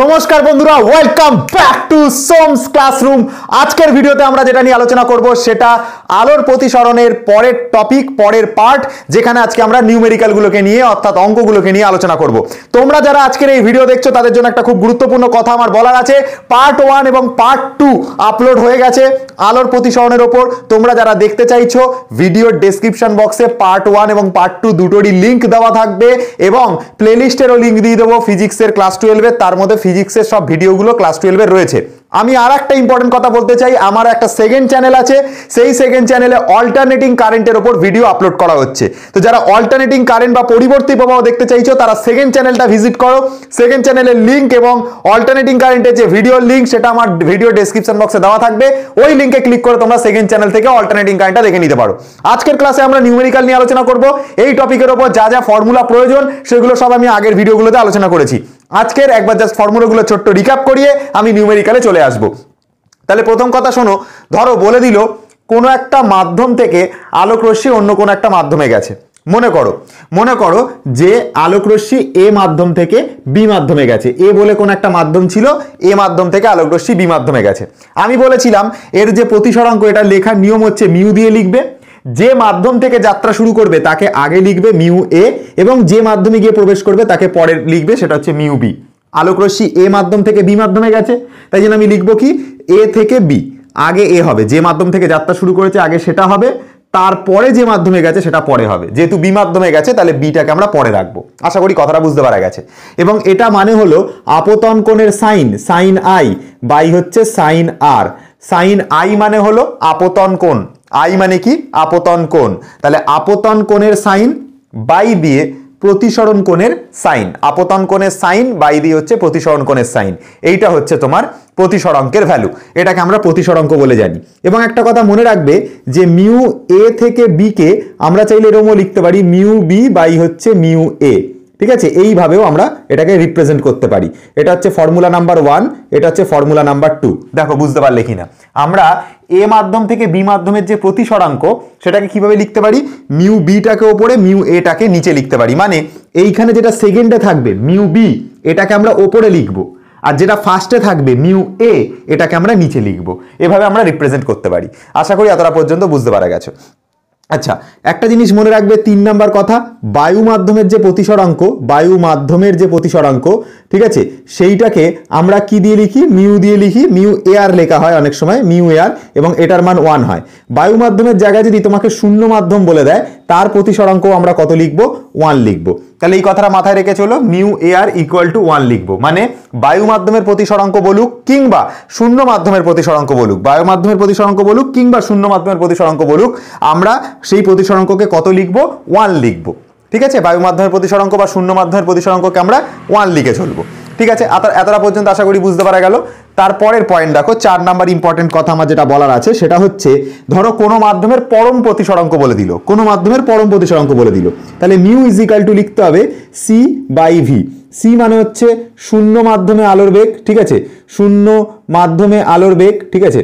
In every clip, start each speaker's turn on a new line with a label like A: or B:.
A: নমস্কার বন্ধুরা welcome back to সোমস ক্লাসরুম আজকের ভিডিওতে আমরা যেটা নিয়ে আলোচনা করব সেটা আলোর প্রতিসরণের পরের টপিক পরের পার্ট যেখানে আজকে আমরা নিউমেরিক্যালগুলোকে নিয়ে অর্থাৎ অঙ্কগুলোকে নিয়ে আলোচনা করব তোমরা যারা আজকের এই ভিডিও দেখছো তাদের জন্য একটা খুব গুরুত্বপূর্ণ কথা আমার বলার আছে পার্ট ওয়ান এবং পার্ট টু আপলোড হয়ে গেছে আলোর প্রতিসরণের ওপর তোমরা যারা দেখতে চাইছো ভিডিওর ডেসক্রিপশন বক্সে পার্ট ওয়ান এবং পার্ট টু দুটোরই লিঙ্ক দেওয়া থাকবে এবং প্লেলিস্টেরও লিঙ্ক দিয়ে দেবো ফিজিক্সের ক্লাস টুয়েলভের তার মধ্যে মধ্যে ফিজিক্সের সব ভিডিওগুলো ক্লাস টুয়েলভে রয়েছে আমি আর একটা ইম্পর্টেন্ট কথা বলতে চাই আমার একটা সেকেন্ড চ্যানেল আছে সেই সেকেন্ড চ্যানেলে অল্টারনেটিং কারেন্টের ওপর ভিডিও আপলোড করা হচ্ছে তো যারা অল্টারনেটিং কারেন্ট বা পরিবর্তী প্রবাহ দেখতে চাইছো তারা সেকেন্ড চ্যানেলটা ভিজিট করো সেকেন্ড চ্যানেলের লিঙ্ক এবং অল্টারনেটিং কারেন্টের যে ভিডিও লিঙ্ক সেটা আমার ভিডিও ডেসক্রিপশন বক্সে দেওয়া থাকবে ওই লিঙ্কে ক্লিক করে তোমরা সেকেন্ড চ্যানেল থেকে অল্টারনেটিং কারেন্টটা দেখে নিতে পারো আজকের ক্লাসে আমরা নিউমেরিক্যাল নিয়ে আলোচনা করব এই টপিকের ওপর যা যা ফর্মুলা প্রয়োজন সেগুলো সব আমি আগের ভিডিওগুলোতে আলোচনা করেছি আজকের একবার জাস্ট ফর্মুলাগুলো ছোট্ট রিকাপ করিয়ে আমি নিউমেরিক্যালে চলে আসব তাহলে প্রথম কথা শোনো ধরো বলে দিল কোনো একটা মাধ্যম থেকে আলোকরশ্মি অন্য কোনো একটা মাধ্যমে গেছে মনে করো মনে করো যে আলোকরশ্মি এ মাধ্যম থেকে বি মাধ্যমে গেছে এ বলে কোন একটা মাধ্যম ছিল এ মাধ্যম থেকে আলোকরশ্মি বি মাধ্যমে গেছে আমি বলেছিলাম এর যে প্রতিসরাঙ্ক এটা লেখার নিয়ম হচ্ছে মিউ দিয়ে লিখবে যে মাধ্যম থেকে যাত্রা শুরু করবে তাকে আগে লিখবে মিউ এ এবং যে মাধ্যমে গিয়ে প্রবেশ করবে তাকে পরে লিখবে সেটা হচ্ছে মিউ বি আলোকরশ্মি এ মাধ্যম থেকে বি মাধ্যমে গেছে তাই জন্য আমি লিখবো কি এ থেকে বি আগে এ হবে যে মাধ্যম থেকে যাত্রা শুরু করেছে আগে সেটা হবে তারপরে যে মাধ্যমে গেছে সেটা পরে হবে যেহেতু বি মাধ্যমে গেছে তাহলে বিটাকে আমরা পরে রাখবো আশা করি কথাটা বুঝতে পারা গেছে এবং এটা মানে হলো আপতন কোণের সাইন সাইন আই বাই হচ্ছে সাইন আর সাইন আই মানে হলো আপতন কোণ আই মানে কি আপতন কোণ তাহলে আপতন কোণের সাইন বাই দিয়ে প্রতিসরণ কোণের সাইন আপতন কোণের সাইন বাই দিয়ে হচ্ছে প্রতিসরণ কোণের সাইন এইটা হচ্ছে তোমার প্রতিসরাঙ্কের ভ্যালু এটাকে আমরা প্রতিসরাঙ্ক বলে জানি এবং একটা কথা মনে রাখবে যে মিউ এ থেকে বিকে আমরা চাইলে এরমও লিখতে পারি মিউ বি বাই হচ্ছে মিউ এ ঠিক আছে এইভাবেও আমরা এটাকে রিপ্রেজেন্ট করতে পারি এটা হচ্ছে ফর্মুলা নাম্বার ওয়ান এটা হচ্ছে ফর্মুলা নাম্বার টু দেখো বুঝতে পারলে কি না আমরা এ মাধ্যম থেকে বি মাধ্যমের যে প্রতিসরাঙ্ক সেটাকে কিভাবে লিখতে পারি মিউ বিটাকে ওপরে মিউ এটাকে নিচে লিখতে পারি মানে এইখানে যেটা সেকেন্ডে থাকবে মিউ বি এটাকে আমরা ওপরে লিখবো আর যেটা ফার্স্টে থাকবে মিউ এ এটাকে আমরা নিচে লিখব এভাবে আমরা রিপ্রেজেন্ট করতে পারি আশা করি এতটা পর্যন্ত বুঝতে পারা গেছে আচ্ছা একটা জিনিস মনে রাখবে তিন নাম্বার কথা বায়ু মাধ্যমের যে প্রতিসরাঙ্ক বায়ু মাধ্যমের যে প্রতিসরাঙ্ক ঠিক আছে সেইটাকে আমরা কি দিয়ে লিখি মিউ দিয়ে লিখি মিউ এয়ার লেখা হয় অনেক সময় মিউ এয়ার এবং এটার মান ওয়ান হয় বায়ু মাধ্যমের জায়গায় যদি তোমাকে শূন্য মাধ্যম বলে দেয় তার প্রতিসরাঙ্ক আমরা কত লিখব ওয়ান লিখব তাহলে এই কথাটা মাথায় রেখে চলো মিউ এ আর ইকুয়াল টু ওয়ান লিখবো মানে বায়ু মাধ্যমের প্রতিসরাঙ্ক বলুক কিংবা শূন্য মাধ্যমের প্রতিসরাঙ্ক বলুক বায়ু মাধ্যমের প্রতিসরাঙ্ক বলুক কিংবা শূন্য মাধ্যমের প্রতিসরাঙ্ক বলুক আমরা সেই প্রতিসরাঙ্ককে কত লিখবো ওয়ান লিখবো ঠিক আছে বায়ু মাধ্যমের প্রতিসরাঙ্ক বা শূন্য মাধ্যমের প্রতিসরাঙ্ককে আমরা ওয়ান লিখে চলবো ঠিক আছে এতটা পর্যন্ত আশা করি বুঝতে পারা গেল তারপরের পয়েন্ট দেখো চার নাম্বার ইম্পর্টেন্ট কথা আমার যেটা বলার আছে সেটা হচ্ছে ধরো কোনো মাধ্যমের পরম প্রতিসরাঙ্ক বলে দিল কোনো মাধ্যমের পরম প্রতিসরাঙ্ক বলে দিল তাহলে মিউ ইজিক্যাল টু লিখতে হবে সি বাই ভি সি মানে হচ্ছে শূন্য মাধ্যমে আলোর বেগ ঠিক আছে শূন্য মাধ্যমে আলোর বেগ ঠিক আছে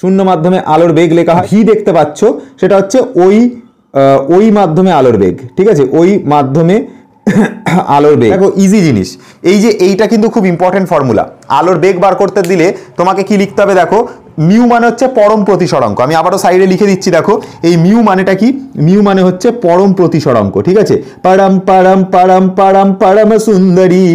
A: শূন্য মাধ্যমে আলোর বেগ লেখা হয় ভি দেখতে পাচ্ছ সেটা হচ্ছে ওই ওই মাধ্যমে আলোর বেগ ঠিক আছে ওই মাধ্যমে আলোর বেগ দেখো ইজি জিনিস এই যে এইটা কিন্তু খুব ইম্পর্টেন্ট ফর্মুলা আলোর বেগ বার করতে দিলে তোমাকে কি লিখতে হবে দেখো মিউ মানে হচ্ছে পরম প্রতিসরাঙ্ক আমি আবারও সাইডে লিখে দিচ্ছি দেখো এই মিউ মানেটা কি মিউ মানে হচ্ছে পরম প্রতিসরাঙ্ক ঠিক আছে পারাম পারাম পারাম পারাম পারাম সুন্দরী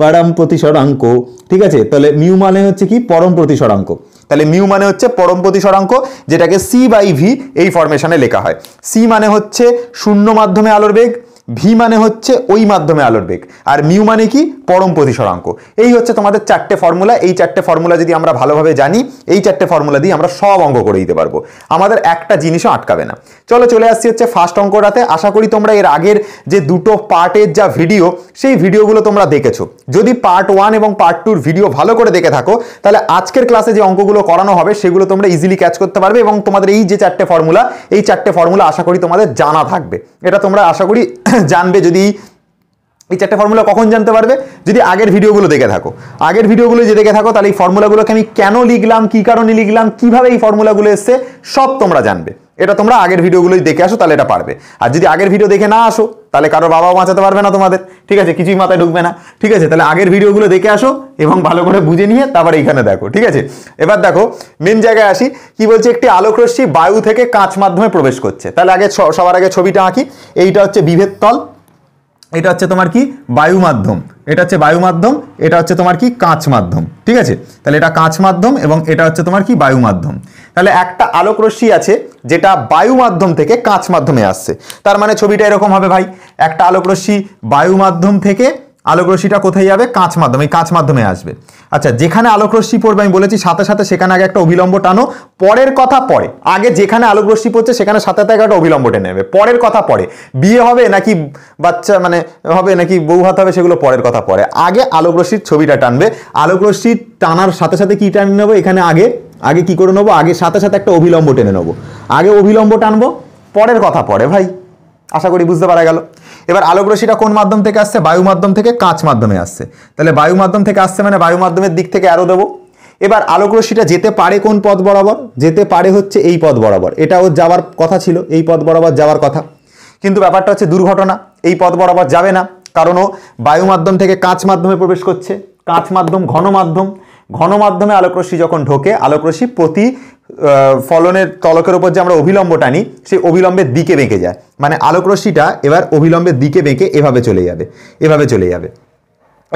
A: পারাম প্রতিসরাঙ্ক ঠিক আছে তাহলে মিউ মানে হচ্ছে কি পরম প্রতিসরাঙ্ক তাহলে মিউ মানে হচ্ছে পরম প্রতিসরাঙ্ক যেটাকে সি বাই ভি এই ফর্মেশনে লেখা হয় সি মানে হচ্ছে শূন্য মাধ্যমে আলোর বেগ ভি মানে হচ্ছে ওই মাধ্যমে আলোর বেগ আর মিউ মানে কি পরম প্রতিসরাঙ্ক এই হচ্ছে তোমাদের চারটে ফর্মুলা এই চারটে ফর্মুলা যদি আমরা ভালোভাবে জানি এই চারটে ফর্মুলা দিয়ে আমরা সব অঙ্ক করে দিতে পারবো আমাদের একটা জিনিসও আটকাবে না চলো চলে আসছি হচ্ছে ফার্স্ট অঙ্কটাতে আশা করি তোমরা এর আগের যে দুটো পার্টের যা ভিডিও সেই ভিডিওগুলো তোমরা দেখেছো যদি পার্ট ওয়ান এবং পার্ট টুর ভিডিও ভালো করে দেখে থাকো তাহলে আজকের ক্লাসে যে অঙ্কগুলো করানো হবে সেগুলো তোমরা ইজিলি ক্যাচ করতে পারবে এবং তোমাদের এই যে চারটে ফর্মুলা এই চারটে ফর্মুলা আশা করি তোমাদের জানা থাকবে এটা তোমরা আশা করি জানবে যদি এই চারটে ফর্মুলা কখন জানতে পারবে যদি আগের ভিডিওগুলো দেখে থাকো আগের ভিডিওগুলো যে দেখে থাকো তাহলে এই ফর্মুলাগুলোকে আমি কেন লিখলাম কী কারণে লিখলাম কীভাবে এই ফর্মুলাগুলো এসছে সব তোমরা জানবে এটা তোমরা আগের ভিডিওগুলোই দেখে আসো তাহলে এটা পারবে আর যদি আগের ভিডিও দেখে না আসো তাহলে কারো বাবাও বাঁচাতে পারবে না তোমাদের ঠিক আছে কিছুই মাথায় ঢুকবে না ঠিক আছে তাহলে আগের ভিডিওগুলো দেখে আসো এবং ভালো করে বুঝে নিয়ে তারপর এইখানে দেখো ঠিক আছে এবার দেখো মেন জায়গায় আসি কি বলছে একটি আলোক রশ্মি বায়ু থেকে কাঁচ মাধ্যমে প্রবেশ করছে তাহলে আগে সবার আগে ছবিটা আঁকি এইটা হচ্ছে বিভেদ তল এটা হচ্ছে তোমার কি বায়ু মাধ্যম এটা হচ্ছে বায়ু মাধ্যম এটা হচ্ছে তোমার কি কাঁচ মাধ্যম ঠিক আছে তাহলে এটা কাঁচ মাধ্যম এবং এটা হচ্ছে তোমার কি বায়ু মাধ্যম তাহলে একটা আলোক রশ্মি আছে যেটা বায়ু মাধ্যম থেকে কাঁচ মাধ্যমে আসছে তার মানে ছবিটা এরকম হবে ভাই একটা আলোক রশ্মি বায়ু মাধ্যম থেকে আলোক রশ্মিটা কোথায় যাবে কাঁচ মাধ্যমে কাঁচ মাধ্যমে আসবে আচ্ছা যেখানে আলোক রশ্মি পড়বে আমি বলেছি সাথে সাথে সেখানে আগে একটা অবিলম্ব টানো পরের কথা পরে আগে যেখানে আলোক রশ্মি পড়ছে সেখানে সাথে সাথে একটা অবিলম্ব টেনে নেবে পরের কথা পরে বিয়ে হবে নাকি বাচ্চা মানে হবে নাকি বউ হাত হবে সেগুলো পরের কথা পরে আগে আলোক রশ্মির ছবিটা টানবে আলোক রশ্মি টানার সাথে সাথে কি টানে নেবো এখানে আগে আগে কি করে নেবো আগে সাথে সাথে একটা অবিলম্ব টেনে নেবো আগে অবিলম্ব টানবো পরের কথা পরে ভাই আশা করি বুঝতে পারা গেল এবার আলোক কোন মাধ্যম থেকে আসছে বায়ু মাধ্যম থেকে কাঁচ মাধ্যমে আসছে তাহলে বায়ু মাধ্যম থেকে আসছে মানে বায়ু মাধ্যমের দিক থেকে আরও দেবো এবার আলোক যেতে পারে কোন পথ বরাবর যেতে পারে হচ্ছে এই পথ বরাবর এটা ওর যাওয়ার কথা ছিল এই পথ বরাবর যাওয়ার কথা কিন্তু ব্যাপারটা হচ্ছে দুর্ঘটনা এই পথ বরাবর যাবে না কারণ ও বায়ু মাধ্যম থেকে কাঁচ মাধ্যমে প্রবেশ করছে কাঁচ মাধ্যম ঘন মাধ্যম ঘন মাধ্যমে আলোকরশ্মি যখন ঢোকে আলোকরশ্মি প্রতি ফলনের তলকের ওপর যে আমরা অভিলম্ব টানি সেই অভিলম্বের দিকে বেঁকে যায় মানে আলোকরশ্মিটা এবার অভিলম্বের দিকে বেঁকে এভাবে চলে যাবে এভাবে চলে যাবে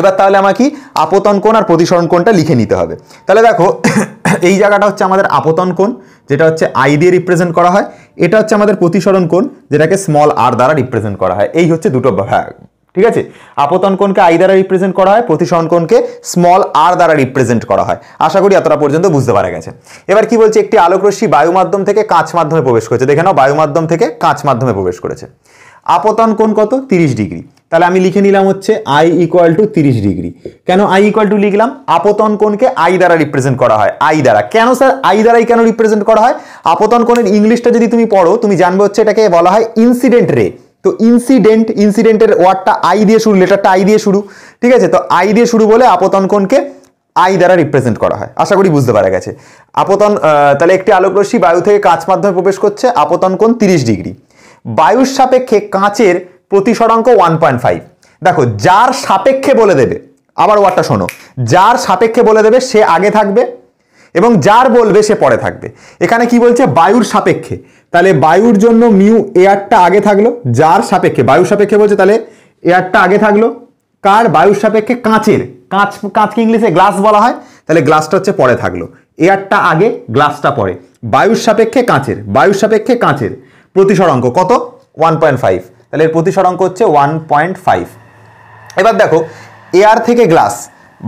A: এবার তাহলে আমাকে আপতন কোণ আর প্রতিসরণ কোণটা লিখে নিতে হবে তাহলে দেখো এই জায়গাটা হচ্ছে আমাদের আপতন কোণ যেটা হচ্ছে আই দিয়ে রিপ্রেজেন্ট করা হয় এটা হচ্ছে আমাদের প্রতিসরণ কোণ যেটাকে স্মল আর দ্বারা রিপ্রেজেন্ট করা হয় এই হচ্ছে দুটো ভাগ ঠিক আছে আপতন কোণকে আই দ্বারা রিপ্রেজেন্ট করা হয় প্রতিসরণ কোণকে স্মল আর দ্বারা রিপ্রেজেন্ট করা হয় আশা করি এতটা পর্যন্ত বুঝতে পারা গেছে এবার কি বলছে একটি আলোকরশ্মি বায়ু মাধ্যম থেকে কাঁচ মাধ্যমে প্রবেশ করেছে দেখে নাও বায়ু মাধ্যম থেকে কাঁচ মাধ্যমে প্রবেশ করেছে আপতন কোণ কত তিরিশ ডিগ্রি তাহলে আমি লিখে নিলাম হচ্ছে আই ইকুয়াল টু তিরিশ ডিগ্রি কেন আই ইকুয়াল টু লিখলাম আপতন কোণকে আই দ্বারা রিপ্রেজেন্ট করা হয় আই দ্বারা কেন স্যার আই দ্বারাই কেন রিপ্রেজেন্ট করা হয় আপতন কোণের ইংলিশটা যদি তুমি পড়ো তুমি জানবে হচ্ছে এটাকে বলা হয় ইনসিডেন্ট রে তো ইনসিডেন্ট ইনসিডেন্টের ওয়ার্ডটা আই দিয়ে শুরু লেটারটা আই দিয়ে শুরু ঠিক আছে তো আই দিয়ে শুরু বলে আপতন আই দ্বারা রিপ্রেজেন্ট করা হয় আশা করি বুঝতে পারা গেছে আপতন তাহলে একটি আলোকরশ্মি বায়ু থেকে কাঁচ মাধ্যমে প্রবেশ করছে আপতন তিরিশ ডিগ্রি বায়ুর সাপেক্ষে কাঁচের প্রতিসরাঙ্ক ওয়ান পয়েন্ট ফাইভ দেখো যার সাপেক্ষে বলে দেবে আবার ওয়ার্ডটা শোনো যার সাপেক্ষে বলে দেবে সে আগে থাকবে এবং যার বলবে সে পরে থাকবে এখানে কি বলছে বায়ুর সাপেক্ষে তাহলে বায়ুর জন্য মিউ এয়ারটা আগে থাকলো যার সাপেক্ষে বায়ুর সাপেক্ষে বলছে তাহলে এয়ারটা আগে থাকলো কার বায়ুর সাপেক্ষে কাঁচের কাঁচ কাঁচকে ইংলিশে গ্লাস বলা হয় তাহলে গ্লাসটা হচ্ছে পরে থাকলো এয়ারটা আগে গ্লাসটা পরে বায়ুর সাপেক্ষে কাঁচের বায়ুর সাপেক্ষে কাঁচের অঙ্ক কত ওয়ান পয়েন্ট ফাইভ তাহলে এর অঙ্ক হচ্ছে ওয়ান পয়েন্ট ফাইভ এবার দেখো এয়ার থেকে গ্লাস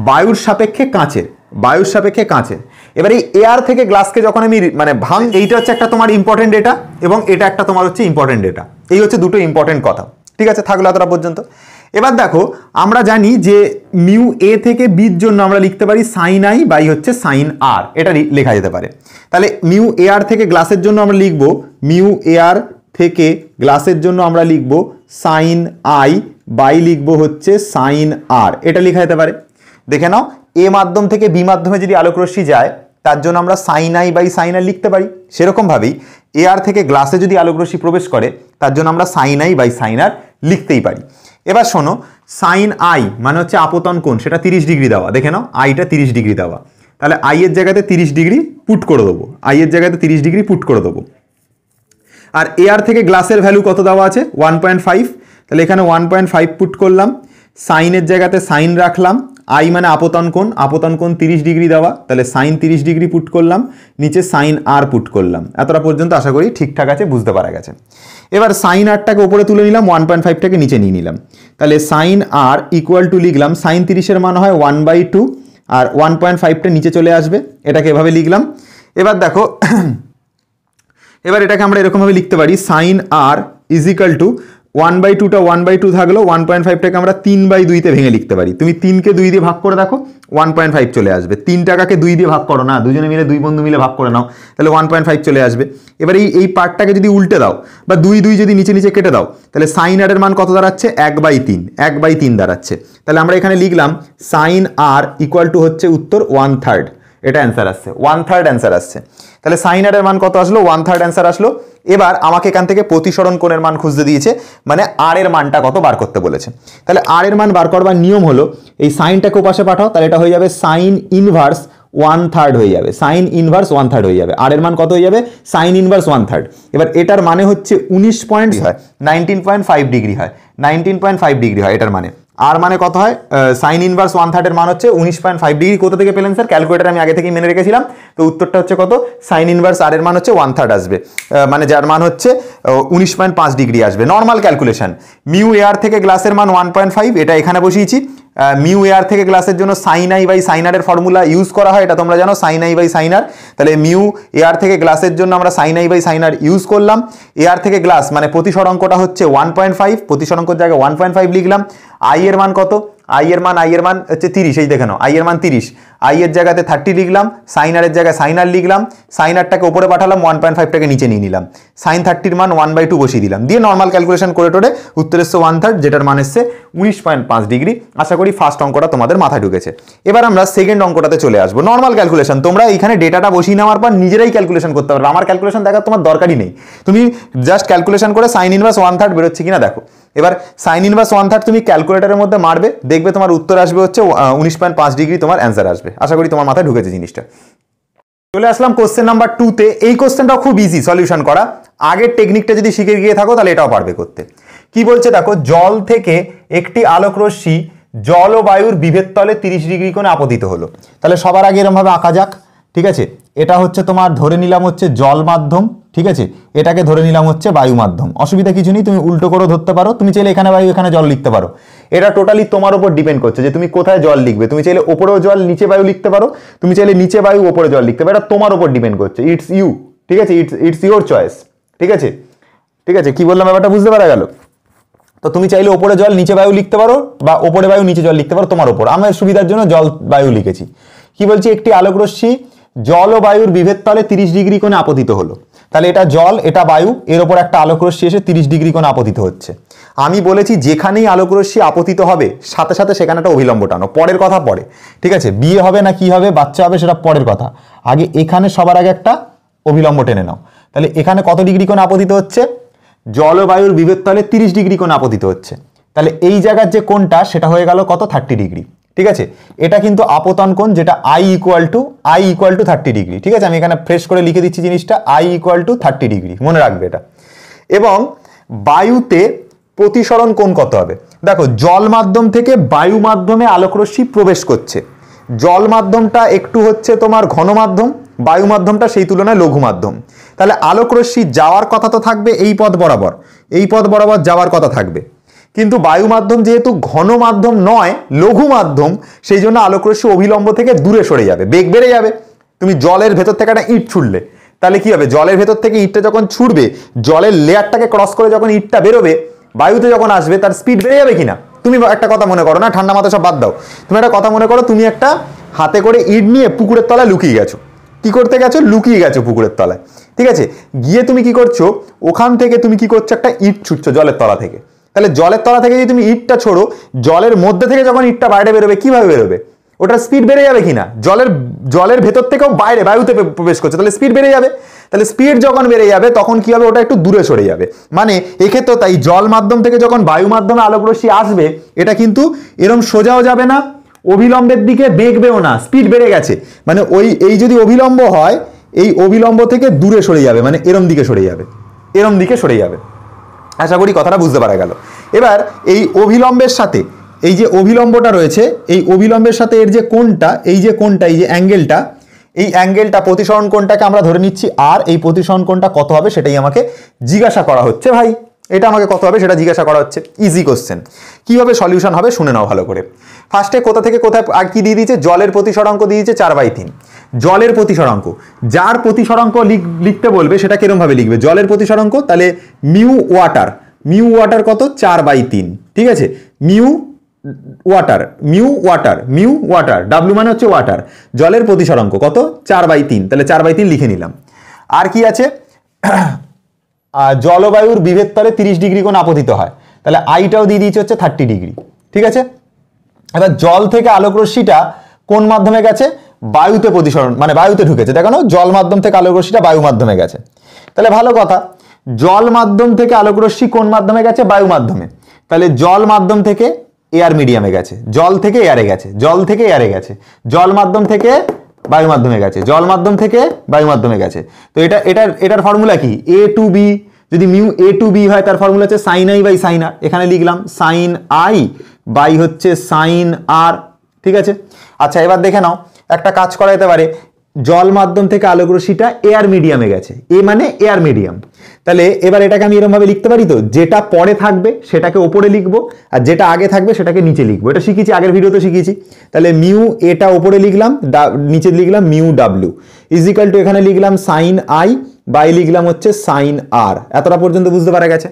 A: বায়ুর সাপেক্ষে কাঁচের বায়ুর সাপেক্ষে কাঁচের এবার এই এয়ার থেকে গ্লাসকে যখন আমি মানে ভাঙ এইটা হচ্ছে একটা তোমার ইম্পর্টেন্ট ডেটা এবং এটা একটা তোমার হচ্ছে ইম্পর্টেন্ট ডেটা এই হচ্ছে দুটো ইম্পর্টেন্ট কথা ঠিক আছে থাকলো এতটা পর্যন্ত এবার দেখো আমরা জানি যে মিউ এ থেকে বির জন্য আমরা লিখতে পারি সাইন আই বাই হচ্ছে সাইন আর এটা লেখা যেতে পারে তাহলে মিউ এ আর থেকে গ্লাসের জন্য আমরা লিখব মিউ এ আর থেকে গ্লাসের জন্য আমরা লিখব সাইন আই বাই লিখব হচ্ছে সাইন আর এটা লেখা যেতে পারে দেখে নাও এ মাধ্যম থেকে বি মাধ্যমে যদি রশ্মি যায় তার জন্য আমরা সাইনাই বাই সাইনাই লিখতে পারি সেরকমভাবেই এয়ার থেকে গ্লাসে যদি আলোকরশ্মি প্রবেশ করে তার জন্য আমরা সাইনাই বাই সাইনার লিখতেই পারি এবার শোনো সাইন আই মানে হচ্ছে আপতন কোণ সেটা তিরিশ ডিগ্রি দেওয়া দেখে নাও আইটা তিরিশ ডিগ্রি দেওয়া তাহলে আইয়ের জায়গাতে তিরিশ ডিগ্রি পুট করে দেবো আইয়ের জায়গাতে তিরিশ ডিগ্রি পুট করে দেবো আর এয়ার থেকে গ্লাসের ভ্যালু কত দেওয়া আছে ওয়ান পয়েন্ট ফাইভ তাহলে এখানে ওয়ান পয়েন্ট ফাইভ পুট করলাম সাইনের জায়গাতে সাইন রাখলাম আই মানে আপতন কোণ আপতন কোণ তিরিশ ডিগ্রি দেওয়া তাহলে সাইন তিরিশ ডিগ্রি পুট করলাম নিচে সাইন আর পুট করলাম এতটা পর্যন্ত আশা করি ঠিকঠাক আছে বুঝতে পারা গেছে এবার সাইন আরটাকে ওপরে তুলে নিলাম ওয়ান পয়েন্ট ফাইভটাকে নিচে নিয়ে নিলাম তাহলে সাইন আর ইকুয়াল টু লিখলাম সাইন তিরিশের মান হয় ওয়ান বাই টু আর ওয়ান পয়েন্ট ফাইভটা নিচে চলে আসবে এটাকে এভাবে লিখলাম এবার দেখো এবার এটাকে আমরা এরকমভাবে লিখতে পারি sine r is equal to one by টুটা ওয়ান বাই টু থাকলেও ওয়ান পয়েন্ট ফাইভটাকে আমরা তিন বাই দুইতে ভেঙে লিখতে পারি তুমি তিনকে দুই দিয়ে ভাগ করে দেখো ওয়ান পয়েন্ট ফাইভ চলে আসবে তিন টাকাকে দুই দিয়ে ভাগ করো না দুজনে মিলে দুই বন্ধু মিলে ভাগ করে নাও তাহলে ওয়ান পয়েন্ট ফাইভ চলে আসবে এবার এই এই পার্টটাকে যদি উল্টে দাও বা দুই দুই যদি নিচে নিচে কেটে দাও তাহলে সাইন আরের মান কত দাঁড়াচ্ছে এক বাই তিন এক বাই তিন দাঁড়াচ্ছে তাহলে আমরা এখানে লিখলাম সাইন আর ইকুয়াল টু হচ্ছে উত্তর ওয়ান থার্ড এটা অ্যান্সার আসছে ওয়ান থার্ড অ্যান্সার আসছে তাহলে সাইন আর এর মান কত আসলো ওয়ান থার্ড অ্যান্সার আসলো এবার আমাকে এখান থেকে প্রতিসরণ কোণের মান খুঁজতে দিয়েছে মানে আর এর মানটা কত বার করতে বলেছে তাহলে আর এর মান বার করবার নিয়ম হলো এই সাইনটাকে ওপাশে পাঠাও তাহলে এটা হয়ে যাবে সাইন ইনভার্স ওয়ান থার্ড হয়ে যাবে সাইন ইনভার্স ওয়ান থার্ড হয়ে যাবে আর এর মান কত হয়ে যাবে সাইন ইনভার্স ওয়ান থার্ড এবার এটার মানে হচ্ছে উনিশ পয়েন্ট হয় নাইনটিন পয়েন্ট ফাইভ ডিগ্রি হয় নাইনটিন পয়েন্ট ফাইভ ডিগ্রি হয় এটার মানে আর মানে কত হয় সাইন ইনভার্স ওয়ান থার্ডের মান হচ্ছে উনিশ পয়েন্ট ফাইভ ডিগ্রি কোথা থেকে পেলেন স্যার ক্যালকুলেটার আমি আগে থেকেই মেনে রেখেছিলাম তো উত্তরটা হচ্ছে কত সাইন ইনভার্স আর এর মান হচ্ছে ওয়ান থার্ড আসবে মানে যার মান হচ্ছে উনিশ পয়েন্ট পাঁচ ডিগ্রি আসবে নর্মাল ক্যালকুলেশন মিউ এয়ার থেকে গ্লাসের মান ওয়ান পয়েন্ট ফাইভ এটা এখানে বসিয়েছি মিউ এয়ার থেকে গ্লাসের জন্য সাইনাই বাই সাইনারের ফর্মুলা ইউজ করা হয় এটা তোমরা জানো সাইনাই বাই সাইনার তাহলে মিউ এয়ার থেকে গ্লাসের জন্য আমরা সাইনাই বাই সাইনার ইউজ করলাম এয়ার থেকে গ্লাস মানে প্রতিসরঙ্কটা হচ্ছে ওয়ান পয়েন্ট ফাইভ প্রতিসরঙ্কর জায়গায় ওয়ান পয়েন্ট ফাইভ লিখলাম আই এর মান কত আই এর মান আই এর মান হচ্ছে তিরিশ এই দেখে নাও আই এর মান তিরিশ আই এর জায়গাতে থার্টি লিখলাম সাইনারের জায়গায় সাইনার লিখলাম সাইনারটাকে ওপরে পাঠালাম ওয়ান পয়েন্ট ফাইভটাকে নিচে নিয়ে নিলাম সাইন থার্টির মান ওয়ান বাই টু বসিয়ে দিলাম দিয়ে নর্মাল ক্যালকুলেশন করে টোরে উত্তর এসছে ওয়ান থার্ড যেটার মান এসছে উনিশ পয়েন্ট পাঁচ ডিগ্রি আশা করি ফার্স্ট অঙ্কটা তোমাদের মাথায় ঢুকেছে এবার আমরা সেকেন্ড অঙ্কটাতে চলে আসবো নর্মাল ক্যালকুলেশন তোমরা এখানে ডেটাটা বসিয়ে নেওয়ার পর নিজেরাই ক্যালকুলেশন করতে পারবে আমার ক্যালকুলেশন দেখার তোমার দরকারই নেই তুমি জাস্ট ক্যালকুলেশন করে সাইন ইনভার্স ওয়ান থার্ড বেরোচ্ছে কিনা দেখো এবার সাইন ইনভার্স ওয়ান থার্ড তুমি ক্যালকুলেটারের মধ্যে মারবে দেখবে তোমার উত্তর আসবে হচ্ছে উনিশ পয়েন্ট পাঁচ ডিগ্রি তোমার অ্যান্সার আসবে আসবে আশা করি তোমার মাথায় ঢুকেছে জিনিসটা চলে আসলাম কোশ্চেন নাম্বার টুতে এই কোশ্চেনটাও খুব ইজি সলিউশন করা আগের টেকনিকটা যদি শিখে গিয়ে থাকো তাহলে এটাও পারবে করতে কি বলছে দেখো জল থেকে একটি আলোকরশ্মি জল ও বায়ুর বিভেদ তলে তিরিশ ডিগ্রি কোণে আপতিত হলো তাহলে সবার আগে এরমভাবে আঁকা যাক ঠিক আছে এটা হচ্ছে তোমার ধরে নিলাম হচ্ছে জল মাধ্যম ঠিক আছে এটাকে ধরে নিলাম হচ্ছে বায়ু মাধ্যম অসুবিধা কিছু নেই তুমি উল্টো করে ধরতে পারো তুমি চাইলে এখানে বায়ু এখানে জল লিখতে পারো এটা টোটালি তোমার উপর ডিপেন্ড করছে যে তুমি কোথায় জল লিখবে তুমি চাইলে ওপরেও জল নিচে বায়ু লিখতে পারো তুমি চাইলে নিচে বায়ু ওপরে জল লিখতে পারো এটা তোমার উপর ডিপেন্ড করছে ইটস ইউ ঠিক আছে ইটস ইটস ইউর চয়েস ঠিক আছে ঠিক আছে কি বললাম ব্যাপারটা বুঝতে পারা গেল তো তুমি চাইলে ওপরে জল নিচে বায়ু লিখতে পারো বা ওপরে বায়ু নিচে জল লিখতে পারো তোমার ওপর আমার সুবিধার জন্য জল বায়ু লিখেছি কি বলছি একটি আলোকরশ্মি জল ও বায়ুর বিভেদ তলে তিরিশ ডিগ্রি কোণে আপতিত হলো তাহলে এটা জল এটা বায়ু এর ওপর একটা আলোকরশ্মি এসে তিরিশ ডিগ্রি কোণ আপতিত হচ্ছে আমি বলেছি যেখানেই আলোকরশ্মি আপতিত হবে সাথে সাথে সেখানে একটা অভিলম্ব টানো পরের কথা পরে ঠিক আছে বিয়ে হবে না কি হবে বাচ্চা হবে সেটা পরের কথা আগে এখানে সবার আগে একটা অভিলম্ব টেনে নাও তাহলে এখানে কত ডিগ্রি কোণ আপতিত হচ্ছে জলবায়ুর বিভেদ তলে তিরিশ ডিগ্রি কোণ আপতিত হচ্ছে তাহলে এই জায়গার যে কোণটা সেটা হয়ে গেল কত থার্টি ডিগ্রি ঠিক আছে এটা কিন্তু আপতন কোণ যেটা i equal to i equal to thirty degree ঠিক আছে আমি এখানে ফ্রেশ করে লিখে দিচ্ছি জিনিসটা i equal to thirty degree মনে রাখবে এটা এবং বায়ুতে প্রতিসরণ কোণ কত হবে দেখো জল মাধ্যম থেকে বায়ু মাধ্যমে আলোকরশ্মি প্রবেশ করছে জল মাধ্যমটা একটু হচ্ছে তোমার ঘন মাধ্যম বায়ু মাধ্যমটা সেই তুলনায় লঘু মাধ্যম তাহলে আলোকরশ্মি যাওয়ার কথা তো থাকবে এই পথ বরাবর এই পথ বরাবর যাওয়ার কথা থাকবে কিন্তু বায়ু মাধ্যম যেহেতু ঘন মাধ্যম নয় লঘু মাধ্যম সেই জন্য আলোকরশ্মি অবিলম্ব থেকে দূরে সরে যাবে বেগ বেড়ে যাবে তুমি জলের ভেতর থেকে একটা ইট ছুড়লে তাহলে কি হবে জলের ভেতর থেকে ইটটা যখন ছুটবে জলের লেয়ারটাকে ক্রস করে যখন ইটটা বেরোবে বায়ুতে যখন আসবে তার স্পিড বেড়ে যাবে কিনা তুমি একটা কথা মনে করো না ঠান্ডা মাথা সব বাদ দাও তুমি একটা কথা মনে করো তুমি একটা হাতে করে ইট নিয়ে পুকুরের তলায় লুকিয়ে গেছো কি করতে গেছো লুকিয়ে গেছো পুকুরের তলায় ঠিক আছে গিয়ে তুমি কি করছো ওখান থেকে তুমি কি করছো একটা ইট ছুটছো জলের তলা থেকে তাহলে জলের তলা থেকে যদি তুমি ইটটা ছোড়ো জলের মধ্যে থেকে যখন ইটটা বাইরে বেরোবে কীভাবে বেরোবে ওটার স্পিড বেড়ে যাবে কি না জলের জলের ভেতর থেকেও বাইরে বায়ুতে প্রবেশ করছে তাহলে স্পিড বেড়ে যাবে তাহলে স্পিড যখন বেড়ে যাবে তখন কী হবে ওটা একটু দূরে সরে যাবে মানে এক্ষেত্রে তাই জল মাধ্যম থেকে যখন বায়ু মাধ্যমে আলোকরশ্মি আসবে এটা কিন্তু এরম সোজাও যাবে না অভিলম্বের দিকে বেঁকবেও না স্পিড বেড়ে গেছে মানে ওই এই যদি অভিলম্ব হয় এই অভিলম্ব থেকে দূরে সরে যাবে মানে এরম দিকে সরে যাবে এরম দিকে সরে যাবে আশা করি কথাটা বুঝতে পারা গেল এবার এই অভিলম্বের সাথে এই যে অভিলম্বটা রয়েছে এই অভিলম্বের সাথে এর যে কোনটা এই যে কোনটা এই যে অ্যাঙ্গেলটা এই অ্যাঙ্গেলটা প্রতিসরণ কোনটাকে আমরা ধরে নিচ্ছি আর এই প্রতিসরণ কোনটা কত হবে সেটাই আমাকে জিজ্ঞাসা করা হচ্ছে ভাই এটা আমাকে কত হবে সেটা জিজ্ঞাসা করা হচ্ছে ইজি কোশ্চেন কীভাবে সলিউশন হবে শুনে নাও ভালো করে ফার্স্টে কোথা থেকে কোথায় আর কি দিয়ে দিয়েছে জলের প্রতিসরাঙ্ক দিয়েছে চার বাই তিন জলের প্রতিসরাঙ্ক যার প্রতিসরাঙ্ক লিখতে বলবে সেটা কীরমভাবে লিখবে জলের প্রতিসরাঙ্ক তাহলে মিউ ওয়াটার মিউ ওয়াটার কত চার বাই তিন ঠিক আছে mu water mu water mu water W মানে হচ্ছে ওয়াটার জলের প্রতিসরাঙ্ক কত চার বাই তিন তাহলে চার বাই তিন লিখে নিলাম আর কি আছে জলবায়ুর বিভেদ তলে তিরিশ ডিগ্রি কোন আপতিত হয় তাহলে আইটাও দিয়ে দিয়েছে হচ্ছে থার্টি ডিগ্রি ঠিক আছে এবার জল থেকে আলোকরশ্মিটা কোন মাধ্যমে গেছে বায়ুতে প্রতিসরণ মানে বায়ুতে ঢুকেছে দেখো না জল মাধ্যম থেকে আলোকরশ্মিটা বায়ু মাধ্যমে গেছে তাহলে ভালো কথা জল মাধ্যম থেকে আলোকরশ্মি কোন মাধ্যমে গেছে বায়ু মাধ্যমে তাহলে জল মাধ্যম থেকে এয়ার মিডিয়ামে গেছে জল থেকে এয়ারে গেছে জল থেকে এয়ারে গেছে জল মাধ্যম থেকে বায়ু মাধ্যমে গেছে জল মাধ্যম থেকে বায়ু মাধ্যমে গেছে তো এটা এটার এটার ফর্মুলা কি এ টু বি যদি মিউ এ টু বি হয় তার ফর্মুলা হচ্ছে sine i by sine r এখানে লিখলাম সাইন আই বাই হচ্ছে সাইন আর ঠিক আছে আচ্ছা এবার দেখে নাও একটা কাজ করা যেতে পারে জল মাধ্যম থেকে আলোক রশ্মিটা এয়ার মিডিয়ামে গেছে এ মানে এয়ার মিডিয়াম তাহলে এবার এটাকে আমি এরমভাবে লিখতে পারি তো যেটা পরে থাকবে সেটাকে ওপরে লিখবো আর যেটা আগে থাকবে সেটাকে নিচে লিখবো এটা শিখেছি আগের ভিডিওতে শিখেছি তাহলে মিউ এটা ওপরে লিখলাম নিচে লিখলাম মিউ ডাব্লিউ ইজিক্যাল টু এখানে লিখলাম সাইন আই বাই লিখলাম হচ্ছে সাইন আর এতটা পর্যন্ত বুঝতে পারা গেছে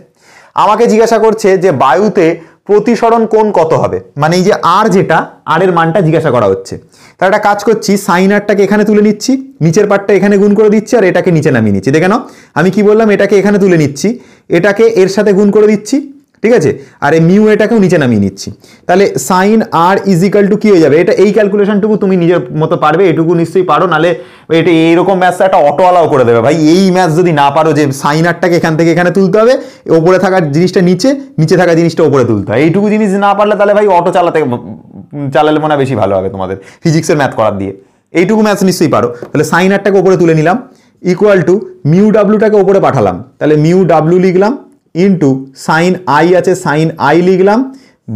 A: আমাকে জিজ্ঞাসা করছে যে বায়ুতে প্রতিসরণ কোন কত হবে মানে এই যে আর যেটা আর এর মানটা জিজ্ঞাসা করা হচ্ছে তার একটা কাজ করছি সাইন আরটাকে এখানে তুলে নিচ্ছি নিচের পাটটা এখানে গুণ করে দিচ্ছি আর এটাকে নিচে নামিয়ে নিচ্ছি দেখেন আমি কি বললাম এটাকে এখানে তুলে নিচ্ছি এটাকে এর সাথে গুণ করে দিচ্ছি ঠিক আছে আর এই মিউ এটাকেও নিচে নামিয়ে নিচ্ছি তাহলে সাইন আর ইজিক্যাল টু কী হয়ে যাবে এটা এই ক্যালকুলেশনটুকু তুমি নিজের মতো পারবে এটুকু নিশ্চয়ই পারো নালে এটা এইরকম ম্যাথস একটা অটোওয়ালাও করে দেবে ভাই এই ম্যাথ যদি না পারো যে সাইন আরটাকে এখান থেকে এখানে তুলতে হবে ওপরে থাকার জিনিসটা নিচে নিচে থাকা জিনিসটা ওপরে তুলতে হয় এইটুকু জিনিস না পারলে তাহলে ভাই অটো চালাতে চালালে মনে বেশি ভালো হবে তোমাদের ফিজিক্সের ম্যাথ করার দিয়ে এইটুকু ম্যাথস নিশ্চয়ই পারো তাহলে সাইন আরটাকে ওপরে তুলে নিলাম ইকুয়াল টু মিউ ডাব্লুটাকে ওপরে পাঠালাম তাহলে মিউ ডাব্লু লিখলাম ইন্টু সাইন আই আছে সাইন আই লিখলাম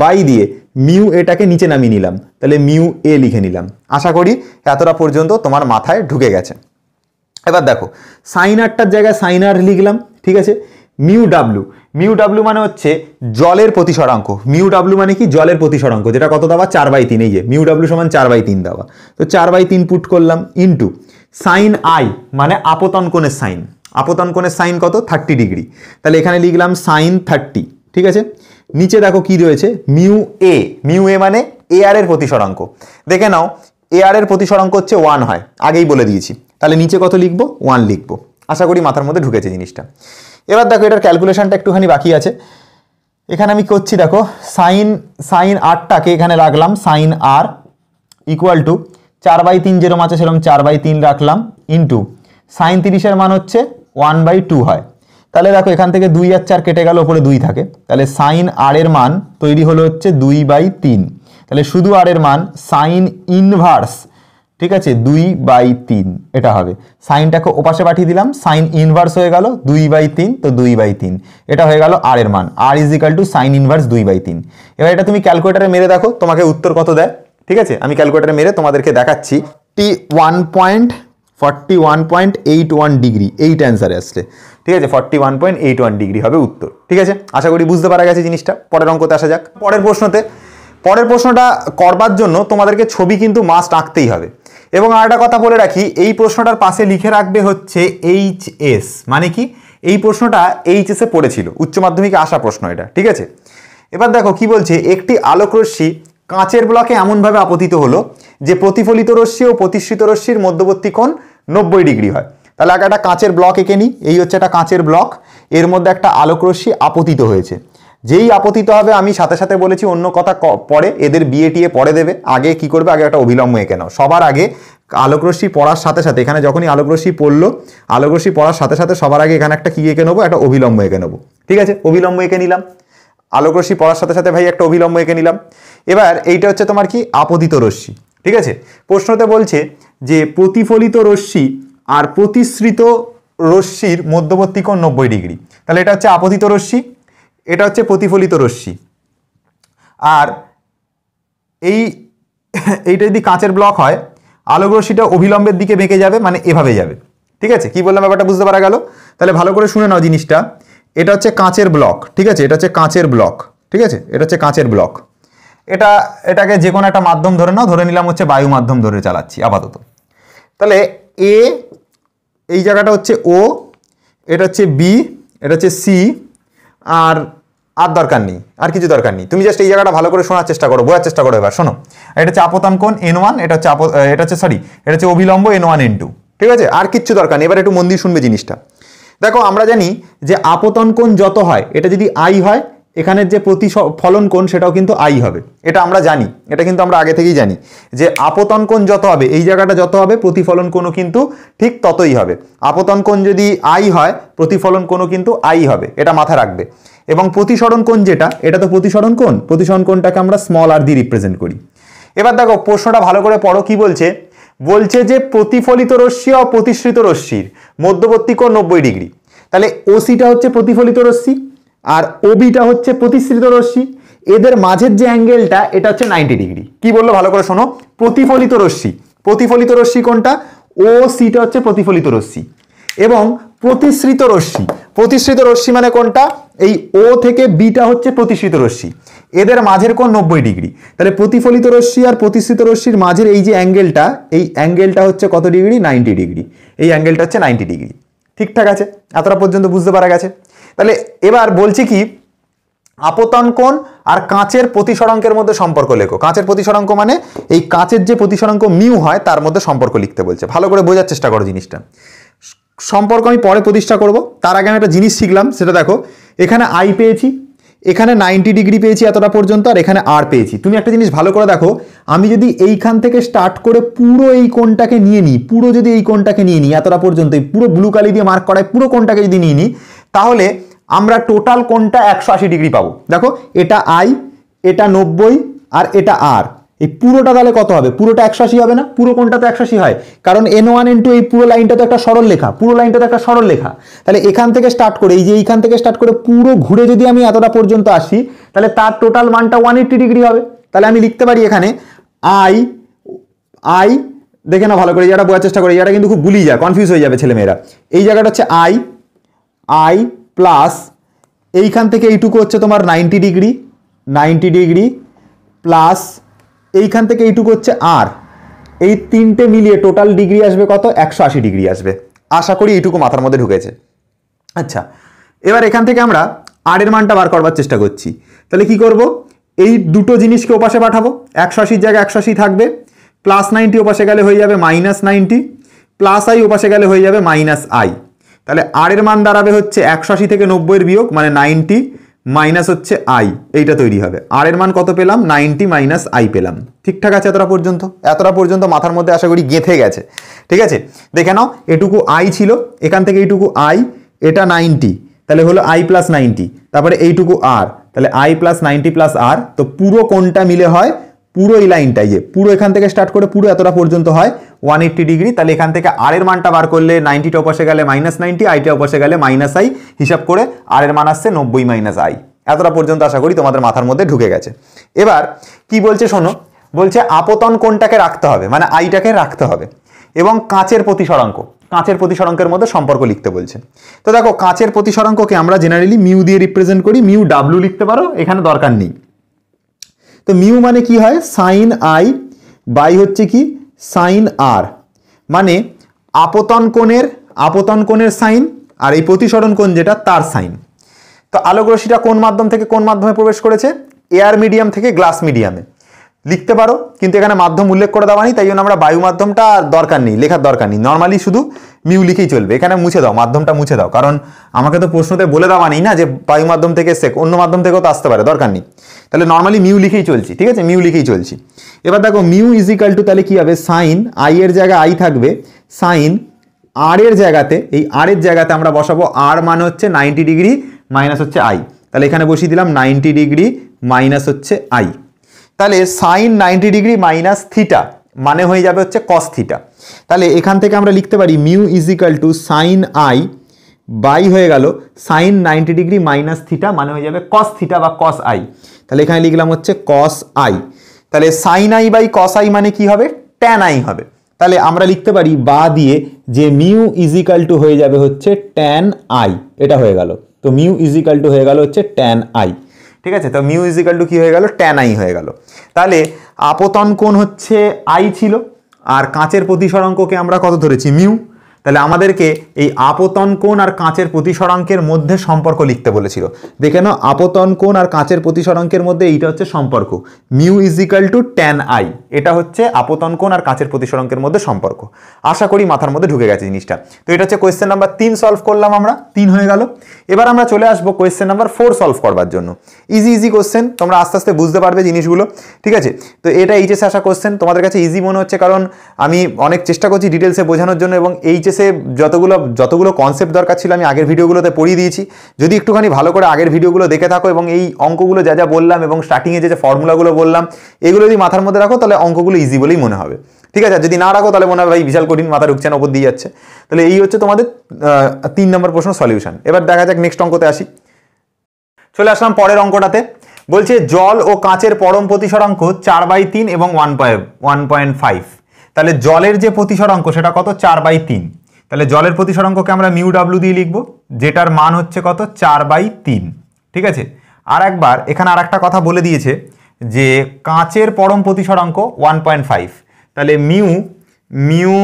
A: বাই দিয়ে মিউ এটাকে নিচে নামিয়ে নিলাম তাহলে মিউ এ লিখে নিলাম আশা করি এতটা পর্যন্ত তোমার মাথায় ঢুকে গেছে এবার দেখো সাইন আরটার জায়গায় সাইন আর লিখলাম ঠিক আছে মিউ ডাব্লু মিউ ডাব্লু মানে হচ্ছে জলের প্রতিসরাঙ্ক মিউ ডাব্লু মানে কি জলের প্রতিসরাঙ্ক যেটা কত দেওয়া চার বাই তিন এই যে মিউ ডাব্লু সমান চার বাই তিন দেওয়া তো চার বাই তিন পুট করলাম ইন্টু সাইন আই মানে আপতন কোণের সাইন আপতন কোণের সাইন কত থার্টি ডিগ্রি তাহলে এখানে লিখলাম সাইন থার্টি ঠিক আছে নিচে দেখো কি রয়েছে মিউ এ মিউ এ মানে এ আর এর প্রতিসরাঙ্ক দেখে নাও এ আর এর প্রতিসরাঙ্ক হচ্ছে ওয়ান হয় আগেই বলে দিয়েছি তাহলে নিচে কত লিখবো ওয়ান লিখবো আশা করি মাথার মধ্যে ঢুকেছে জিনিসটা এবার দেখো এটার ক্যালকুলেশনটা একটুখানি বাকি আছে এখানে আমি করছি দেখো সাইন সাইন আরটাকে এখানে রাখলাম সাইন আর ইকুয়াল টু চার বাই তিন যেরম আছে সেরকম চার বাই তিন রাখলাম ইন্টু সাইন তিরিশের মান হচ্ছে ওয়ান বাই টু হয় তাহলে দেখো এখান থেকে দুই আর চার কেটে গেল ওপরে দুই থাকে তাহলে সাইন আর এর মান তৈরি হলো হচ্ছে দুই বাই তিন তাহলে শুধু আর এর মান সাইন ইনভার্স ঠিক আছে দুই বাই তিন এটা হবে সাইনটাকে ওপাশে পাঠিয়ে দিলাম সাইন ইনভার্স হয়ে গেল দুই বাই তিন তো দুই বাই তিন এটা হয়ে গেল আর এর মান r is equal to sine inverse দুই বাই তিন এবার এটা তুমি ক্যালকুলেটারে মেরে দেখো তোমাকে উত্তর কত দেয় ঠিক আছে আমি ক্যালকুলেটারে মেরে তোমাদেরকে দেখাচ্ছি টি one point forty one point eight one degree eight অ্যান্সারে আসলে ঠিক আছে forty one point eight one degree হবে উত্তর ঠিক আছে আশা করি বুঝতে পারা গেছে জিনিসটা পরের অঙ্কতে আসা যাক পরের প্রশ্নতে পরের প্রশ্নটা করবার জন্য তোমাদেরকে ছবি কিন্তু মাস্ট আঁকতেই হবে এবং আরেকটা কথা বলে রাখি এই প্রশ্নটার পাশে লিখে রাখবে হচ্ছে এইচ এস মানে কি এই প্রশ্নটা এইচ এসে পড়েছিল উচ্চ মাধ্যমিকে আসা প্রশ্ন এটা ঠিক আছে এবার দেখো কি বলছে একটি আলোকরশ্মি কাঁচের ব্লকে এমনভাবে আপতিত হলো যে প্রতিফলিত রশ্মি ও প্রতিষ্ঠিত রশ্মির মধ্যবর্তী কোণ নব্বই ডিগ্রি হয় তাহলে আগে একটা কাঁচের ব্লক এঁকে নিই এই হচ্ছে একটা কাঁচের ব্লক এর মধ্যে একটা আলোকরশ্মি আপতিত হয়েছে যেই আপতিত হবে আমি সাথে সাথে বলেছি অন্য কথা পরে এদের বিয়ে টিয়ে পরে দেবে আগে কি করবে আগে একটা অবিলম্ব এঁকে নাও সবার আগে আলোকরশ্মি পড়ার সাথে সাথে এখানে যখনই আলোকরশ্মি পড়লো আলোকরশ্মি পড়ার সাথে সাথে সবার আগে এখানে একটা কী এঁকে নেবো একটা অবিলম্ব এঁকে নেবো ঠিক আছে অবিলম্ব এঁকে নিলাম আলোকরশ্মি পড়ার সাথে সাথে ভাই একটা অবিলম্ব এঁকে নিলাম এবার এইটা হচ্ছে তোমার কি আপতিত রশ্মি ঠিক আছে প্রশ্নতে বলছে যে প্রতিফলিত রশ্মি আর প্রতিশ্রিত রশ্মির মধ্যবর্তী কোণ নব্বই ডিগ্রি তাহলে এটা হচ্ছে আপতিত রশ্মি এটা হচ্ছে প্রতিফলিত রশ্মি আর এই এইটা যদি কাঁচের ব্লক হয় আলোক রশ্মিটা অভিলম্বের দিকে বেঁকে যাবে মানে এভাবে যাবে ঠিক আছে কি বললাম ব্যাপারটা বুঝতে পারা গেল তাহলে ভালো করে শুনে নাও জিনিসটা এটা হচ্ছে কাঁচের ব্লক ঠিক আছে এটা হচ্ছে কাঁচের ব্লক ঠিক আছে এটা হচ্ছে কাঁচের ব্লক এটা এটাকে যে কোনো একটা মাধ্যম ধরে নাও ধরে নিলাম হচ্ছে বায়ু মাধ্যম ধরে চালাচ্ছি আপাতত তাহলে এ এই জায়গাটা হচ্ছে ও এটা হচ্ছে বি এটা হচ্ছে সি আর আর দরকার নেই আর কিছু দরকার নেই তুমি জাস্ট এই জায়গাটা ভালো করে শোনার চেষ্টা করো বোঝার চেষ্টা করো এবার শোনো এটা হচ্ছে আপতান কোন এন ওয়ান এটা হচ্ছে এটা হচ্ছে সরি এটা হচ্ছে অভিলম্ব এন ওয়ান এন টু ঠিক আছে আর কিচ্ছু দরকার নেই এবার একটু মন্দির শুনবে জিনিসটা দেখো আমরা জানি যে আপতন কোন যত হয় এটা যদি আই হয় এখানের যে প্রতি ফলন কোণ সেটাও কিন্তু আই হবে এটা আমরা জানি এটা কিন্তু আমরা আগে থেকেই জানি যে আপতন কোণ যত হবে এই জায়গাটা যত হবে প্রতিফলন কোনো কিন্তু ঠিক ততই হবে আপতন কোণ যদি আই হয় প্রতিফলন কোনো কিন্তু আই হবে এটা মাথা রাখবে এবং প্রতিসরণ কোণ যেটা এটা তো প্রতিসরণ কোণ প্রতিসরণ কোণটাকে আমরা স্মল আর দিয়ে রিপ্রেজেন্ট করি এবার দেখো প্রশ্নটা ভালো করে পড়ো কি বলছে বলছে যে প্রতিফলিত রশ্মি ও প্রতিশ্রিত রশ্মির মধ্যবর্তী কোণ নব্বই ডিগ্রি তাহলে ওসিটা হচ্ছে প্রতিফলিত রশ্মি আর ওবিটা হচ্ছে প্রতিশ্রিত রশ্মি এদের মাঝের যে অ্যাঙ্গেলটা এটা হচ্ছে নাইনটি ডিগ্রি কি বললো ভালো করে শোনো প্রতিফলিত রশ্মি প্রতিফলিত রশ্মি কোনটা ও সিটা হচ্ছে প্রতিফলিত রশ্মি এবং প্রতিশ্রিত রশ্মি প্রতিশ্রিত রশ্মি মানে কোনটা এই ও থেকে বিটা হচ্ছে প্রতিশ্রিত রশ্মি এদের মাঝের কোন নব্বই ডিগ্রি তাহলে প্রতিফলিত রশ্মি আর প্রতিশ্রিত রশ্মির মাঝের এই যে অ্যাঙ্গেলটা এই অ্যাঙ্গেলটা হচ্ছে কত ডিগ্রি নাইনটি ডিগ্রি এই অ্যাঙ্গেলটা হচ্ছে নাইনটি ডিগ্রি ঠিকঠাক আছে এতটা পর্যন্ত বুঝতে পারা গেছে তাহলে এবার বলছি কি আপতন কোণ আর কাঁচের প্রতিসরাঙ্কের মধ্যে সম্পর্ক লেখো কাঁচের প্রতিসরাঙ্ক মানে এই কাঁচের যে প্রতিসরাঙ্ক মিউ হয় তার মধ্যে সম্পর্ক লিখতে বলছে ভালো করে বোঝার চেষ্টা করো জিনিসটা সম্পর্ক আমি পরে প্রতিষ্ঠা করব তার আগে আমি একটা জিনিস শিখলাম সেটা দেখো এখানে আই পেয়েছি এখানে নাইনটি ডিগ্রি পেয়েছি এতটা পর্যন্ত আর এখানে আর পেয়েছি তুমি একটা জিনিস ভালো করে দেখো আমি যদি এইখান থেকে স্টার্ট করে পুরো এই কোনটাকে নিয়ে নিই পুরো যদি এই কোনটাকে নিয়ে নিই এতটা পর্যন্ত পুরো ব্লু কালি দিয়ে মার্ক করায় পুরো কোনটাকে যদি নিয়ে নিই তাহলে আমরা টোটাল কোনটা একশো আশি ডিগ্রি পাবো দেখো এটা আই এটা নব্বই আর এটা আর এই পুরোটা তাহলে কত হবে পুরোটা একশো আশি হবে না পুরো কোনটা তো একশো আশি হয় কারণ এন ওয়ান এন টু এই পুরো লাইনটা তো একটা সরল লেখা পুরো লাইনটা তো একটা সরল লেখা তাহলে এখান থেকে স্টার্ট করে এই যে এইখান থেকে স্টার্ট করে পুরো ঘুরে যদি আমি এতটা পর্যন্ত আসি তাহলে তার টোটাল মানটা ওয়ান এইট্টি ডিগ্রি হবে তাহলে আমি লিখতে পারি এখানে আই আই দেখে না ভালো করে যারা বোঝার চেষ্টা করে যারা কিন্তু খুব ভুলিয়ে যায় কনফিউজ হয়ে যাবে ছেলেমেয়েরা এই জায়গাটা হচ্ছে আই আই প্লাস এইখান থেকে এইটুকু হচ্ছে তোমার ninety degree ninety degree plus এইখান থেকে এইটুকু হচ্ছে আর এই তিনটে মিলিয়ে টোটাল ডিগ্রি আসবে কত একশো আশি ডিগ্রি আসবে আশা করি এইটুকু মাথার মধ্যে ঢুকেছে আচ্ছা এবার এখান থেকে আমরা আরের মানটা বার করবার চেষ্টা করছি তাহলে কি করব এই দুটো জিনিসকে ওপাশে পাঠাবো একশো আশির জায়গায় একশো আশি থাকবে প্লাস নাইনটি ওপাশে গেলে হয়ে যাবে মাইনাস নাইনটি প্লাস আই ওপাশে গেলে হয়ে যাবে মাইনাস আই তাহলে আর এর মান দাঁড়াবে হচ্ছে একশো আশি থেকে নব্বইয়ের বিয়োগ মানে নাইনটি মাইনাস হচ্ছে আই এইটা তৈরি হবে আর এর মান কত পেলাম নাইনটি মাইনাস আই পেলাম ঠিকঠাক আছে এতটা পর্যন্ত এতটা পর্যন্ত মাথার মধ্যে আশা করি গেঁথে গেছে ঠিক আছে দেখে নাও এটুকু আই ছিল এখান থেকে এইটুকু আই এটা নাইনটি তাহলে হলো আই প্লাস নাইনটি তারপরে এইটুকু আর তাহলে i plus ninety plus r তো পুরো কোনটা মিলে হয় পুরো এই লাইনটাই যে পুরো এখান থেকে স্টার্ট করে পুরো এতটা পর্যন্ত হয় ওয়ান এইট্টি ডিগ্রি তাহলে এখান থেকে আর এর মানটা বার করলে নাইনটিটা উপসে গেলে মাইনাস নাইনটি আইটা উপসে গেলে মাইনাস আই হিসাব করে আরের এর মান আসছে নব্বই মাইনাস আই এতটা পর্যন্ত আশা করি তোমাদের মাথার মধ্যে ঢুকে গেছে এবার কি বলছে শোনো বলছে আপতন কোনটাকে রাখতে হবে মানে আইটাকে রাখতে হবে এবং কাঁচের প্রতিসরাঙ্ক কাঁচের প্রতিসরাঙ্কের মধ্যে সম্পর্ক লিখতে বলছে তো দেখো কাঁচের প্রতিসরাঙ্ককে আমরা জেনারেলি মিউ দিয়ে রিপ্রেজেন্ট করি মিউ ডাব্লু লিখতে পারো এখানে দরকার নেই তো মিউ মানে কি হয় সাইন আই বাই হচ্ছে কি সাইন আর মানে আপতন কোণের আপতন কোণের সাইন আর এই প্রতিসরণ কোণ যেটা তার সাইন তো আলোক কোন মাধ্যম থেকে কোন মাধ্যমে প্রবেশ করেছে এয়ার মিডিয়াম থেকে গ্লাস মিডিয়ামে লিখতে পারো কিন্তু এখানে মাধ্যম উল্লেখ করে দেওয়া নেই তাই জন্য আমরা বায়ু মাধ্যমটা দরকার নেই লেখার দরকার নেই নর্মালি শুধু মিউ লিখেই চলবে এখানে মুছে দাও মাধ্যমটা মুছে দাও কারণ আমাকে তো প্রশ্নতে বলে দেওয়া নেই না যে বায়ু মাধ্যম থেকে সেক অন্য মাধ্যম থেকেও তো আসতে পারে দরকার নেই তাহলে নর্মালি মিউ লিখেই চলছি ঠিক আছে মিউ লিখেই চলছি এবার দেখো মিউ ইজিক্যাল টু তাহলে কী হবে সাইন আই এর জায়গায় আই থাকবে সাইন আর এর জায়গাতে এই আর এর জায়গাতে আমরা বসাবো আর মানে হচ্ছে নাইনটি ডিগ্রি মাইনাস হচ্ছে আই তাহলে এখানে বসিয়ে দিলাম নাইনটি ডিগ্রি মাইনাস হচ্ছে আই তাহলে sine ninety degree minus theta মানে হয়ে যাবে হচ্ছে কস থিটা তাহলে এখান থেকে আমরা লিখতে পারি mu equal to sine i by হয়ে গেল sine ninety degree minus theta মানে হয়ে যাবে কস থিটা বা কস আই তাহলে এখানে লিখলাম হচ্ছে কস আই তাহলে sine i by cos i মানে কি হবে ট্যান আই হবে তাহলে আমরা লিখতে পারি বা দিয়ে যে মিউ ইজিক্যাল টু হয়ে যাবে হচ্ছে ট্যান আই এটা হয়ে গেল তো মিউ ইজিক্যাল টু হয়ে গেল হচ্ছে ট্যান আই ঠিক আছে তো মিউ ইজিক্যাল টু কী হয়ে গেল ট্যান আই হয়ে গেল তাহলে আপতন কোণ হচ্ছে আই ছিল আর কাঁচের প্রতিসরাঙ্ককে আমরা কত ধরেছি মিউ তাহলে আমাদেরকে এই আপতন কোণ আর কাঁচের প্রতিসরাঙ্কের মধ্যে সম্পর্ক লিখতে বলেছিল দেখে নাও আপতন কোণ আর কাঁচের প্রতিসরাঙ্কের মধ্যে এইটা হচ্ছে সম্পর্ক mu equal to tan i এটা হচ্ছে আপতন কোণ আর কাঁচের প্রতিসরাঙ্কের মধ্যে সম্পর্ক আশা করি মাথার মধ্যে ঢুকে গেছে জিনিসটা তো এটা হচ্ছে কোয়েশ্চেন নাম্বার তিন সলভ করলাম আমরা তিন হয়ে গেল এবার আমরা চলে আসবো কোয়েশ্চেন নাম্বার ফোর সলভ করবার জন্য ইজি ইজি কোয়েশ্চেন তোমরা আস্তে আস্তে বুঝতে পারবে জিনিসগুলো ঠিক আছে তো এটা এইচএসে আসা কোয়েশ্চেন তোমাদের কাছে ইজি মনে হচ্ছে কারণ আমি অনেক চেষ্টা করছি ডিটেলসে বোঝানোর জন্য এবং এইচএস সে যতগুলো যতগুলো কনসেপ্ট দরকার ছিল আমি আগের ভিডিওগুলোতে পড়িয়ে দিয়েছি যদি একটুখানি ভালো করে আগের ভিডিওগুলো দেখে থাকো এবং এই অঙ্কগুলো যা যা বললাম এবং স্টার্টিংয়ে যে যে ফর্মুলাগুলো বললাম এগুলো যদি মাথার মধ্যে রাখো তাহলে অঙ্কগুলো ইজি বলেই মনে হবে ঠিক আছে যদি না রাখো তাহলে মনে হয় ভাই বিশাল কঠিন মাথা ঢুকছে না ওপর দিয়ে যাচ্ছে তাহলে এই হচ্ছে তোমাদের তিন নম্বর প্রশ্ন সলিউশন এবার দেখা যাক নেক্সট অঙ্কতে আসি চলে আসলাম পরের অঙ্কটাতে বলছে জল ও কাঁচের পরম অঙ্ক চার বাই তিন এবং one point one point five তাহলে জলের যে অঙ্ক সেটা কত চার বাই তিন তাহলে জলের প্রতিসরঙ্ককে আমরা মিউ ডাব্লু দিয়ে লিখব যেটার মান হচ্ছে কত চার বাই তিন ঠিক আছে আর একবার এখানে আর একটা কথা বলে দিয়েছে যে কাঁচের পরম প্রতিসরঙ্ক ওয়ান পয়েন্ট ফাইভ তাহলে mu mu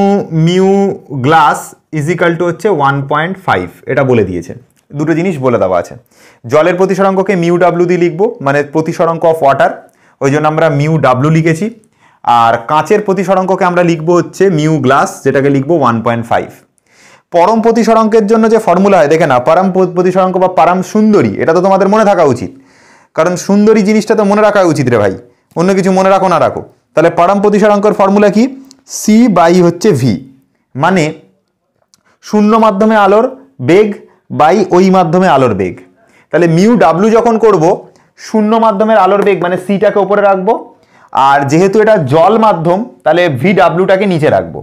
A: mu glass equal to হচ্ছে ওয়ান পয়েন্ট ফাইভ এটা বলে দিয়েছে দুটো জিনিস বলে দেওয়া আছে জলের প্রতিসরঙ্ককে মিউ ডাব্লু দিয়ে লিখব মানে প্রতিসরঙ্ক অফ ওয়াটার ওই জন্য আমরা মিউ ডাব্লু লিখেছি আর কাঁচের প্রতিসরঙ্ককে আমরা লিখব হচ্ছে মিউ গ্লাস যেটাকে লিখব ওয়ান পয়েন্ট ফাইভ পরম প্রতিসরাঙ্কের জন্য যে ফর্মুলা হয় দেখে না পরম প্রতিসরাঙ্ক বা পারাম সুন্দরী এটা তো তোমাদের মনে থাকা উচিত কারণ সুন্দরী জিনিসটা তো মনে রাখা উচিত রে ভাই অন্য কিছু মনে রাখো না রাখো তাহলে পরম প্রতিসরাঙ্কর ফর্মুলা কি সি বাই হচ্ছে ভি মানে শূন্য মাধ্যমে আলোর বেগ বাই ওই মাধ্যমে আলোর বেগ তাহলে মিউ ডাব্লু যখন করব শূন্য মাধ্যমের আলোর বেগ মানে সিটাকে ওপরে রাখবো আর যেহেতু এটা জল মাধ্যম তাহলে ভি ডাব্লুটাকে নিচে রাখবো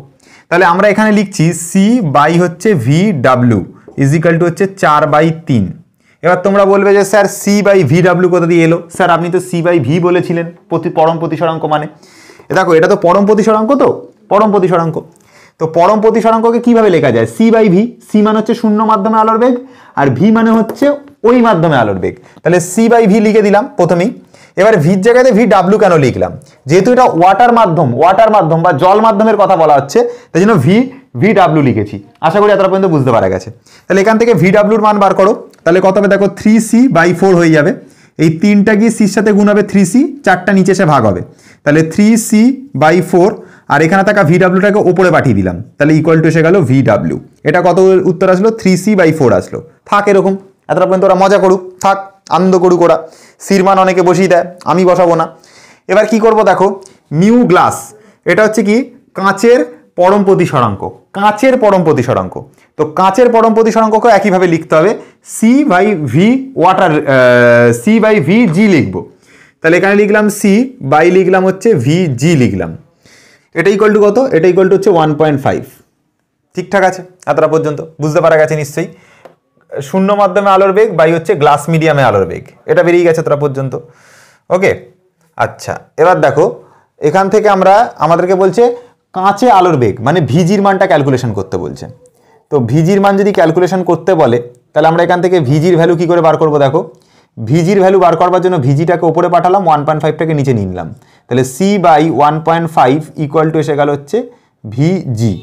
A: তাহলে আমরা এখানে লিখছি সি বাই হচ্ছে ভি ডাব্লু ইজিক্যাল টু হচ্ছে চার বাই তিন এবার তোমরা বলবে যে sir C by V W কোথা দিয়ে এলো স্যার আপনি তো সি বাই ভি বলেছিলেন প্রতি পরম প্রতিসরাঙ্ক মানে দেখো এটা তো পরম প্রতিসরাঙ্ক তো পরম প্রতিসরাঙ্ক তো পরম প্রতিসরাঙ্ককে কীভাবে লেখা যায় সি বাই ভি সি মানে হচ্ছে শূন্য মাধ্যমে আলোর বেগ আর ভি মানে হচ্ছে ওই মাধ্যমে আলোর বেগ তাহলে সি বাই ভি লিখে দিলাম প্রথমেই এবার ভির জায়গাতে ভি ডাব্লু কেন লিখলাম যেহেতু এটা ওয়াটার মাধ্যম ওয়াটার মাধ্যম বা জল মাধ্যমের কথা বলা হচ্ছে তাই জন্য ভি ভি ডাব্লু লিখেছি আশা করি এতটা পর্যন্ত বুঝতে পারা গেছে তাহলে এখান থেকে ভি ডাব্লুর মান বার করো তাহলে কত হবে দেখো থ্রি সি বাই ফোর হয়ে যাবে এই তিনটা গিয়ে সির সাথে গুণ হবে থ্রি সি চারটা নিচে এসে ভাগ হবে তাহলে থ্রি সি বাই ফোর আর এখানে থাকা ভি ডাব্লুটাকে ওপরে পাঠিয়ে দিলাম তাহলে ইকুয়াল টু এসে গেল ভি ডাব্লু এটা কত উত্তর আসলো থ্রি সি বাই ফোর আসলো থাক এরকম এতটা পর্যন্ত ওরা মজা করুক থাক আনন্দ করুক ওরা সিরমান অনেকে বসিয়ে দেয় আমি বসাবো না এবার কি করব দেখো মিউ গ্লাস এটা হচ্ছে কি কাঁচের পরমপতি সরাঙ্ক কাঁচের পরমপতি সরাঙ্ক তো কাঁচের পরমপতি সরাঙ্ককে একইভাবে লিখতে হবে C by V water C by V G লিখবো তাহলে এখানে লিখলাম সি বাই লিখলাম হচ্ছে ভি জি লিখলাম এটা ইকুয়াল টু কত এটা ইকুয়াল টু হচ্ছে ওয়ান পয়েন্ট ফাইভ ঠিকঠাক আছে এতটা পর্যন্ত বুঝতে পারা গেছে নিশ্চয়ই শূন্য মাধ্যমে আলোর বেগ বাই হচ্ছে গ্লাস মিডিয়ামে আলোর বেগ এটা বেরিয়ে গেছে তোরা পর্যন্ত ওকে আচ্ছা এবার দেখো এখান থেকে আমরা আমাদেরকে বলছে কাঁচে আলোর বেগ মানে ভিজির মানটা ক্যালকুলেশন করতে বলছে তো ভিজির মান যদি ক্যালকুলেশন করতে বলে তাহলে আমরা এখান থেকে ভিজির ভ্যালু কি করে বার করবো দেখো ভিজির ভ্যালু বার করবার জন্য ভিজিটাকে ওপরে পাঠালাম ওয়ান পয়েন্ট ফাইভটাকে নিচে নিলাম তাহলে c by one point five equal to এসে গেল হচ্ছে ভিজি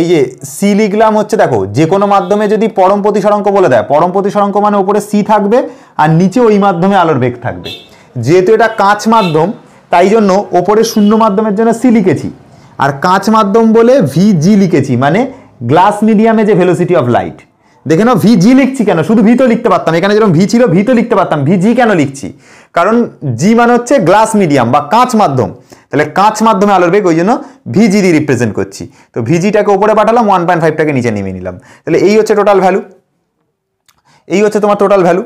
A: এই যে সি লিখলাম হচ্ছে দেখো যে কোনো মাধ্যমে যদি পরম প্রতিসরাঙ্ক বলে দেয় পরম প্রতিসরাঙ্ক মানে ওপরে সি থাকবে আর নিচে ওই মাধ্যমে আলোর বেগ থাকবে যেহেতু এটা কাঁচ মাধ্যম তাই জন্য ওপরে শূন্য মাধ্যমের জন্য সি লিখেছি আর কাঁচ মাধ্যম বলে ভি জি লিখেছি মানে গ্লাস মিডিয়ামে যে ভেলোসিটি অফ লাইট দেখে নাও ভি জি লিখছি কেন শুধু ভিতো লিখতে পারতাম এখানে যেরকম ভি ছিল ভি তো লিখতে পারতাম ভি জি কেন লিখছি কারণ জি মানে হচ্ছে গ্লাস মিডিয়াম বা কাঁচ মাধ্যম তাহলে কাঁচ মাধ্যমে আলোর বেগ ওই জন্য ভিজি দিয়ে রিপ্রেজেন্ট করছি তো ভিজিটাকে ওপরে পাঠালাম ওয়ান পয়েন্ট ফাইভটাকে নিচে নেমে নিলাম তাহলে এই হচ্ছে টোটাল ভ্যালু এই হচ্ছে তোমার টোটাল ভ্যালু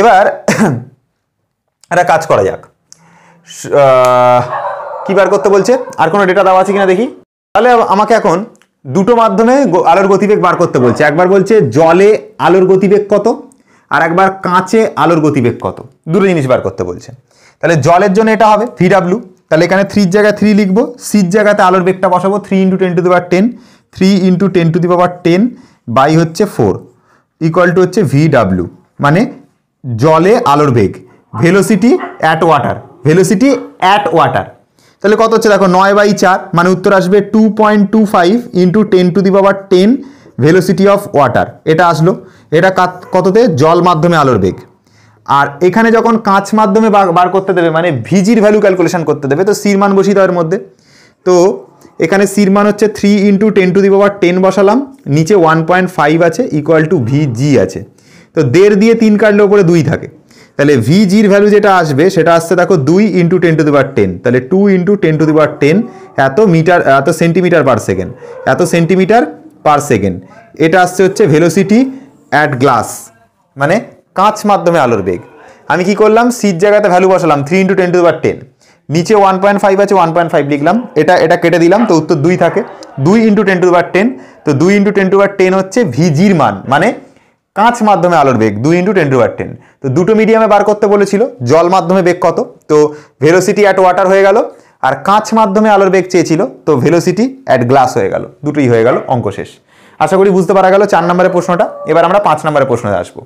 A: এবার একটা কাজ করা যাক কী বার করতে বলছে আর কোনো ডেটা দেওয়া আছে কিনা দেখি তাহলে আমাকে এখন দুটো মাধ্যমে আলোর গতিবেগ বার করতে বলছে একবার বলছে জলে আলোর গতিবেগ কত আর একবার কাঁচে আলোর গতিবেগ কত দুটো জিনিস বার করতে বলছে তাহলে জলের জন্য এটা হবে থ্রি ডাব্লু তাহলে এখানে থ্রির জায়গায় থ্রি লিখবো সির জায়গাতে আলোর বেগটা বসাবো three into ten to the power ten three into ten to the power ten by হচ্ছে ফোর ইকুয়াল টু হচ্ছে ভি ডাব্লু মানে জলে আলোর বেগ velocity at water velocity at water তাহলে কত হচ্ছে দেখো নয় বাই চার মানে উত্তর আসবে two point two five into ten to the power ten velocity of water এটা আসলো এটা কততে জল মাধ্যমে আলোর বেগ আর এখানে যখন কাঁচ মাধ্যমে বার করতে দেবে মানে ভিজির ভ্যালু ক্যালকুলেশন করতে দেবে তো সির মান বসি তার মধ্যে তো এখানে সির মান হচ্ছে three into ten to the power ten বসালাম নিচে ওয়ান পয়েন্ট ফাইভ আছে ইকুয়াল টু ভি জি আছে তো দেড় দিয়ে তিন কাটলে ওপরে দুই থাকে তাহলে ভি জির ভ্যালু যেটা আসবে সেটা আসছে দেখো দুই ইন্টু টেন টু দি বার টেন তাহলে two into ten to the বার টেন এত মিটার এত সেন্টিমিটার পার সেকেন্ড এত সেন্টিমিটার পার সেকেন্ড এটা আসছে হচ্ছে ভেলোসিটি অ্যাট গ্লাস মানে কাঁচ মাধ্যমে আলোর বেগ আমি কি করলাম সিট জায়গাতে ভ্যালু বসালাম থ্রি ইন্টু টেন টু বার টেন নিচে ওয়ান পয়েন্ট ফাইভ আছে ওয়ান পয়েন্ট ফাইভ লিখলাম এটা এটা কেটে দিলাম তো উত্তর দুই থাকে দুই ইন্টু টেন টু বার টেন তো দুই ইন্টু টেন টু বার টেন হচ্ছে ভিজির মান মানে কাঁচ মাধ্যমে আলোর বেগ দুই ইন্টু টেন টু আর টেন তো দুটো মিডিয়ামে বার করতে বলেছিল জল মাধ্যমে বেগ কত তো ভেলোসিটি অ্যাট ওয়াটার হয়ে গেল আর কাঁচ মাধ্যমে আলোর বেগ চেয়েছিল তো ভেলোসিটি অ্যাট গ্লাস হয়ে গেল দুটোই হয়ে গেল অঙ্ক শেষ আশা করি বুঝতে পারা গেল চার নম্বরের প্রশ্নটা এবার আমরা পাঁচ নম্বরের প্রশ্নে আসবো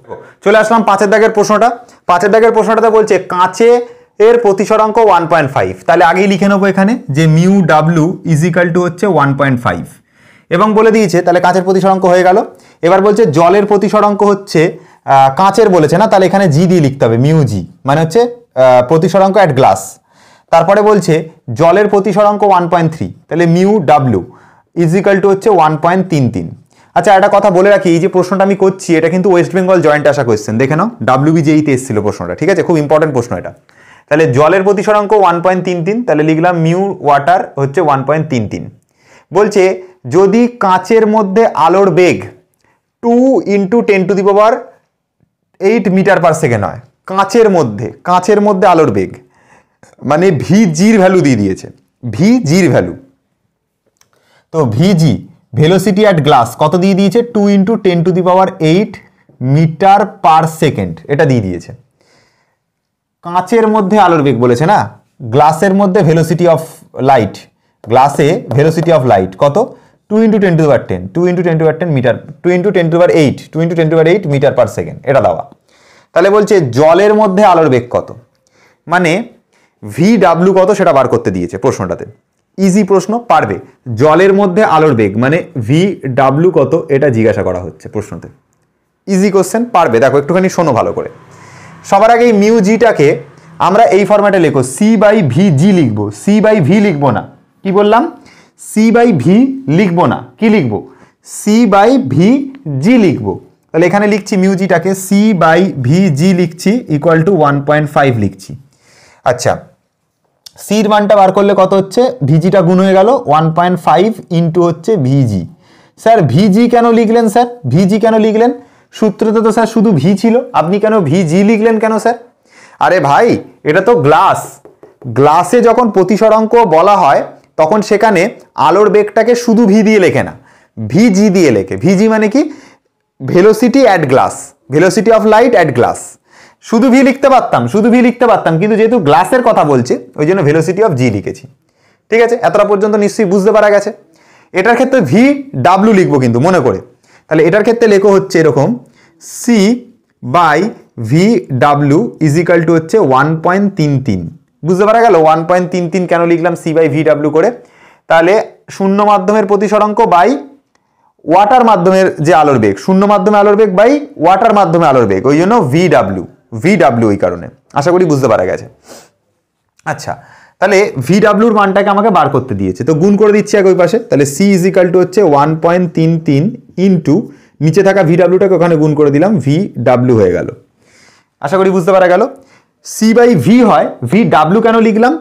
A: চলে আসলাম পাঁচের দাগের প্রশ্নটা পাঁচের দাগের প্রশ্নটাতে বলছে কাঁচে এর অঙ্ক ওয়ান পয়েন্ট ফাইভ তাহলে আগেই লিখে নেবো এখানে যে মিউ ডাব্লু ইজিক্যাল টু হচ্ছে ওয়ান পয়েন্ট ফাইভ এবং বলে দিয়েছে তাহলে কাঁচের অঙ্ক হয়ে গেল এবার বলছে জলের প্রতিসরঙ্ক হচ্ছে কাঁচের বলেছে না তাহলে এখানে জি দিয়ে লিখতে হবে মিউজি মানে হচ্ছে প্রতিসর অ্যাট গ্লাস তারপরে বলছে জলের প্রতিসর ওয়ান পয়েন্ট থ্রি তাহলে মিউ ডাব্লু ইজিক্যাল টু হচ্ছে ওয়ান পয়েন্ট তিন তিন আচ্ছা একটা কথা বলে রাখি এই যে প্রশ্নটা আমি করছি এটা কিন্তু ওয়েস্ট বেঙ্গল জয়েন্ট আসা কোয়েশ্চেন দেখে নাও ডাব্লিউবিজেইতে e এসেছিল প্রশ্নটা ঠিক আছে খুব ইম্পর্টেন্ট প্রশ্ন এটা তাহলে জলের প্রতিসরঙ্ক ওয়ান পয়েন্ট তিন তিন তাহলে লিখলাম মিউ ওয়াটার হচ্ছে ওয়ান পয়েন্ট তিন তিন বলছে যদি কাঁচের মধ্যে আলোর বেগ two into ten to the power eight metre per second হয় কাঁচের মধ্যে কাঁচের মধ্যে আলোর বেগ মানে ভি জির ভ্যালু দিয়ে দিয়েছে ভি জির ভ্যালু তো v g velocity at glass কত দিয়ে দিয়েছে two into ten to the power eight metre per second এটা দিয়ে দিয়েছে কাঁচের মধ্যে আলোর বেগ বলেছে না গ্লাসের মধ্যে ভেলোসিটি অফ লাইট গ্লাসে ভেলোসিটি অফ লাইট কত টু ইন্টু টেন টু পার ten two into ten to পার ten metre two into ten to বার eight two into ten to পার এইট মিটার পার সেকেন্ড এটা দেওয়া তাহলে বলছে জলের মধ্যে আলোর বেগ কত মানে ভি ডাব্লু কত সেটা বার করতে দিয়েছে প্রশ্নটাতে ইজি প্রশ্ন পারবে জলের মধ্যে আলোর বেগ মানে ভি ডাব্লু কত এটা জিজ্ঞাসা করা হচ্ছে প্রশ্নতে ইজি কোশ্চেন পারবে দেখো একটুখানি শোনো ভালো করে সবার আগে এই মিউ জিটাকে আমরা এই ফর্ম্যাটে লেখো সি বাই ভি জি লিখবো সি বাই ভি লিখবো না কি বললাম সি বাই ভি লিখবো না কি লিখবো সি বাই ভি জি লিখবো তাহলে এখানে লিখছি মিউজিটাকে সি বাই ভি জি লিখছি equal to one point five লিখছি আচ্ছা সির মানটা বার করলে কত হচ্ছে ভিজিটা গুণ হয়ে গেল ওয়ান পয়েন্ট ফাইভ ইন্টু হচ্ছে ভিজি স্যার ভিজি কেন লিখলেন স্যার ভিজি কেন লিখলেন সূত্রতে তো স্যার শুধু ভি ছিল আপনি কেন ভিজি লিখলেন কেন স্যার আরে ভাই এটা তো গ্লাস গ্লাসে যখন প্রতিসরাঙ্ক বলা হয় তখন সেখানে আলোর বেগটাকে শুধু ভি দিয়ে লেখে না ভি জি দিয়ে লেখে ভি জি মানে কি velocity at glass velocity of light at glass শুধু ভি লিখতে পারতাম শুধু ভি লিখতে পারতাম কিন্তু যেহেতু গ্লাসের কথা বলছে ওই জন্য ভেলোসিটি অফ জি লিখেছি ঠিক আছে এতটা পর্যন্ত নিশ্চয়ই বুঝতে পারা গেছে এটার ক্ষেত্রে ভি ডাব্লু লিখবো কিন্তু মনে করে তাহলে এটার ক্ষেত্রে লেখো হচ্ছে এরকম c by V W is equal to হচ্ছে ওয়ান পয়েন্ট তিন তিন বুঝতে পারা গেল ওয়ান পয়েন্ট তিন তিন কেন লিখলাম সি বাই ভি ডাব্লিউ করে তাহলে শূন্য মাধ্যমের প্রতিসরাঙ্ক বাই ওয়াটার মাধ্যমের যে আলোর বেগ শূন্য মাধ্যমে আলোর বেগ বাই ওয়াটার মাধ্যমে আলোর বেগ ওই জন্য ভি ডাব্লিউ ভি ডাব্লিউ কারণে আশা করি বুঝতে পারা গেছে আচ্ছা তাহলে ভি ডাব্লিউর মানটাকে আমাকে বার করতে দিয়েছে তো গুণ করে দিচ্ছি এক ওই পাশে তাহলে সি ইজ ইকাল টু হচ্ছে ওয়ান পয়েন্ট তিন তিন ইন্টু নিচে থাকা ভি ডাব্লিউটাকে ওখানে গুণ করে দিলাম ভি ডাব্লিউ হয়ে গেল আশা করি বুঝতে পারা গেল সি বাই ভি হয় ভি ডাব্লু কেন লিখলাম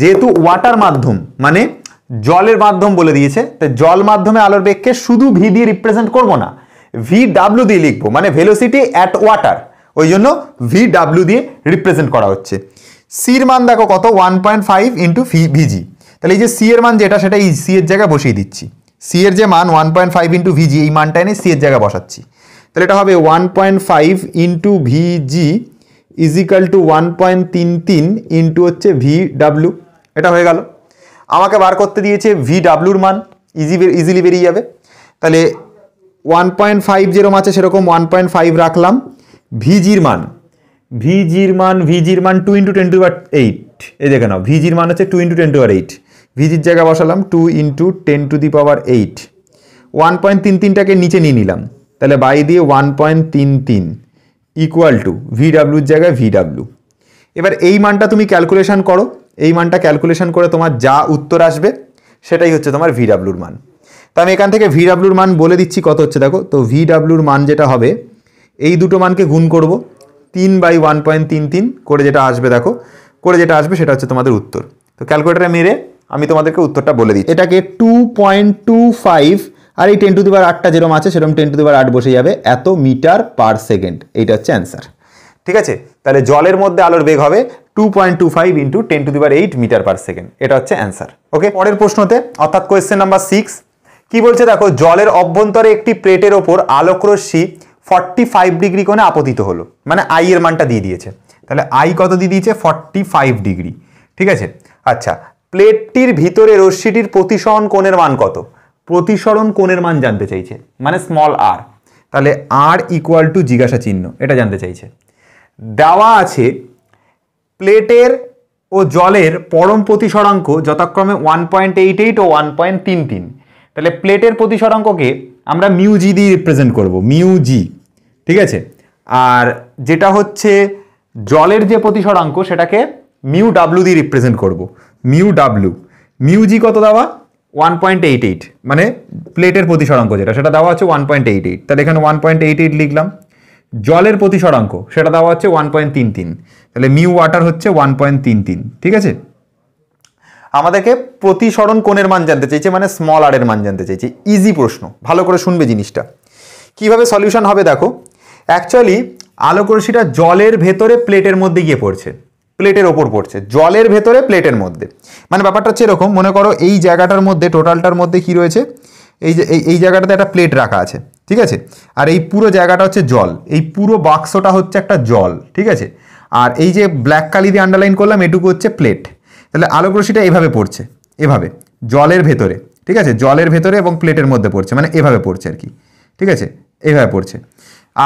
A: যেহেতু ওয়াটার মাধ্যম মানে জলের মাধ্যম বলে দিয়েছে তো জল মাধ্যমে আলোর বেগকে শুধু ভি দিয়ে রিপ্রেজেন্ট করব না ভি ডাব্লু দিয়ে লিখবো মানে ভেলোসিটি অ্যাট ওয়াটার ওই জন্য ভি ডাব্লু দিয়ে রিপ্রেজেন্ট করা হচ্ছে সির মান দেখো কত one point five into v v g তাহলে এই যে সি এর মান যেটা সেটা এই সি এর জায়গায় বসিয়ে দিচ্ছি সি এর যে মান ওয়ান পয়েন্ট ফাইভ ইন্টু ভিজি এই মানটা এনে সি এর জায়গায় বসাচ্ছি তাহলে এটা হবে one point five into v g is equal to one point তিন তিন ইন্টু হচ্ছে ভি ডাব্লু এটা হয়ে গেল আমাকে বার করতে দিয়েছে ভি ডাব্লুর মান ইজি ইজিলি বেরিয়ে যাবে তাহলে ওয়ান পয়েন্ট ফাইভ যেরকম আছে সেরকম ওয়ান পয়েন্ট ফাইভ রাখলাম ভিজির মান ভিজির মান ভিজির মান টু ইন্টু টেন টু বার এইট এই দেখে নাও ভিজির মান হচ্ছে টু ইন্টু টেন টু আর এইট ভিজির জায়গায় বসালাম two into ten to the power eight one point তিন তিনটাকে নিচে নিয়ে নিলাম তাহলে বাই দিয়ে ওয়ান পয়েন্ট তিন তিন ইকুয়াল টু ভিডাব্লুর জায়গায় ভিডাব্লু এবার এই মানটা তুমি ক্যালকুলেশান করো এই মানটা ক্যালকুলেশন করে তোমার যা উত্তর আসবে সেটাই হচ্ছে তোমার ভিডাব্লুর মান তো আমি এখান থেকে ভিডাব্লুর মান বলে দিচ্ছি কত হচ্ছে দেখো তো ভিডাব্লুর মান যেটা হবে এই দুটো মানকে গুণ করব তিন বাই ওয়ান পয়েন্ট তিন তিন করে যেটা আসবে দেখো করে যেটা আসবে সেটা হচ্ছে তোমাদের উত্তর তো ক্যালকুলেটারে মেরে আমি তোমাদেরকে উত্তরটা বলে দিচ্ছি এটাকে টু পয়েন্ট টু ফাইভ আর এই টেন টু দিবার আটটা যেরকম আছে সেরকম টেন টু দিবার আট বসে যাবে এত মিটার পার সেকেন্ড এইটা হচ্ছে অ্যান্সার ঠিক আছে তাহলে জলের মধ্যে আলোর বেগ হবে two point two five into ten to দিবার এইট মিটার পার সেকেন্ড এটা হচ্ছে অ্যান্সার ওকে পরের প্রশ্নতে অর্থাৎ কোয়েশ্চেন নাম্বার সিক্স কি বলছে দেখো জলের অভ্যন্তরে একটি প্লেটের ওপর আলোকরশ্মি ফর্টি ফাইভ ডিগ্রি কোণে আপতিত হলো মানে আই এর মানটা দিয়ে দিয়েছে তাহলে আই কত দিয়ে দিয়েছে ফর্টি ফাইভ ডিগ্রি ঠিক আছে আচ্ছা প্লেটটির ভিতরে রশ্মিটির প্রতিসহন কোণের মান কত প্রতিসরণ কোণের মান জানতে চাইছে মানে স্মল আর তাহলে আর ইকুয়াল টু জিজ্ঞাসা চিহ্ন এটা জানতে চাইছে দেওয়া আছে প্লেটের ও জলের পরম প্রতিসরাঙ্ক যথাক্রমে ওয়ান পয়েন্ট এইট এইট ও ওয়ান পয়েন্ট তিন তিন তাহলে প্লেটের প্রতিসরাঙ্ককে আমরা মিউজি দিয়ে রিপ্রেজেন্ট করব মিউজি ঠিক আছে আর যেটা হচ্ছে জলের যে প্রতিসরাঙ্ক সেটাকে মিউ ডাব্লু দিয়ে রিপ্রেজেন্ট করব মিউ ডাব্লু মিউজি কত দেওয়া ওয়ান পয়েন্ট এইট এইট মানে প্লেটের প্রতিসরাঙ্ক যেটা সেটা দেওয়া আছে ওয়ান পয়েন্ট এইট এইট তাহলে এখানে ওয়ান পয়েন্ট এইট এইট লিখলাম জলের প্রতিসরাঙ্ক সেটা দেওয়া আছে ওয়ান পয়েন্ট তিন তিন তাহলে মিউ ওয়াটার হচ্ছে ওয়ান পয়েন্ট তিন তিন ঠিক আছে আমাদেরকে প্রতিসরণ কোণের মান জানতে চাইছে মানে স্মল আর এর মান জানতে চাইছে ইজি প্রশ্ন ভালো করে শুনবে জিনিসটা কিভাবে সলিউশন হবে দেখো অ্যাকচুয়ালি আলোকরশিটা জলের ভেতরে প্লেটের মধ্যে গিয়ে পড়ছে প্লেটের ওপর পড়ছে জলের ভেতরে প্লেটের মধ্যে মানে ব্যাপারটা হচ্ছে এরকম মনে করো এই জায়গাটার মধ্যে টোটালটার মধ্যে কি রয়েছে এই যে এই জায়গাটাতে একটা প্লেট রাখা আছে ঠিক আছে আর এই পুরো জায়গাটা হচ্ছে জল এই পুরো বাক্সটা হচ্ছে একটা জল ঠিক আছে আর এই যে ব্ল্যাক কালি দিয়ে আন্ডারলাইন করলাম এটুকু হচ্ছে প্লেট তাহলে আলোক এভাবে পড়ছে এভাবে জলের ভেতরে ঠিক আছে জলের ভেতরে এবং প্লেটের মধ্যে পড়ছে মানে এভাবে পড়ছে আর কি ঠিক আছে এভাবে পড়ছে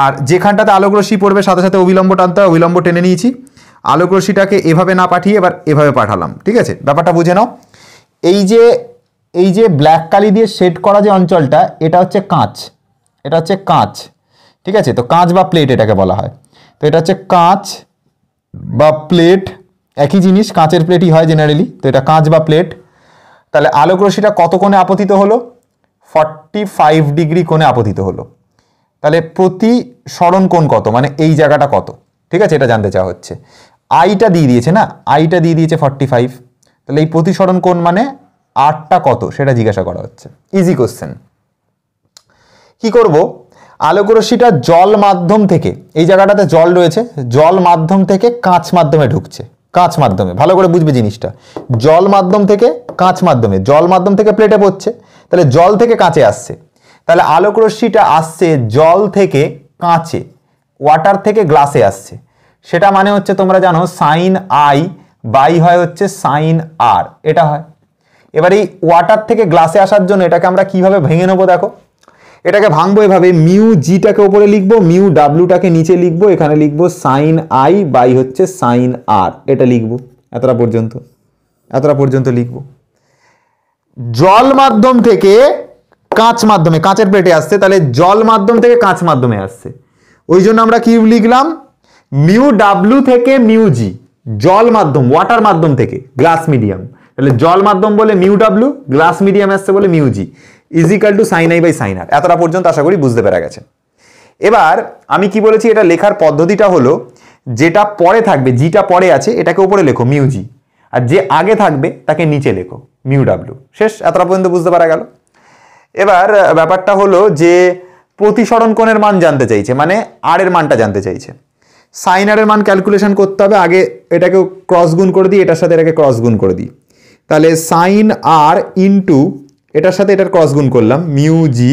A: আর যেখানটাতে আলোক পড়বে সাথে সাথে অবিলম্ব টানতে হয় অবিলম্ব টেনে নিয়েছি আলোক রশ্মিটাকে এভাবে না পাঠিয়ে এবার এভাবে পাঠালাম ঠিক আছে ব্যাপারটা বুঝে নাও এই যে এই যে ব্ল্যাক কালি দিয়ে শেড করা যে অঞ্চলটা এটা হচ্ছে কাঁচ এটা হচ্ছে কাঁচ ঠিক আছে তো কাঁচ বা প্লেট এটাকে বলা হয় তো এটা হচ্ছে কাঁচ বা প্লেট একই জিনিস কাঁচের প্লেটই হয় জেনারেলি তো এটা কাঁচ বা প্লেট তাহলে আলোক রশ্মিটা কত কোণে আপতিত হলো ফর্টি ফাইভ ডিগ্রি কোণে আপতিত হলো তাহলে প্রতি স্মরণ কোণ কত মানে এই জায়গাটা কত ঠিক আছে এটা জানতে চাওয়া হচ্ছে আইটা দিয়ে দিয়েছে না আইটা দিয়ে দিয়েছে ফর্টি ফাইভ তাহলে এই প্রতিসরণ কোন মানে আটটা কত সেটা জিজ্ঞাসা করা হচ্ছে ইজি কোশ্চেন কি করব আলোকরশ্মিটা জল মাধ্যম থেকে এই জায়গাটাতে জল রয়েছে জল মাধ্যম থেকে কাঁচ মাধ্যমে ঢুকছে কাঁচ মাধ্যমে ভালো করে বুঝবে জিনিসটা জল মাধ্যম থেকে কাঁচ মাধ্যমে জল মাধ্যম থেকে প্লেটে পড়ছে তাহলে জল থেকে কাঁচে আসছে তাহলে আলোকরশ্মিটা আসছে জল থেকে কাঁচে ওয়াটার থেকে গ্লাসে আসছে সেটা মানে হচ্ছে তোমরা জানো সাইন আই বাই হয় হচ্ছে সাইন আর এটা হয় এবার এই ওয়াটার থেকে গ্লাসে আসার জন্য এটাকে আমরা কিভাবে ভেঙে নেবো দেখো এটাকে ভাঙবো এভাবে মিউ জিটাকে ওপরে লিখবো মিউ ডাব্লুটাকে নিচে লিখবো এখানে লিখবো সাইন আই বাই হচ্ছে সাইন আর এটা লিখবো এতটা পর্যন্ত এতটা পর্যন্ত লিখবো জল মাধ্যম থেকে কাঁচ মাধ্যমে কাঁচের প্লেটে আসছে তাহলে জল মাধ্যম থেকে কাঁচ মাধ্যমে আসছে ওই জন্য আমরা কি লিখলাম মিউ ডাব্লু থেকে মিউ জি জল মাধ্যম ওয়াটার মাধ্যম থেকে গ্লাস মিডিয়াম তাহলে জল মাধ্যম বলে মিউ ডাব্লু গ্লাস মিডিয়াম আসছে বলে mu g is equal to sine i by sine r এতটা পর্যন্ত আশা করি বুঝতে পেরা গেছে এবার আমি কি বলেছি এটা লেখার পদ্ধতিটা হলো যেটা পরে থাকবে জিটা পরে আছে এটাকে উপরে লেখো মিউ জি আর যে আগে থাকবে তাকে নিচে লেখো মিউ ডাব্লু শেষ এতটা পর্যন্ত বুঝতে পারা গেল এবার ব্যাপারটা হলো যে প্রতিসরণ কোণের মান জানতে চাইছে মানে আর এর মানটা জানতে চাইছে সাইনারের মান ক্যালকুলেশন করতে হবে আগে এটাকে ক্রস গুণ করে দিই এটার সাথে এটাকে ক্রস গুণ করে দিই তাহলে সাইন আর ইনটু এটার সাথে এটার ক্রস গুণ করলাম মিউ জি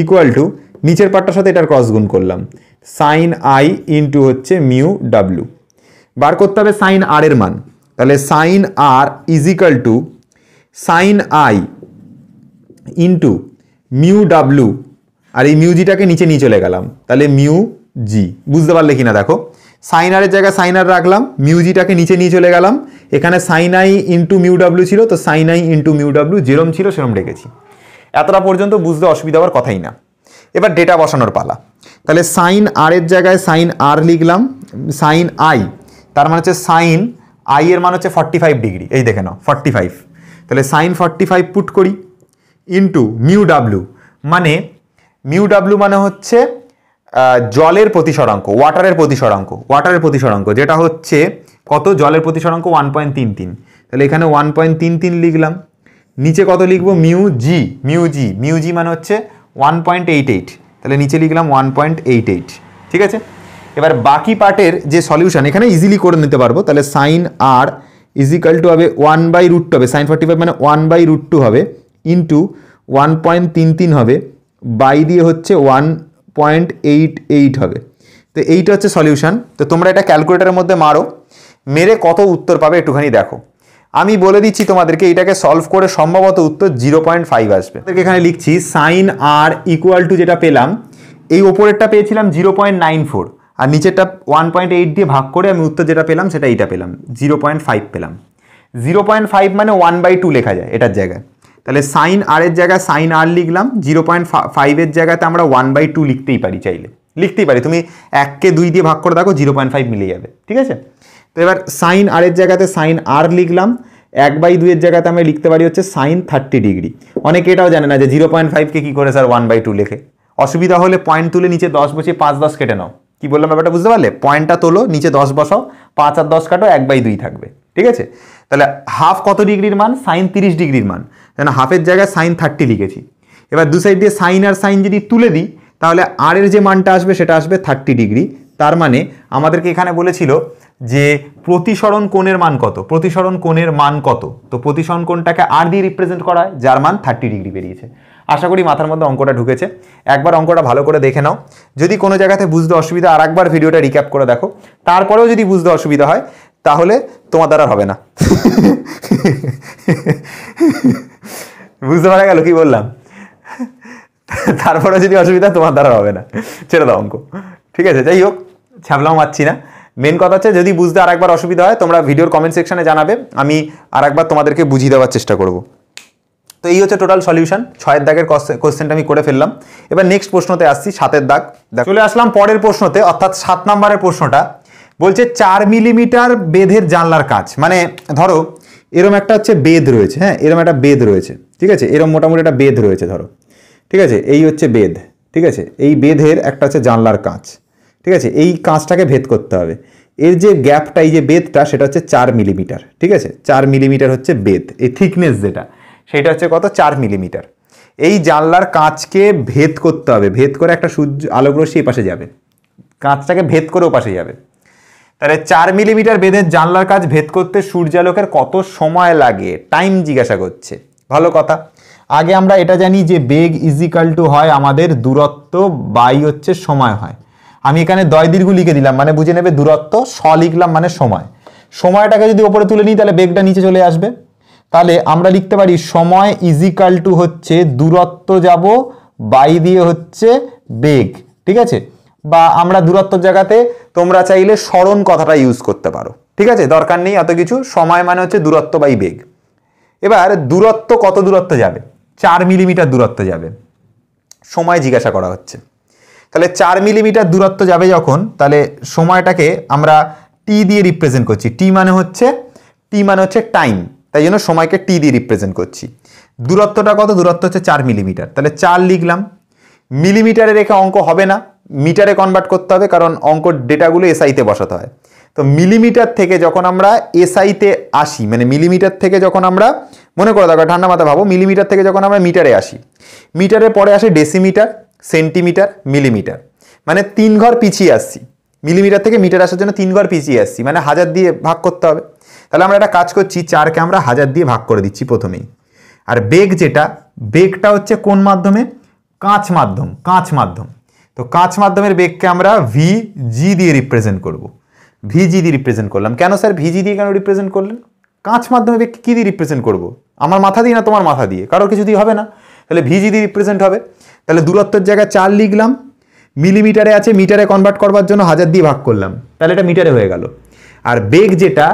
A: ইকুয়াল টু নিচের পার্টটার সাথে এটার ক্রস গুণ করলাম সাইন আই ইনটু হচ্ছে মিউ ডাব্লু বার করতে হবে সাইন আর এর মান তাহলে sine r is equal to sine i into mu ডাব্লু আর এই মিউজিটাকে নিচে নিয়ে চলে গেলাম তাহলে মিউ জি বুঝতে পারলে কিনা দেখো সাইনারের জায়গায় সাইনার রাখলাম মিউজিটাকে নিচে নিয়ে চলে গেলাম এখানে সাইনাই ইন্টু মিউ ছিল তো সাইনাই ইন্টু মিউডাব্লু যেরম ছিল সেরম ডেকেছি এতটা পর্যন্ত বুঝতে অসুবিধা হওয়ার কথাই না এবার ডেটা বসানোর পালা তাহলে সাইন আরের জায়গায় সাইন আর লিখলাম সাইন আই তার মানে হচ্ছে সাইন আই এর মান হচ্ছে ফর্টি ফাইভ ডিগ্রি এই দেখে নাও ফর্টি ফাইভ তাহলে সাইন ফর্টি ফাইভ পুট করি ইন্টু মিউ মানে মিউ মানে হচ্ছে জলের প্রতিসরাঙ্ক ওয়াটারের প্রতিসরাঙ্ক ওয়াটারের প্রতিসরাঙ্ক যেটা হচ্ছে কত জলের প্রতিসরাঙ্ক ওয়ান পয়েন্ট তিন তিন তাহলে এখানে ওয়ান পয়েন্ট তিন তিন লিখলাম নিচে কত লিখবো mu g mu g mu g মানে হচ্ছে ওয়ান পয়েন্ট এইট এইট তাহলে নিচে লিখলাম ওয়ান পয়েন্ট এইট এইট ঠিক আছে এবার বাকি পার্টের যে সলিউশন এখানে ইজিলি করে নিতে পারবো তাহলে সাইন আর ইজিক্যাল টু হবে ওয়ান বাই রুট টু হবে সাইন ফর্টি ফাইভ মানে ওয়ান বাই রুট টু হবে ইন্টু ওয়ান পয়েন্ট তিন তিন হবে বাই দিয়ে হচ্ছে ওয়ান পয়েন্ট এইট এইট হবে তো এইটা হচ্ছে সলিউশান তো তোমরা এটা ক্যালকুলেটারের মধ্যে মারো মেরে কত উত্তর পাবে একটুখানি দেখো আমি বলে দিচ্ছি তোমাদেরকে এটাকে সলভ করে সম্ভবত উত্তর জিরো পয়েন্ট ফাইভ আসবে এখানে লিখছি সাইন আর ইকুয়াল টু যেটা পেলাম এই ওপরেরটা পেয়েছিলাম জিরো পয়েন্ট নাইন ফোর আর নিচেরটা ওয়ান পয়েন্ট এইট দিয়ে ভাগ করে আমি উত্তর যেটা পেলাম সেটা এইটা পেলাম জিরো পয়েন্ট ফাইভ পেলাম জিরো পয়েন্ট ফাইভ মানে ওয়ান বাই টু লেখা যায় এটার জায়গায় তাহলে সাইন আর এর জায়গায় সাইন আর লিখলাম জিরো পয়েন্ট ফাইভের জায়গাতে আমরা ওয়ান বাই টু লিখতেই পারি চাইলে লিখতেই পারি তুমি এককে দুই দিয়ে ভাগ করে দেখো জিরো পয়েন্ট ফাইভ মিলে যাবে ঠিক আছে তো এবার সাইন আর এর জায়গাতে সাইন আর লিখলাম এক বাই দুইয়ের জায়গাতে আমি লিখতে পারি হচ্ছে সাইন থার্টি ডিগ্রি অনেকে এটাও জানে না যে জিরো পয়েন্ট ফাইভকে কী করে স্যার ওয়ান বাই টু লেখে অসুবিধা হলে পয়েন্ট তুলে নিচে দশ বসে পাঁচ দশ কেটে নাও কি বললাম ব্যাপারটা বুঝতে পারলে পয়েন্টটা তোলো নিচে দশ বসাও পাঁচ আর দশ কাটো এক বাই দুই থাকবে ঠিক আছে তাহলে হাফ কত ডিগ্রির মান সাইন তিরিশ ডিগ্রির মান কেন হাফের জায়গায় সাইন থার্টি লিখেছি এবার দু সাইড দিয়ে সাইন আর সাইন যদি তুলে দিই তাহলে আর এর যে মানটা আসবে সেটা আসবে থার্টি ডিগ্রি তার মানে আমাদেরকে এখানে বলেছিল যে প্রতিসরণ কোণের মান কত প্রতিসরণ কোণের মান কত তো প্রতিসরণ কোণটাকে আর দিয়ে রিপ্রেজেন্ট করা হয় যার মান থার্টি ডিগ্রি বেরিয়েছে আশা করি মাথার মধ্যে অঙ্কটা ঢুকেছে একবার অঙ্কটা ভালো করে দেখে নাও যদি কোনো জায়গাতে বুঝতে অসুবিধা আর একবার ভিডিওটা রিক্যাপ করে দেখো তারপরেও যদি বুঝতে অসুবিধা হয় তাহলে তোমার দ্বারা হবে না বুঝতে পারা গেল কি বললাম তারপরে যদি অসুবিধা তোমার দ্বারা হবে না ছেড়ে দাও অঙ্ক ঠিক আছে যাই হোক ছ্যাবলাও মারছি না মেন কথা হচ্ছে যদি বুঝতে আর একবার অসুবিধা হয় তোমরা ভিডিওর কমেন্ট সেকশানে জানাবে আমি আরেকবার তোমাদেরকে বুঝিয়ে দেওয়ার চেষ্টা করব তো এই হচ্ছে টোটাল সলিউশন ছয়ের দাগের কোশ্চেনটা আমি করে ফেললাম এবার নেক্সট প্রশ্নতে আসছি সাতের দাগ চলে আসলাম পরের প্রশ্নতে অর্থাৎ সাত নম্বরের প্রশ্নটা বলছে চার মিলিমিটার বেধের জানলার কাজ মানে ধরো এরম একটা হচ্ছে বেদ রয়েছে হ্যাঁ এরম একটা বেদ রয়েছে ঠিক আছে এরম মোটামুটি একটা বেদ রয়েছে ধরো ঠিক আছে এই হচ্ছে বেদ ঠিক আছে এই বেদের একটা হচ্ছে জানলার কাঁচ ঠিক আছে এই কাঁচটাকে ভেদ করতে হবে এর যে গ্যাপটা এই যে বেদটা সেটা হচ্ছে চার মিলিমিটার ঠিক আছে চার মিলিমিটার হচ্ছে বেদ এই থিকনেস যেটা সেটা হচ্ছে কত চার মিলিমিটার এই জানলার কাঁচকে ভেদ করতে হবে ভেদ করে একটা সূর্য আলোক রশ্মি এপাশে যাবে কাঁচটাকে ভেদ করেও পাশে যাবে তাহলে চার মিলিমিটার বেঁধে জানলার কাজ ভেদ করতে সূর্যালোকের কত সময় লাগে টাইম জিজ্ঞাসা করছে ভালো কথা আগে আমরা এটা জানি যে বেগ ইজিক্যাল টু হয় আমাদের দূরত্ব বাই হচ্ছে সময় হয় আমি এখানে দয় দীর্ঘ লিখে দিলাম মানে বুঝে নেবে দূরত্ব স লিখলাম মানে সময় সময়টাকে যদি ওপরে তুলে নিই তাহলে বেগটা নিচে চলে আসবে তাহলে আমরা লিখতে পারি সময় ইজিক্যাল টু হচ্ছে দূরত্ব যাব বাই দিয়ে হচ্ছে বেগ ঠিক আছে বা আমরা দূরত্বর জায়গাতে তোমরা চাইলে স্মরণ কথাটা ইউজ করতে পারো ঠিক আছে দরকার নেই এত কিছু সময় মানে হচ্ছে দূরত্ব বাই বেগ এবার দূরত্ব কত দূরত্ব যাবে চার মিলিমিটার দূরত্ব যাবে সময় জিজ্ঞাসা করা হচ্ছে তাহলে চার মিলিমিটার দূরত্ব যাবে যখন তাহলে সময়টাকে আমরা টি দিয়ে রিপ্রেজেন্ট করছি টি মানে হচ্ছে টি মানে হচ্ছে টাইম তাই জন্য সময়কে টি দিয়ে রিপ্রেজেন্ট করছি দূরত্বটা কত দূরত্ব হচ্ছে চার মিলিমিটার তাহলে চার লিখলাম মিলিমিটারে রেখে অঙ্ক হবে না মিটারে কনভার্ট করতে হবে কারণ অঙ্কর ডেটাগুলো এসআইতে বসাতে হয় তো মিলিমিটার থেকে যখন আমরা এসআইতে আসি মানে মিলিমিটার থেকে যখন আমরা মনে করে দেখো ঠান্ডা মাথা ভাবো মিলিমিটার থেকে যখন আমরা মিটারে আসি মিটারে পরে আসে ডেসিমিটার সেন্টিমিটার মিলিমিটার মানে তিন ঘর পিছিয়ে আসছি মিলিমিটার থেকে মিটার আসার জন্য তিন ঘর পিছিয়ে আসছি মানে হাজার দিয়ে ভাগ করতে হবে তাহলে আমরা একটা কাজ করছি চারকে আমরা হাজার দিয়ে ভাগ করে দিচ্ছি প্রথমেই আর বেগ যেটা বেগটা হচ্ছে কোন মাধ্যমে কাঁচ মাধ্যম কাঁচ মাধ্যম তো কাঁচ মাধ্যমের বেগকে আমরা ভি জি দিয়ে রিপ্রেজেন্ট করব ভি জি দিয়ে রিপ্রেজেন্ট করলাম কেন স্যার ভিজি দিয়ে কেন রিপ্রেজেন্ট করলেন কাঁচ মাধ্যমে বেগকে কী দিয়ে রিপ্রেজেন্ট করব আমার মাথা দিয়ে না তোমার মাথা দিয়ে কারোর কিছু দিয়ে হবে না তাহলে ভিজি দিয়ে রিপ্রেজেন্ট হবে তাহলে দূরত্বের জায়গায় চার লিখলাম মিলিমিটারে আছে মিটারে কনভার্ট করবার জন্য হাজার দিয়ে ভাগ করলাম তাহলে এটা মিটারে হয়ে গেল আর বেগ যেটা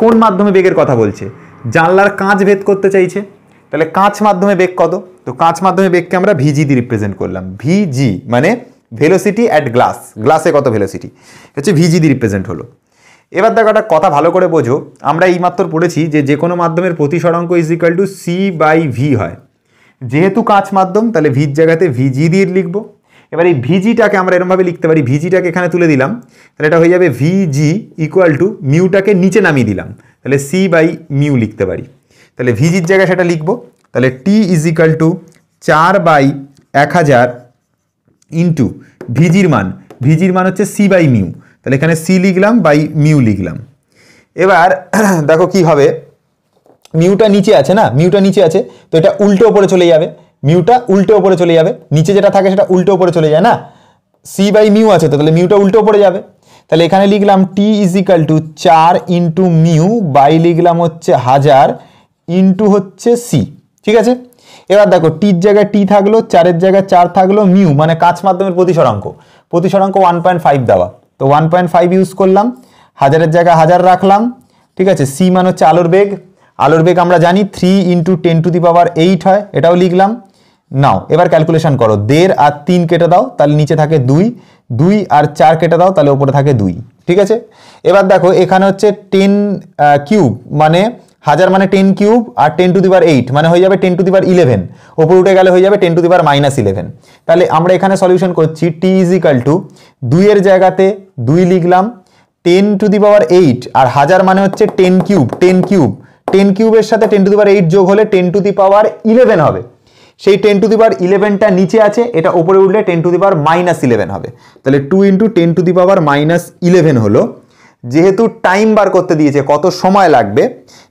A: কোন মাধ্যমে বেগের কথা বলছে জানলার কাঁচ ভেদ করতে চাইছে তাহলে কাঁচ মাধ্যমে বেগ কত তো কাঁচ মাধ্যমে বেগকে আমরা ভিজি দিয়ে রিপ্রেজেন্ট করলাম ভিজি মানে ভেলোসিটি অ্যাট গ্লাস গ্লাসে কত ভেলোসিটি হচ্ছে ভিজি দিয়ে রিপ্রেজেন্ট হলো এবার দেখো একটা কথা ভালো করে বোঝো আমরা এইমাত্র পড়েছি যে যে কোনো মাধ্যমের প্রতিসরাঙ্ক is equal to c by v হয় যেহেতু কাঁচ মাধ্যম তাহলে ভির জায়গাতে ভিজি দিয়ে লিখবো এবার এই ভিজিটাকে আমরা এরমভাবে লিখতে পারি ভিজিটাকে এখানে তুলে দিলাম তাহলে এটা হয়ে যাবে ভিজি ইকুয়াল টু মিউটাকে নিচে নামিয়ে দিলাম তাহলে সি বাই মিউ লিখতে পারি তাহলে ভিজির জায়গায় সেটা লিখব তাহলে টি ইজিক্যাল টু চার বাই এক হাজার ইন্টু ভিজির মান ভিজির মান হচ্ছে সি বাই মিউ তাহলে এখানে সি লিখলাম বাই মিউ লিখলাম এবার দেখো কি হবে মিউটা নিচে আছে না মিউটা নিচে আছে তো এটা উল্টো ওপরে চলে যাবে মিউটা উল্টো ওপরে চলে যাবে নিচে যেটা থাকে সেটা উল্টো ওপরে চলে যায় না সি বাই মিউ আছে তো তাহলে মিউটা উল্টো ওপরে যাবে তাহলে এখানে লিখলাম টি ইজিক্যাল টু চার ইন্টু মিউ বাই লিখলাম হচ্ছে হাজার ইন্টু হচ্ছে সি ঠিক আছে এবার দেখো টির জায়গায় টি থাকলো চারের জায়গায় চার থাকলো মিউ মানে কাঁচ মাধ্যমের প্রতিসরাঙ্ক প্রতিসরাঙ্ক ওয়ান পয়েন্ট ফাইভ দেওয়া তো ওয়ান পয়েন্ট ফাইভ ইউজ করলাম হাজারের জায়গায় হাজার রাখলাম ঠিক আছে সি মানে হচ্ছে আলোর বেগ আলোর বেগ আমরা জানি three into ten to the power eight হয় এটাও লিখলাম নাও এবার ক্যালকুলেশন করো দেড় আর তিন কেটে দাও তাহলে নিচে থাকে দুই দুই আর চার কেটে দাও তাহলে ওপরে থাকে দুই ঠিক আছে এবার দেখো এখানে হচ্ছে টেন কিউব মানে হাজার মানে টেন কিউব আর টেন টু দি এইট মানে হয়ে যাবে টেন টু দি ইলেভেন ওপর উঠে গেলে হয়ে যাবে ten to the minus eleven তাহলে আমরা এখানে সলিউশন করছি টি ইজ ইকাল টু দুইয়ের জায়গাতে দুই লিখলাম ten to the power eight আর হাজার মানে হচ্ছে ten cube ten cube ten কিউবের সাথে টেন টু দি এইট যোগ হলে ten to the power eleven হবে সেই টেন টু দি ইলেভেনটা নিচে আছে এটা ওপরে উঠলে ten to the minus eleven হবে তাহলে two into ten to the power minus eleven হলো যেহেতু টাইম বার করতে দিয়েছে কত সময় লাগবে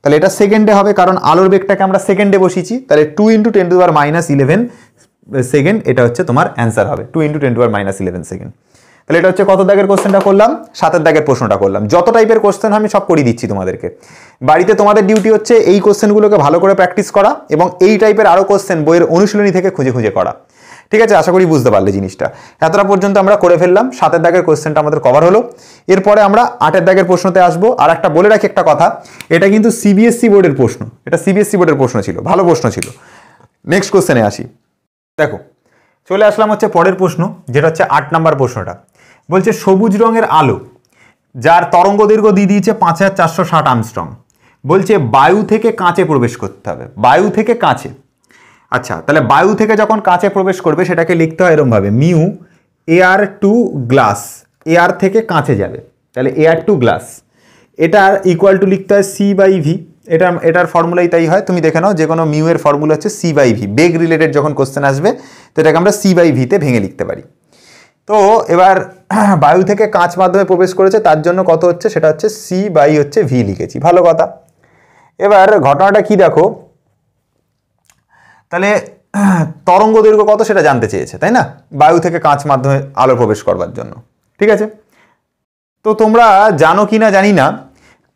A: তাহলে এটা সেকেন্ডে হবে কারণ আলোর বেগটাকে আমরা সেকেন্ডে বসিয়েছি তাহলে টু ইন্টু টেন টু আর মাইনাস ইলেভেন সেকেন্ড এটা হচ্ছে তোমার অ্যান্সার হবে টু ইন্টু টেন টু আর মাইনাস ইলেভেন সেকেন্ড তাহলে এটা হচ্ছে কত দাগের কোশ্চেনটা করলাম সাতের দাগের প্রশ্নটা করলাম যত টাইপের কোশ্চেন আমি সব করিয়ে দিচ্ছি তোমাদেরকে বাড়িতে তোমাদের ডিউটি হচ্ছে এই কোশ্চেনগুলোকে ভালো করে প্র্যাকটিস করা এবং এই টাইপের আরও কোশ্চেন বইয়ের অনুশীলনী থেকে খুঁজে খুঁজে করা ঠিক আছে আশা করি বুঝতে পারলে জিনিসটা এতটা পর্যন্ত আমরা করে ফেললাম সাতের দাগের কোয়েশ্চেনটা আমাদের কভার হলো এরপরে আমরা আটের দাগের প্রশ্নতে আসবো আর একটা বলে রাখি একটা কথা এটা কিন্তু সিবিএসসি e বোর্ডের প্রশ্ন এটা সিবিএসসি e বোর্ডের প্রশ্ন ছিল ভালো প্রশ্ন ছিল নেক্সট কোয়েশ্চেনে আসি দেখো চলে আসলাম হচ্ছে পরের প্রশ্ন যেটা হচ্ছে আট নাম্বার প্রশ্নটা বলছে সবুজ রঙের আলো যার তরঙ্গ দীর্ঘ দিয়ে দিয়েছে পাঁচ হাজার চারশো ষাট আমস্ট্রং বলছে বায়ু থেকে কাঁচে প্রবেশ করতে হবে বায়ু থেকে কাঁচে আচ্ছা তাহলে বায়ু থেকে যখন কাঁচে প্রবেশ করবে সেটাকে লিখতে হয় এরমভাবে mu air to glass air থেকে কাঁচে যাবে তাহলে এয়ার টু গ্লাস এটার ইকুয়াল টু লিখতে হয় সি বাই ভি এটা এটার ফর্মুলাই তাই হয় তুমি দেখে নাও যে কোনো মিউয়ের ফর্মুলা হচ্ছে সি বাই ভি বেগ রিলেটেড যখন কোশ্চেন আসবে তো এটাকে আমরা সি বাই ভিতে ভেঙে লিখতে পারি তো এবার বায়ু থেকে কাঁচ মাধ্যমে প্রবেশ করেছে তার জন্য কত হচ্ছে সেটা হচ্ছে সি বাই হচ্ছে ভি লিখেছি ভালো কথা এবার ঘটনাটা কি দেখো তাহলে তরঙ্গ দৈর্ঘ্য কত সেটা জানতে চেয়েছে তাই না বায়ু থেকে কাঁচ মাধ্যমে আলো প্রবেশ করবার জন্য ঠিক আছে তো তোমরা জানো কি না জানি না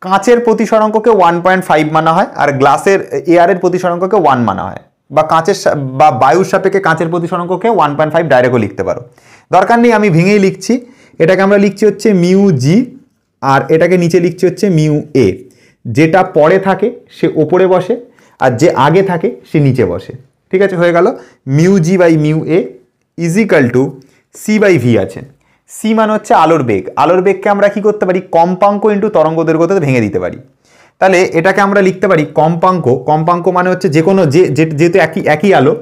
A: কাঁচের সরঙ্ককে ওয়ান পয়েন্ট ফাইভ মানা হয় আর গ্লাসের এয়ারের সরঙ্ককে ওয়ান মানা হয় বা কাঁচের বা বায়ুর সাপেক্ষে কাঁচের প্রতিসরঙ্ককে ওয়ান পয়েন্ট ফাইভ ডাইরেক্টও লিখতে পারো দরকার নেই আমি ভেঙেই লিখছি এটাকে আমরা লিখছি হচ্ছে মিউ জি আর এটাকে নিচে লিখছি হচ্ছে মিউ এ যেটা পরে থাকে সে ওপরে বসে আর যে আগে থাকে সে নিচে বসে ঠিক আছে হয়ে গেল mu g by mu a is equal to c by v আছে সি মানে হচ্ছে আলোর বেগ আলোর বেগকে আমরা কি করতে পারি কম্পাঙ্ক ইন্টু তরঙ্গ দৈর্ঘ্যতে ভেঙে দিতে পারি তাহলে এটাকে আমরা লিখতে পারি কম্পাঙ্ক কম্পাঙ্ক মানে হচ্ছে যে কোনো যে যেহেতু একই একই আলো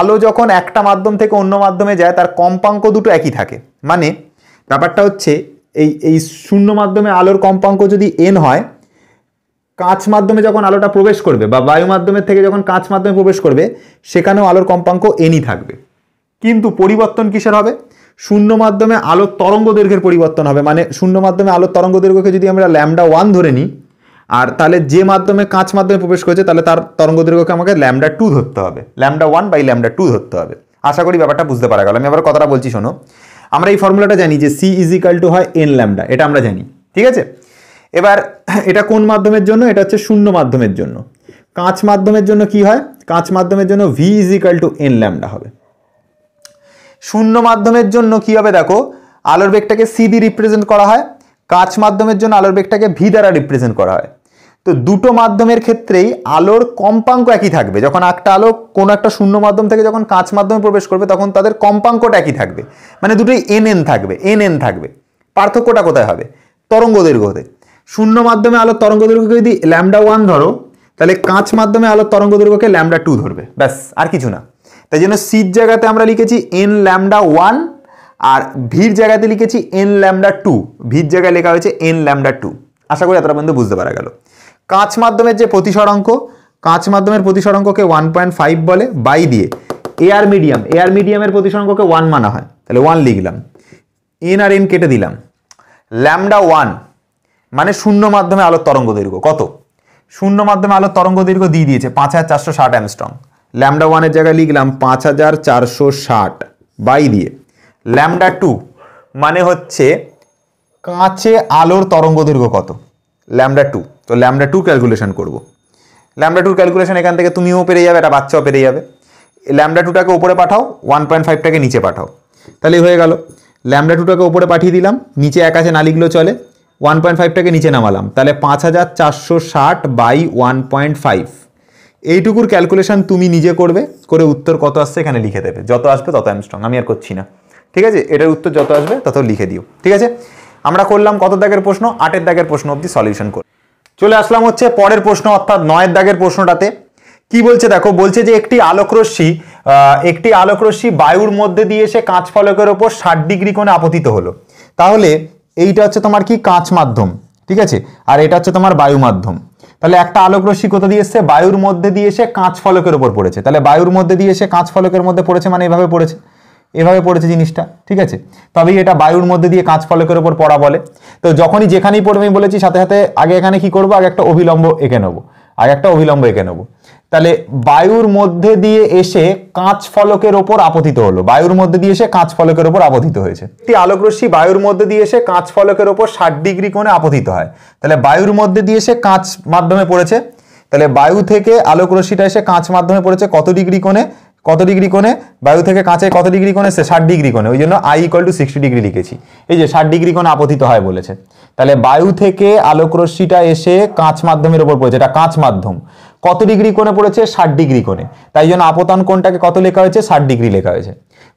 A: আলো যখন একটা মাধ্যম থেকে অন্য মাধ্যমে যায় তার কম্পাঙ্ক দুটো একই থাকে মানে ব্যাপারটা হচ্ছে এই এই শূন্য মাধ্যমে আলোর কম্পাঙ্ক যদি এন হয় কাঁচ মাধ্যমে যখন আলোটা প্রবেশ করবে বা বায়ু মাধ্যমের থেকে যখন কাঁচ মাধ্যমে প্রবেশ করবে সেখানেও আলোর কম্পাঙ্ক এনই থাকবে কিন্তু পরিবর্তন কিসের হবে শূন্য মাধ্যমে আলোর তরঙ্গ দৈর্ঘ্যের পরিবর্তন হবে মানে শূন্য মাধ্যমে আলোর তরঙ্গ দৈর্ঘ্যকে যদি আমরা ল্যামডা ওয়ান ধরে নিই আর তাহলে যে মাধ্যমে কাঁচ মাধ্যমে প্রবেশ করেছে তাহলে তার তরঙ্গ দৈর্ঘ্যকে আমাকে ল্যামডা টু ধরতে হবে lambda one by lambda two ধরতে হবে আশা করি ব্যাপারটা বুঝতে পারা গেল আমি আবার কথাটা বলছি শোনো আমরা এই ফর্মুলাটা জানি যে সি ইজিক্যাল টু হয় এন ল্যামডা এটা আমরা জানি ঠিক আছে এবার এটা কোন মাধ্যমের জন্য এটা হচ্ছে শূন্য মাধ্যমের জন্য কাঁচ মাধ্যমের জন্য কি হয় কাঁচ মাধ্যমের জন্য v is equal to n lambda হবে শূন্য মাধ্যমের জন্য কি হবে দেখো আলোর বেগটাকে সি দি রিপ্রেজেন্ট করা হয় কাঁচ মাধ্যমের জন্য আলোর বেগটাকে ভি দ্বারা রিপ্রেজেন্ট করা হয় তো দুটো মাধ্যমের ক্ষেত্রেই আলোর কম্পাঙ্ক একই থাকবে যখন একটা আলো কোনো একটা শূন্য মাধ্যম থেকে যখন কাঁচ মাধ্যমে প্রবেশ করবে তখন তাদের কম্পাঙ্কটা একই থাকবে মানে দুটোই এন এন থাকবে এন এন থাকবে পার্থক্যটা কোথায় হবে তরঙ্গ দৈর্ঘ্যতে শূন্য মাধ্যমে আলোর তরঙ্গ দৈর্ঘ্যকে যদি ল্যামডা ওয়ান ধরো তাহলে কাঁচ মাধ্যমে আলোর তরঙ্গ দৈর্ঘ্যকে ল্যামডা টু ধরবে ব্যাস আর কিছু না তাই জন্য সির জায়গাতে আমরা লিখেছি এন ল্যামডা ওয়ান আর ভির জায়গাতে লিখেছি এন ল্যামডা টু ভির জায়গায় লেখা হয়েছে এন ল্যামডা টু আশা করি এতটা পর্যন্ত বুঝতে পারা গেল কাঁচ মাধ্যমের যে প্রতিসরঙ্ক কাঁচ মাধ্যমের প্রতিসরঙ্ককে ওয়ান পয়েন্ট ফাইভ বলে বাই দিয়ে এয়ার মিডিয়াম এয়ার মিডিয়ামের প্রতিসরঙ্ককে ওয়ান মানা হয় তাহলে ওয়ান লিখলাম এন আর এন কেটে দিলাম ল্যামডা ওয়ান মানে শূন্য মাধ্যমে আলোর তরঙ্গ দৈর্ঘ্য কত শূন্য মাধ্যমে আলোর তরঙ্গ দৈর্ঘ্য দিয়ে দিয়েছে পাঁচ হাজার চারশো ষাট অ্যামস্ট্রং ল্যামডা ওয়ানের জায়গায় লিখলাম পাঁচ হাজার চারশো ষাট বাই দিয়ে ল্যামডা টু মানে হচ্ছে কাঁচে আলোর তরঙ্গ দৈর্ঘ্য কত ল্যামডা টু তো ল্যামডা টু ক্যালকুলেশন করব ল্যামডা টুর ক্যালকুলেশন এখান থেকে তুমিও পেরে যাবে এটা বাচ্চাও পেরে যাবে ল্যামডা টুটাকে ওপরে পাঠাও ওয়ান পয়েন্ট ফাইভটাকে নিচে পাঠাও তাহলে হয়ে গেল ল্যামডা টুটাকে ওপরে পাঠিয়ে দিলাম নিচে এক আছে না লিখলেও চলে ওয়ান পয়েন্ট ফাইভটাকে নিচে নামালাম তাহলে পাঁচ হাজার চারশো ষাট বাই ওয়ান পয়েন্ট ফাইভ এইটুকুর ক্যালকুলেশন তুমি নিজে করবে করে উত্তর কত আসছে এখানে লিখে দেবে যত আসবে তত অ্যামস্ট্রং আমি আর করছি না ঠিক আছে এটার উত্তর যত আসবে তত লিখে দিও ঠিক আছে আমরা করলাম কত দাগের প্রশ্ন আটের দাগের প্রশ্ন অবধি সলিউশন করি চলে আসলাম হচ্ছে পরের প্রশ্ন অর্থাৎ নয়ের দাগের প্রশ্নটাতে কি বলছে দেখো বলছে যে একটি আলোকরশ্মি একটি আলোকরশ্মি বায়ুর মধ্যে দিয়ে এসে কাঁচ ফলকের ওপর ষাট ডিগ্রি কোণে আপতিত হলো তাহলে এইটা হচ্ছে তোমার কি কাঁচ মাধ্যম ঠিক আছে আর এটা হচ্ছে তোমার বায়ু মাধ্যম তাহলে একটা আলোক রশ্মি কোথা দিয়ে এসছে বায়ুর মধ্যে দিয়ে এসে কাঁচ ফলকের ওপর পড়েছে তাহলে বায়ুর মধ্যে দিয়ে এসে কাঁচ ফলকের মধ্যে পড়েছে মানে এভাবে পড়েছে এভাবে পড়েছে জিনিসটা ঠিক আছে তবেই এটা বায়ুর মধ্যে দিয়ে কাঁচ ফলকের ওপর পড়া বলে তো যখনই যেখানেই পড়বে আমি বলেছি সাথে সাথে আগে এখানে কি করব আগে একটা অভিলম্ব এঁকে নেবো আগে একটা অভিলম্ব এঁকে নেবো তাহলে বায়ুর মধ্যে দিয়ে এসে কাঁচ ফলকের ওপর আপতিত হলো বায়ুর মধ্যে দিয়ে এসে কাঁচ ফলকের ওপর আপতিত হয়েছে একটি আলোকরশ্মি বায়ুর মধ্যে দিয়ে এসে কাঁচ ফলকের ওপর ষাট ডিগ্রি কোণে আপতিত হয় তাহলে বায়ুর মধ্যে দিয়ে এসে কাঁচ মাধ্যমে পড়েছে তাহলে বায়ু থেকে আলোকরশ্মিটা এসে কাঁচ মাধ্যমে পড়েছে কত ডিগ্রি কোণে কত ডিগ্রি কোণে বায়ু থেকে কাঁচে কত ডিগ্রি কোণে সে ষাট ডিগ্রি কোণে ওই জন্য i equal to sixty degree লিখেছি এই যে ষাট ডিগ্রি কোণে আপতিত হয় বলেছে তাহলে বায়ু থেকে আলোকরশ্মিটা এসে কাঁচ মাধ্যমের ওপর পড়েছে এটা কাঁচ মাধ্যম কত ডিগ্রি কোণে পড়েছে ষাট ডিগ্রি কোণে তাই জন্য আপতন কোণটাকে কত লেখা হয়েছে ষাট ডিগ্রি লেখা হয়েছে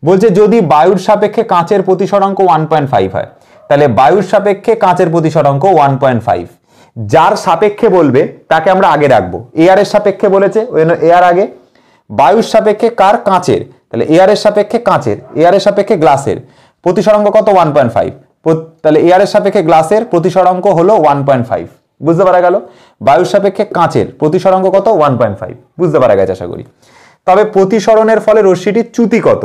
A: বলছে যদি বায়ুর সাপেক্ষে কাঁচের প্রতিসরাঙ্ক ওয়ান পয়েন্ট ফাইভ হয় তাহলে বায়ুর সাপেক্ষে কাঁচের প্রতিসরাঙ্ক ওয়ান পয়েন্ট ফাইভ যার সাপেক্ষে বলবে তাকে আমরা আগে রাখবো এয়ার সাপেক্ষে বলেছে এয়ার আগে বায়ুর সাপেক্ষে কার কাঁচের তাহলে এয়ার সাপেক্ষে কাঁচের এয়ার এর সাপেক্ষে গ্লাসের প্রতিসরাঙ্ক কত ওয়ান পয়েন্ট ফাইভ তাহলে এয়ার সাপেক্ষে গ্লাসের প্রতিসরাঙ্ক হলো ওয়ান পয়েন্ট ফাইভ বুঝতে পারা গেল বায়ুর সাপেক্ষে কাঁচের প্রতিসরঙ্গ কত ওয়ান পয়েন্ট ফাইভ বুঝতে পারা গেছে আশা করি তবে প্রতিসরণের ফলে রশ্মিটির চ্যুতি কত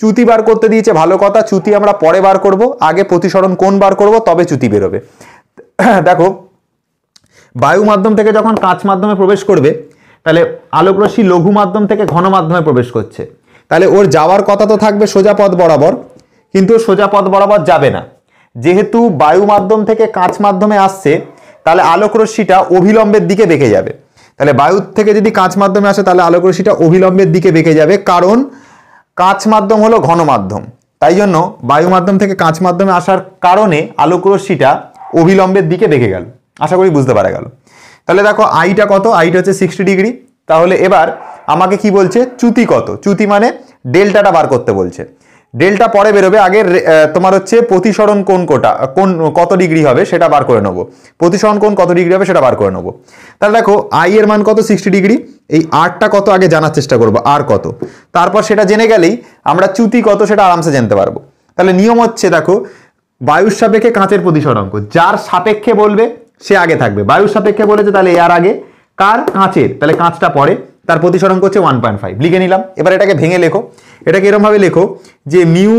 A: চ্যুতি বার করতে দিয়েছে ভালো কথা চ্যুতি আমরা পরে বার করব আগে প্রতিসরণ কোন বার করব তবে চ্যুতি বেরোবে দেখো বায়ু মাধ্যম থেকে যখন কাঁচ মাধ্যমে প্রবেশ করবে তাহলে আলোকরশ্মি লঘু মাধ্যম থেকে ঘন মাধ্যমে প্রবেশ করছে তাহলে ওর যাওয়ার কথা তো থাকবে সোজা পথ বরাবর কিন্তু সোজা পথ বরাবর যাবে না যেহেতু বায়ু মাধ্যম থেকে কাঁচ মাধ্যমে আসছে তাহলে আলোকরশ্মিটা অভিলম্বের দিকে বেঁকে যাবে তাহলে বায়ুর থেকে যদি কাঁচ মাধ্যমে আসে তাহলে আলোকরশ্মিটা অভিলম্বের দিকে বেঁকে যাবে কারণ কাঁচ মাধ্যম হলো ঘন মাধ্যম তাই জন্য বায়ু মাধ্যম থেকে কাঁচ মাধ্যমে আসার কারণে আলোকরশ্মিটা অভিলম্বের দিকে বেঁকে গেল আশা করি বুঝতে পারা গেল তাহলে দেখো আইটা কত আইটা হচ্ছে সিক্সটি ডিগ্রি তাহলে এবার আমাকে কি বলছে চ্যুতি কত চ্যুতি মানে ডেল্টাটা বার করতে বলছে ডেলটা পরে বেরোবে আগে তোমার হচ্ছে প্রতিসরণ কোন কোটা কোন কত ডিগ্রি হবে সেটা বার করে নেবো প্রতিসরণ কোন কত ডিগ্রি হবে সেটা বার করে নেবো তাহলে দেখো আই এর মান কত সিক্সটি ডিগ্রি এই আরটা কত আগে জানার চেষ্টা করব আর কত তারপর সেটা জেনে গেলেই আমরা চ্যুতি কত সেটা আরামসে জানতে পারবো তাহলে নিয়ম হচ্ছে দেখো বায়ুর সাপেক্ষে কাঁচের প্রতিসরাঙ্ক যার সাপেক্ষে বলবে সে আগে থাকবে বায়ুর সাপেক্ষে বলেছে তাহলে এর আগে কার কাঁচের তাহলে কাঁচটা পরে তার প্রতিসরণ করছে ওয়ান পয়েন্ট ফাইভ লিখে নিলাম এবার এটাকে ভেঙে লেখো এটাকে এরমভাবে লেখো যে mu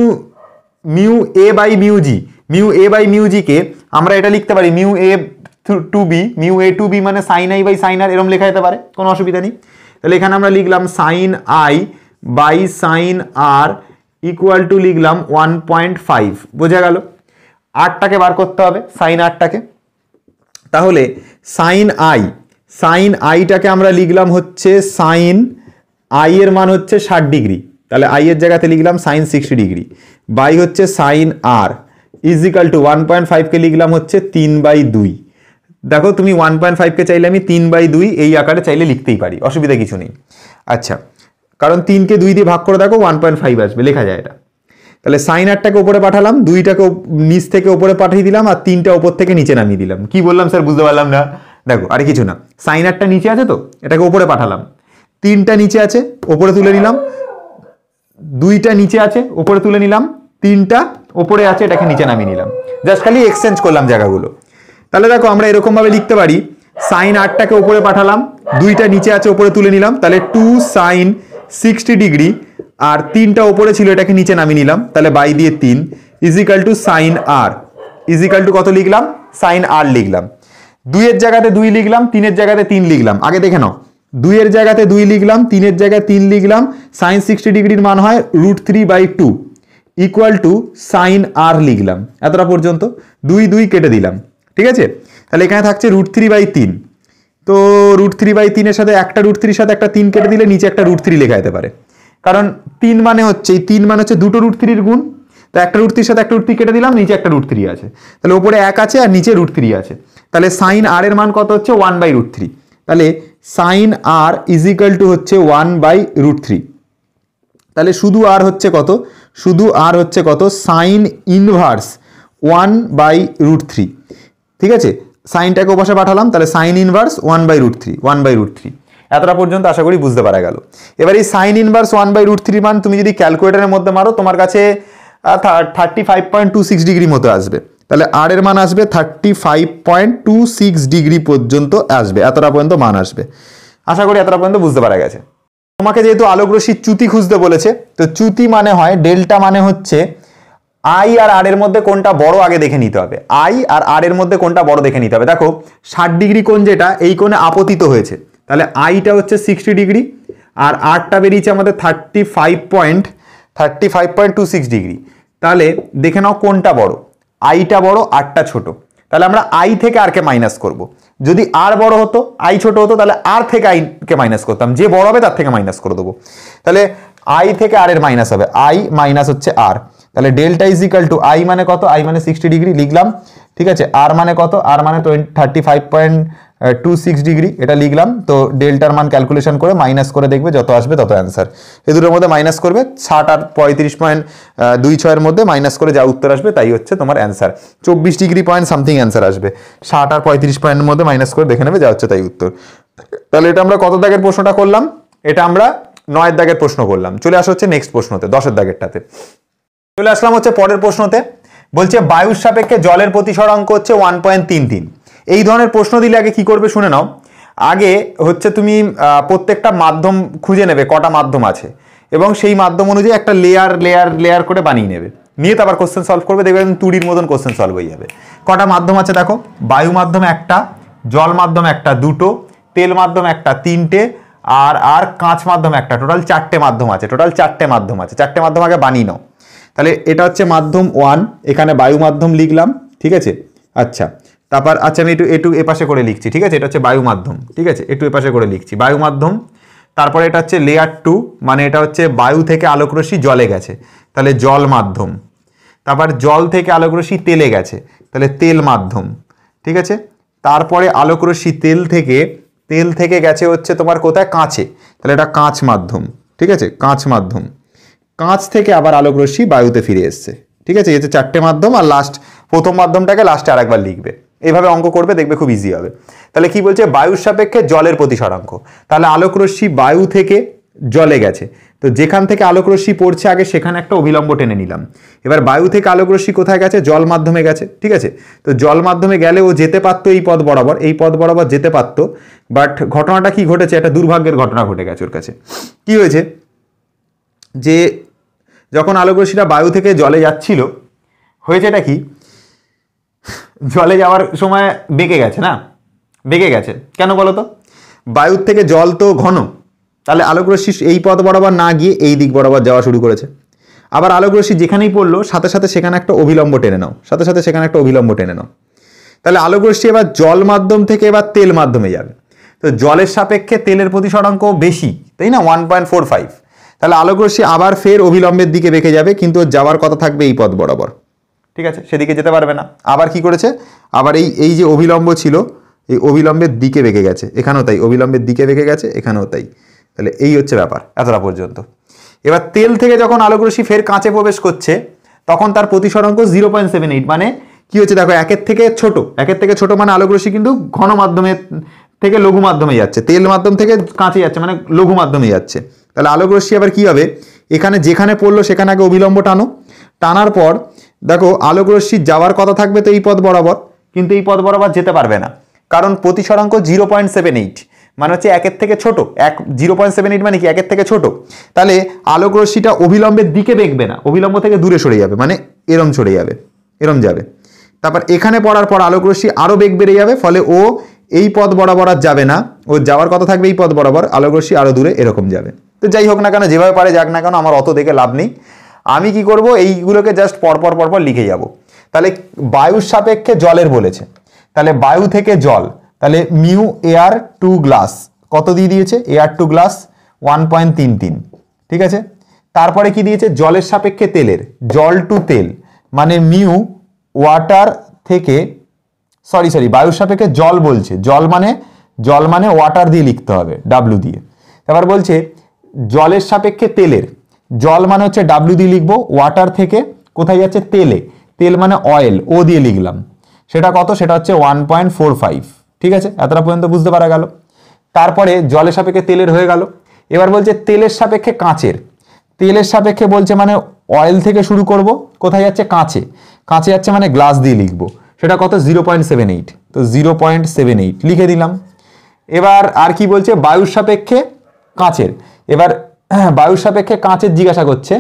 A: mu a by mu g mu a by mu জিকে আমরা এটা লিখতে পারি mu a to b mu a to b মানে sine i by sine r এরম লেখা যেতে পারে কোনো অসুবিধা নেই তাহলে এখানে আমরা লিখলাম sine i by sine r equal to লিখলাম ওয়ান পয়েন্ট ফাইভ বোঝা গেল আটটাকে বার করতে হবে সাইন আটটাকে তাহলে সাইন আই সাইন আইটাকে আমরা লিখলাম হচ্ছে সাইন আই এর মান হচ্ছে ষাট ডিগ্রি তাহলে আই এর জায়গাতে লিখলাম সাইন সিক্সটি ডিগ্রি বাই হচ্ছে sine r is equal to one point ফাইভকে লিখলাম হচ্ছে তিন বাই দুই দেখো তুমি ওয়ান পয়েন্ট ফাইভকে চাইলে আমি তিন বাই দুই এই আকারে চাইলে লিখতেই পারি অসুবিধা কিছু নেই আচ্ছা কারণ তিনকে দুই দিয়ে ভাগ করে দেখো ওয়ান পয়েন্ট ফাইভ আসবে লেখা যায় এটা তাহলে সাইন আটটাকে ওপরে পাঠালাম দুইটাকে নিচ থেকে ওপরে পাঠিয়ে দিলাম আর তিনটা ওপর থেকে নিচে নামিয়ে দিলাম কি বললাম স্যার বুঝতে পারলাম না দেখো আর কিছু না সাইন নিচে আছে তো এটাকে ওপরে পাঠালাম তিনটা নিচে আছে ওপরে তুলে নিলাম দুইটা নিচে আছে ওপরে তুলে নিলাম তিনটা ওপরে আছে এটাকে নিচে নামিয়ে নিলাম জাস্ট খালি এক্সচেঞ্জ করলাম জায়গাগুলো তাহলে দেখো আমরা এরকমভাবে লিখতে পারি সাইন আটটাকে ওপরে পাঠালাম দুইটা নিচে আছে ওপরে তুলে নিলাম তাহলে টু সাইন সিক্সটি ডিগ্রি আর তিনটা ওপরে ছিল এটাকে নিচে নামিয়ে নিলাম তাহলে বাই দিয়ে তিন equal to sine r is equal to কত লিখলাম সাইন আর লিখলাম দুইয়ের জায়গাতে দুই লিখলাম তিনের জায়গাতে তিন লিখলাম আগে দেখে নাও দুইয়ের জায়গাতে দুই লিখলাম তিনের জায়গায় তিন লিখলাম সাইন সিক্সটি ডিগ্রির মান হয় root three by two equal to sine r লিখলাম এতটা পর্যন্ত দুই দুই কেটে দিলাম ঠিক আছে তাহলে এখানে থাকছে রুট থ্রি বাই তিন তো রুট থ্রি বাই তিনের সাথে একটা রুট থ্রির সাথে একটা তিন কেটে দিলে নিচে একটা রুট থ্রি লেখা যেতে পারে কারণ তিন মানে হচ্ছে এই তিন মানে হচ্ছে দুটো রুট থ্রির গুণ তো একটা রুট থ্রির সাথে একটা রুট থ্রি কেটে দিলাম নিচে একটা রুট থ্রি আছে তাহলে ওপরে এক আছে আর নিচে রুট থ্রি আছে তাহলে সাইন আর এর মান কত হচ্ছে ওয়ান বাই রুট থ্রি তাহলে সাইন আর ইজিক্যাল টু হচ্ছে ওয়ান বাই রুট থ্রি তাহলে শুধু আর হচ্ছে কত শুধু আর হচ্ছে কত sine inverse one by root three ঠিক আছে সাইনটাকে ওপাশে পাঠালাম তাহলে sine inverse one by root three one by root three এতটা পর্যন্ত আশা করি বুঝতে পারা গেল এবার এই sine inverse one by root three মান তুমি যদি ক্যালকুলেটারের মধ্যে মারো তোমার কাছে thirty five point two six degree মতো আসবে তাহলে আর এর মান আসবে thirty five point two six degree পর্যন্ত আসবে এতটা পর্যন্ত মান আসবে আশা করি এতটা পর্যন্ত বুঝতে পারা গেছে তোমাকে যেহেতু আলোকরশ্মির চ্যুতি খুঁজতে বলেছে তো চ্যুতি মানে হয় ডেল্টা মানে হচ্ছে আই আর আর এর মধ্যে কোনটা বড় আগে দেখে নিতে হবে আই আর আর এর মধ্যে কোনটা বড় দেখে নিতে হবে দেখো ষাট ডিগ্রি কোন যেটা এই কোণে আপতিত হয়েছে তাহলে আইটা হচ্ছে সিক্সটি ডিগ্রি আর আরটা বেরিয়েছে আমাদের thirty five point thirty five point two six degree তাহলে দেখে নাও কোনটা বড় আইটা বড় আরটা ছোট তাহলে আমরা আই থেকে আরকে মাইনাস করব। যদি আর বড় হতো আই ছোট হতো তাহলে আর থেকে আইকে মাইনাস করতাম যে বড় হবে তার থেকে মাইনাস করে দেবো তাহলে আই থেকে আর এর মাইনাস হবে আই মাইনাস হচ্ছে আর তাহলে delta is equal to i মানে কত আই মানে সিক্সটি ডিগ্রি লিখলাম ঠিক আছে আর মানে কত আর মানে twenty thirty five point two six degree এটা লিখলাম তো ডেল্টার মান ক্যালকুলেশন করে মাইনাস করে দেখবে যত আসবে তত অ্যান্সার এ দুটোর মধ্যে মাইনাস করবে ষাট আর পঁয়ত্রিশ পয়েন্ট দুই ছয়ের মধ্যে মাইনাস করে যা উত্তর আসবে তাই হচ্ছে তোমার অ্যান্সার চব্বিশ ডিগ্রি পয়েন্ট সামথিং অ্যান্সার আসবে ষাট আর পঁয়ত্রিশ পয়েন্টের মধ্যে মাইনাস করে দেখে নেবে যা হচ্ছে তাই উত্তর তাহলে এটা আমরা কত দাগের প্রশ্নটা করলাম এটা আমরা নয়ের দাগের প্রশ্ন করলাম চলে আসা হচ্ছে নেক্সট প্রশ্নতে দশের দাগেরটাতে চলে আসলাম হচ্ছে পরের প্রশ্নতে বলছে বায়ুর সাপেক্ষে জলের প্রতিসর অঙ্ক হচ্ছে ওয়ান পয়েন্ট তিন তিন এই ধরনের প্রশ্ন দিলে আগে কি করবে শুনে নাও আগে হচ্ছে তুমি প্রত্যেকটা মাধ্যম খুঁজে নেবে কটা মাধ্যম আছে এবং সেই মাধ্যম অনুযায়ী একটা লেয়ার লেয়ার লেয়ার করে বানিয়ে নেবে নিয়ে তারপর কোশ্চেন সলভ করবে দেখবে একদম তুড়ির মতন কোশ্চেন সলভ হয়ে যাবে কটা মাধ্যম আছে দেখো বায়ু মাধ্যম একটা জল মাধ্যম একটা দুটো তেল মাধ্যম একটা তিনটে আর আর কাঁচ মাধ্যম একটা টোটাল চারটে মাধ্যম আছে টোটাল চারটে মাধ্যম আছে চারটে মাধ্যম আগে বানিয়ে নাও তাহলে এটা হচ্ছে মাধ্যম ওয়ান এখানে বায়ু মাধ্যম লিখলাম ঠিক আছে আচ্ছা তারপর আচ্ছা আমি একটু একটু এপাশে করে লিখছি ঠিক আছে এটা হচ্ছে বায়ু মাধ্যম ঠিক আছে একটু এপাশে করে লিখছি বায়ু মাধ্যম তারপরে এটা হচ্ছে লেয়ার টু মানে এটা হচ্ছে বায়ু থেকে আলোকরশ্মি জলে গেছে তাহলে জল মাধ্যম তারপর জল থেকে আলোকরশ্মি তেলে গেছে তাহলে তেল মাধ্যম ঠিক আছে তারপরে আলোকরশ্মি তেল থেকে তেল থেকে গেছে হচ্ছে তোমার কোথায় কাঁচে তাহলে এটা কাঁচ মাধ্যম ঠিক আছে কাঁচ মাধ্যম কাঁচ থেকে আবার আলোকরশ্মি বায়ুতে ফিরে এসছে ঠিক আছে এতে চারটে মাধ্যম আর লাস্ট প্রথম মাধ্যমটাকে লাস্টে আরেকবার লিখবে এইভাবে অঙ্ক করবে দেখবে খুব ইজি হবে তাহলে কি বলছে বায়ুর সাপেক্ষে জলের প্রতি সরাঙ্ক তাহলে আলোকরশ্মি বায়ু থেকে জলে গেছে তো যেখান থেকে আলোকরশ্মি পড়ছে আগে সেখানে একটা অবিলম্ব টেনে নিলাম এবার বায়ু থেকে আলোকরশ্মি কোথায় গেছে জল মাধ্যমে গেছে ঠিক আছে তো জল মাধ্যমে গেলে ও যেতে পারতো এই পথ বরাবর এই পথ বরাবর যেতে পারতো বাট ঘটনাটা কি ঘটেছে একটা দুর্ভাগ্যের ঘটনা ঘটে গেছে ওর কাছে কি হয়েছে যে যখন আলোকরশ্মিটা বায়ু থেকে জলে যাচ্ছিল হয়েছে এটা কি জলে যাওয়ার সময় বেঁকে গেছে না বেঁকে গেছে কেন বলো তো বায়ুর থেকে জল তো ঘন তাহলে আলোক রশ্মি এই পথ বরাবর না গিয়ে এই দিক বরাবর যাওয়া শুরু করেছে আবার আলোক রশ্মি যেখানেই পড়লো সাথে সাথে সেখানে একটা অবিলম্ব টেনে নাও সাথে সাথে সেখানে একটা অবিলম্ব টেনে নাও তাহলে আলোক রশ্মি এবার জল মাধ্যম থেকে এবার তেল মাধ্যমে যাবে তো জলের সাপেক্ষে তেলের প্রতিসরাঙ্ক বেশি তাই না ওয়ান পয়েন্ট ফোর ফাইভ তাহলে আলোক রশ্মি আবার ফের অবিলম্বের দিকে বেঁকে যাবে কিন্তু যাওয়ার কথা থাকবে এই পথ বরাবর ঠিক আছে সেদিকে যেতে পারবে না আবার কি করেছে আবার এই এই যে অবিলম্ব ছিল এই অবিলম্বের দিকে বেঁকে গেছে এখানেও তাই অবিলম্বের দিকে বেঁকে গেছে এখানেও তাই তাহলে এই হচ্ছে ব্যাপার এতটা পর্যন্ত এবার তেল থেকে যখন আলোক ফের কাঁচে প্রবেশ করছে তখন তার প্রতিসরঙ্ক জিরো পয়েন্ট সেভেন এইট মানে কী হচ্ছে দেখো একের থেকে ছোট একের থেকে ছোট মানে আলোক কিন্তু ঘন মাধ্যমে থেকে লঘু মাধ্যমে যাচ্ছে তেল মাধ্যম থেকে কাঁচে যাচ্ছে মানে লঘু মাধ্যমে যাচ্ছে তাহলে আলোক আবার কী হবে এখানে যেখানে পড়লো সেখানে আগে অবিলম্ব টানো টানার পর দেখো আলোক রশ্মি যাওয়ার কথা থাকবে তো এই পথ বরাবর কিন্তু এই পথ বরাবর যেতে পারবে না কারণ প্রতিসরাঙ্ক জিরো পয়েন্ট সেভেন এইট মানে হচ্ছে একের থেকে ছোট এক জিরো পয়েন্ট সেভেন এইট মানে কি একের থেকে ছোট তাহলে আলোক রশ্মিটা অবিলম্বের দিকে বেঁকবে না অবিলম্ব থেকে দূরে সরে যাবে মানে এরম সরে যাবে এরম যাবে তারপর এখানে পড়ার পর আলোক রশ্মি আরও বেগ বেড়ে যাবে ফলে ও এই পথ বরাবর আর যাবে না ও যাওয়ার কথা থাকবে এই পথ বরাবর আলোক রশ্মি আরও দূরে এরকম যাবে তো যাই হোক না কেন যেভাবে পারে যাক না কেন আমার অত দেখে লাভ নেই আমি কি করব এইগুলোকে জাস্ট পরপর পরপর লিখে যাব তাহলে বায়ুর সাপেক্ষে জলের বলেছে তাহলে বায়ু থেকে জল তাহলে মিউ এয়ার টু গ্লাস কত দিয়ে দিয়েছে air to glass one point তিন তিন ঠিক আছে তারপরে কি দিয়েছে জলের সাপেক্ষে তেলের জল টু তেল মানে মিউ ওয়াটার থেকে সরি সরি বায়ুর সাপেক্ষে জল বলছে জল মানে জল মানে ওয়াটার দিয়ে লিখতে হবে ডাব্লু দিয়ে তারপর বলছে জলের সাপেক্ষে তেলের জল মানে হচ্ছে ডাব্লিউ দিয়ে লিখবো ওয়াটার থেকে কোথায় যাচ্ছে তেলে তেল মানে অয়েল ও দিয়ে লিখলাম সেটা কত সেটা হচ্ছে ওয়ান পয়েন্ট ফোর ফাইভ ঠিক আছে এতটা পর্যন্ত বুঝতে পারা গেল তারপরে জলের সাপেক্ষে তেলের হয়ে গেল এবার বলছে তেলের সাপেক্ষে কাঁচের তেলের সাপেক্ষে বলছে মানে অয়েল থেকে শুরু করব কোথায় যাচ্ছে কাঁচে কাঁচে যাচ্ছে মানে গ্লাস দিয়ে লিখব সেটা কত জিরো পয়েন্ট সেভেন এইট তো জিরো পয়েন্ট সেভেন এইট লিখে দিলাম এবার আর কি বলছে বায়ুর সাপেক্ষে কাঁচের এবার হ্যাঁ, বায়ুর সাপেক্ষে কাঁচের জিজ্ঞাসা করছে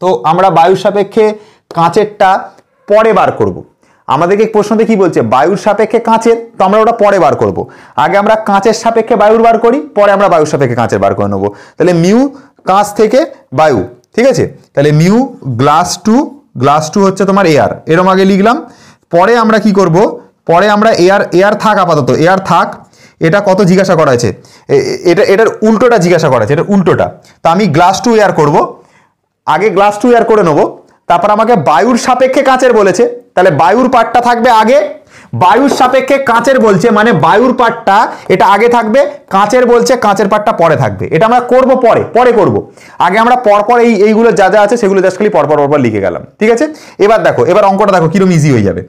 A: তো আমরা বায়ুর সাপেক্ষে কাঁচেরটা পরে বার করব। আমাদেরকে প্রশ্নতে কি বলছে বায়ুর সাপেক্ষে কাঁচের তো আমরা ওটা পরে বার করব। আগে আমরা কাঁচের সাপেক্ষে বায়ুর বার করি পরে আমরা বায়ুর সাপেক্ষে কাঁচের বার করে নেবো তাহলে মিউ কাঁচ থেকে বায়ু ঠিক আছে তাহলে mu glass to glass to হচ্ছে তোমার এয়ার এরম আগে লিখলাম পরে আমরা কি করব পরে আমরা এয়ার এয়ার থাক আপাতত এয়ার থাক এটা কত জিজ্ঞাসা করা হয়েছে এটা এটার উল্টোটা জিজ্ঞাসা করা হয়েছে এটা উল্টোটা তা আমি গ্লাস টু এয়ার করব আগে গ্লাস টু এয়ার করে নেব তারপর আমাকে বায়ুর সাপেক্ষে কাঁচের বলেছে তাহলে বায়ুর পাটটা থাকবে আগে বায়ুর সাপেক্ষে কাঁচের বলছে মানে বায়ুর পাটটা এটা আগে থাকবে কাঁচের বলছে কাঁচের পাটটা পরে থাকবে এটা আমরা করব পরে পরে করব আগে আমরা পরপর এই এইগুলো যা যা আছে সেগুলো জাস্ট খালি পরপর পরপর লিখে গেলাম ঠিক আছে এবার দেখো এবার অঙ্কটা দেখো কিরম ইজি হয়ে যাবে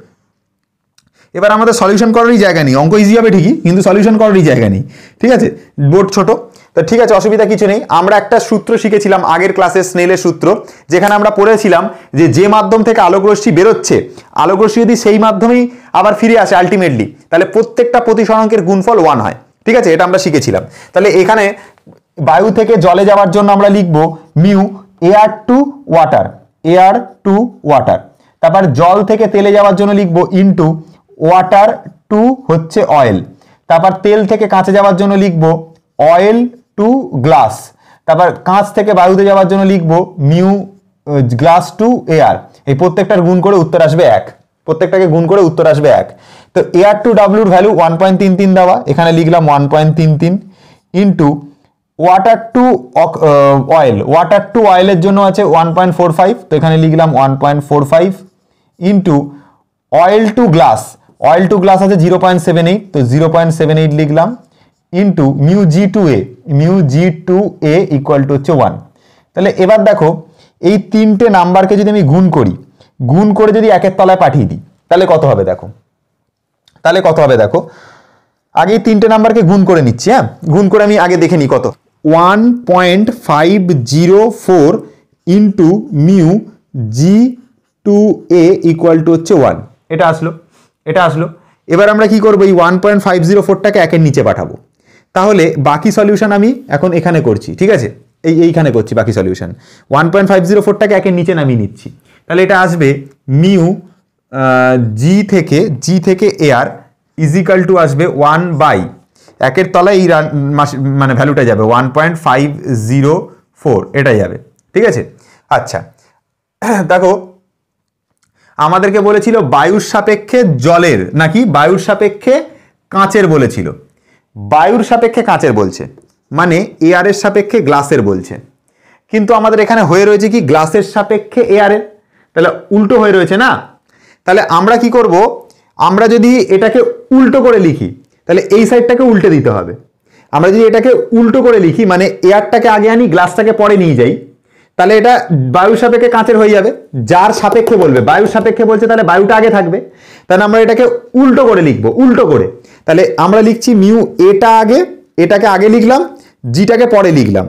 A: এবার আমাদের সলিউশন করারই জায়গা নেই অঙ্ক ইজি হবে ঠিকই কিন্তু সলিউশন করারই জায়গা নেই ঠিক আছে বোর্ড ছোট তো ঠিক আছে অসুবিধা কিছু নেই আমরা একটা সূত্র শিখেছিলাম আগের ক্লাসে স্নেলের সূত্র যেখানে আমরা পড়েছিলাম যে যে মাধ্যম থেকে আলোকরশ্মি বেরোচ্ছে আলোকরশ্মি যদি সেই মাধ্যমেই আবার ফিরে আসে আলটিমেটলি তাহলে প্রত্যেকটা প্রতিসরাঙ্কের গুণফল ওয়ান হয় ঠিক আছে এটা আমরা শিখেছিলাম তাহলে এখানে বায়ু থেকে জলে যাওয়ার জন্য আমরা লিখব mu air to water air to water তারপর জল থেকে তেলে যাওয়ার জন্য লিখব ইন্টু ওয়াটার টু হচ্ছে অয়েল তারপর তেল থেকে কাঁচে যাওয়ার জন্য লিখব অয়েল টু গ্লাস তারপর কাঁচ থেকে বায়ুতে যাওয়ার জন্য লিখব মিউ গ্লাস টু এয়ার এই প্রত্যেকটার গুণ করে উত্তর আসবে এক প্রত্যেকটাকে গুণ করে উত্তর আসবে এক তো এয়ার টু ডাব্লুর ভ্যালু ওয়ান পয়েন্ট তিন তিন দেওয়া এখানে লিখলাম ওয়ান পয়েন্ট তিন তিন into water to oil water to অয়েলের জন্য আছে ওয়ান পয়েন্ট ফোর ফাইভ তো এখানে লিখলাম one point four five into oil to glass oil to glass আছে জিরো পয়েন্ট সেভেন এইট তো জিরো পয়েন্ট সেভেন এইট লিখলাম into mu g to a mu g to a equal to হচ্ছে one তাহলে এবার দেখো এই তিনটে নাম্বারকে যদি আমি গুণ করি গুণ করে যদি একের তলায় পাঠিয়ে দিই তাহলে কত হবে দেখো তাহলে কত হবে দেখো আগে এই তিনটে নাম্বারকে গুণ করে নিচ্ছি হ্যাঁ গুণ করে আমি আগে দেখে নিই কত one point five zero four into mu g to a equal to হচ্ছে ওয়ান এটা আসলো এটা আসলো এবার আমরা কি করবো এই ওয়ান পয়েন্ট ফাইভ জিরো ফোরটাকে একের নিচে পাঠাবো তাহলে বাকি সলিউশন আমি এখন এখানে করছি ঠিক আছে এই এইখানে করছি বাকি solution one point five zero ফোরটাকে একের নিচে নামিয়ে নিচ্ছি তাহলে এটা আসবে মিউ জি থেকে জি থেকে এয়ার ইজিক্যাল টু আসবে ওয়ান বাই একের তলায় এই রান মানে ভ্যালুটা যাবে one point five zero four এটাই যাবে ঠিক আছে আচ্ছা দেখো আমাদেরকে বলেছিল বায়ুর সাপেক্ষে জলের নাকি বায়ুর সাপেক্ষে কাঁচের বলেছিল বায়ুর সাপেক্ষে কাঁচের বলছে মানে এয়ারের সাপেক্ষে গ্লাসের বলছে কিন্তু আমাদের এখানে হয়ে রয়েছে কি গ্লাসের সাপেক্ষে এয়ারের তাহলে উল্টো হয়ে রয়েছে না তাহলে আমরা কি করব আমরা যদি এটাকে উল্টো করে লিখি তাহলে এই সাইডটাকে উল্টে দিতে হবে আমরা যদি এটাকে উল্টো করে লিখি মানে এয়ারটাকে আগে আনি গ্লাসটাকে পরে নিয়ে যাই তাহলে এটা বায়ু সাপেক্ষে কাঁচের হয়ে যাবে যার সাপেক্ষে বলবে বায়ু সাপেক্ষে বলছে তাহলে বায়ুটা আগে থাকবে তাহলে আমরা এটাকে উল্টো করে লিখবো উল্টো করে তাহলে আমরা লিখছি মিউ এটা আগে এটাকে আগে লিখলাম জিটাকে পরে লিখলাম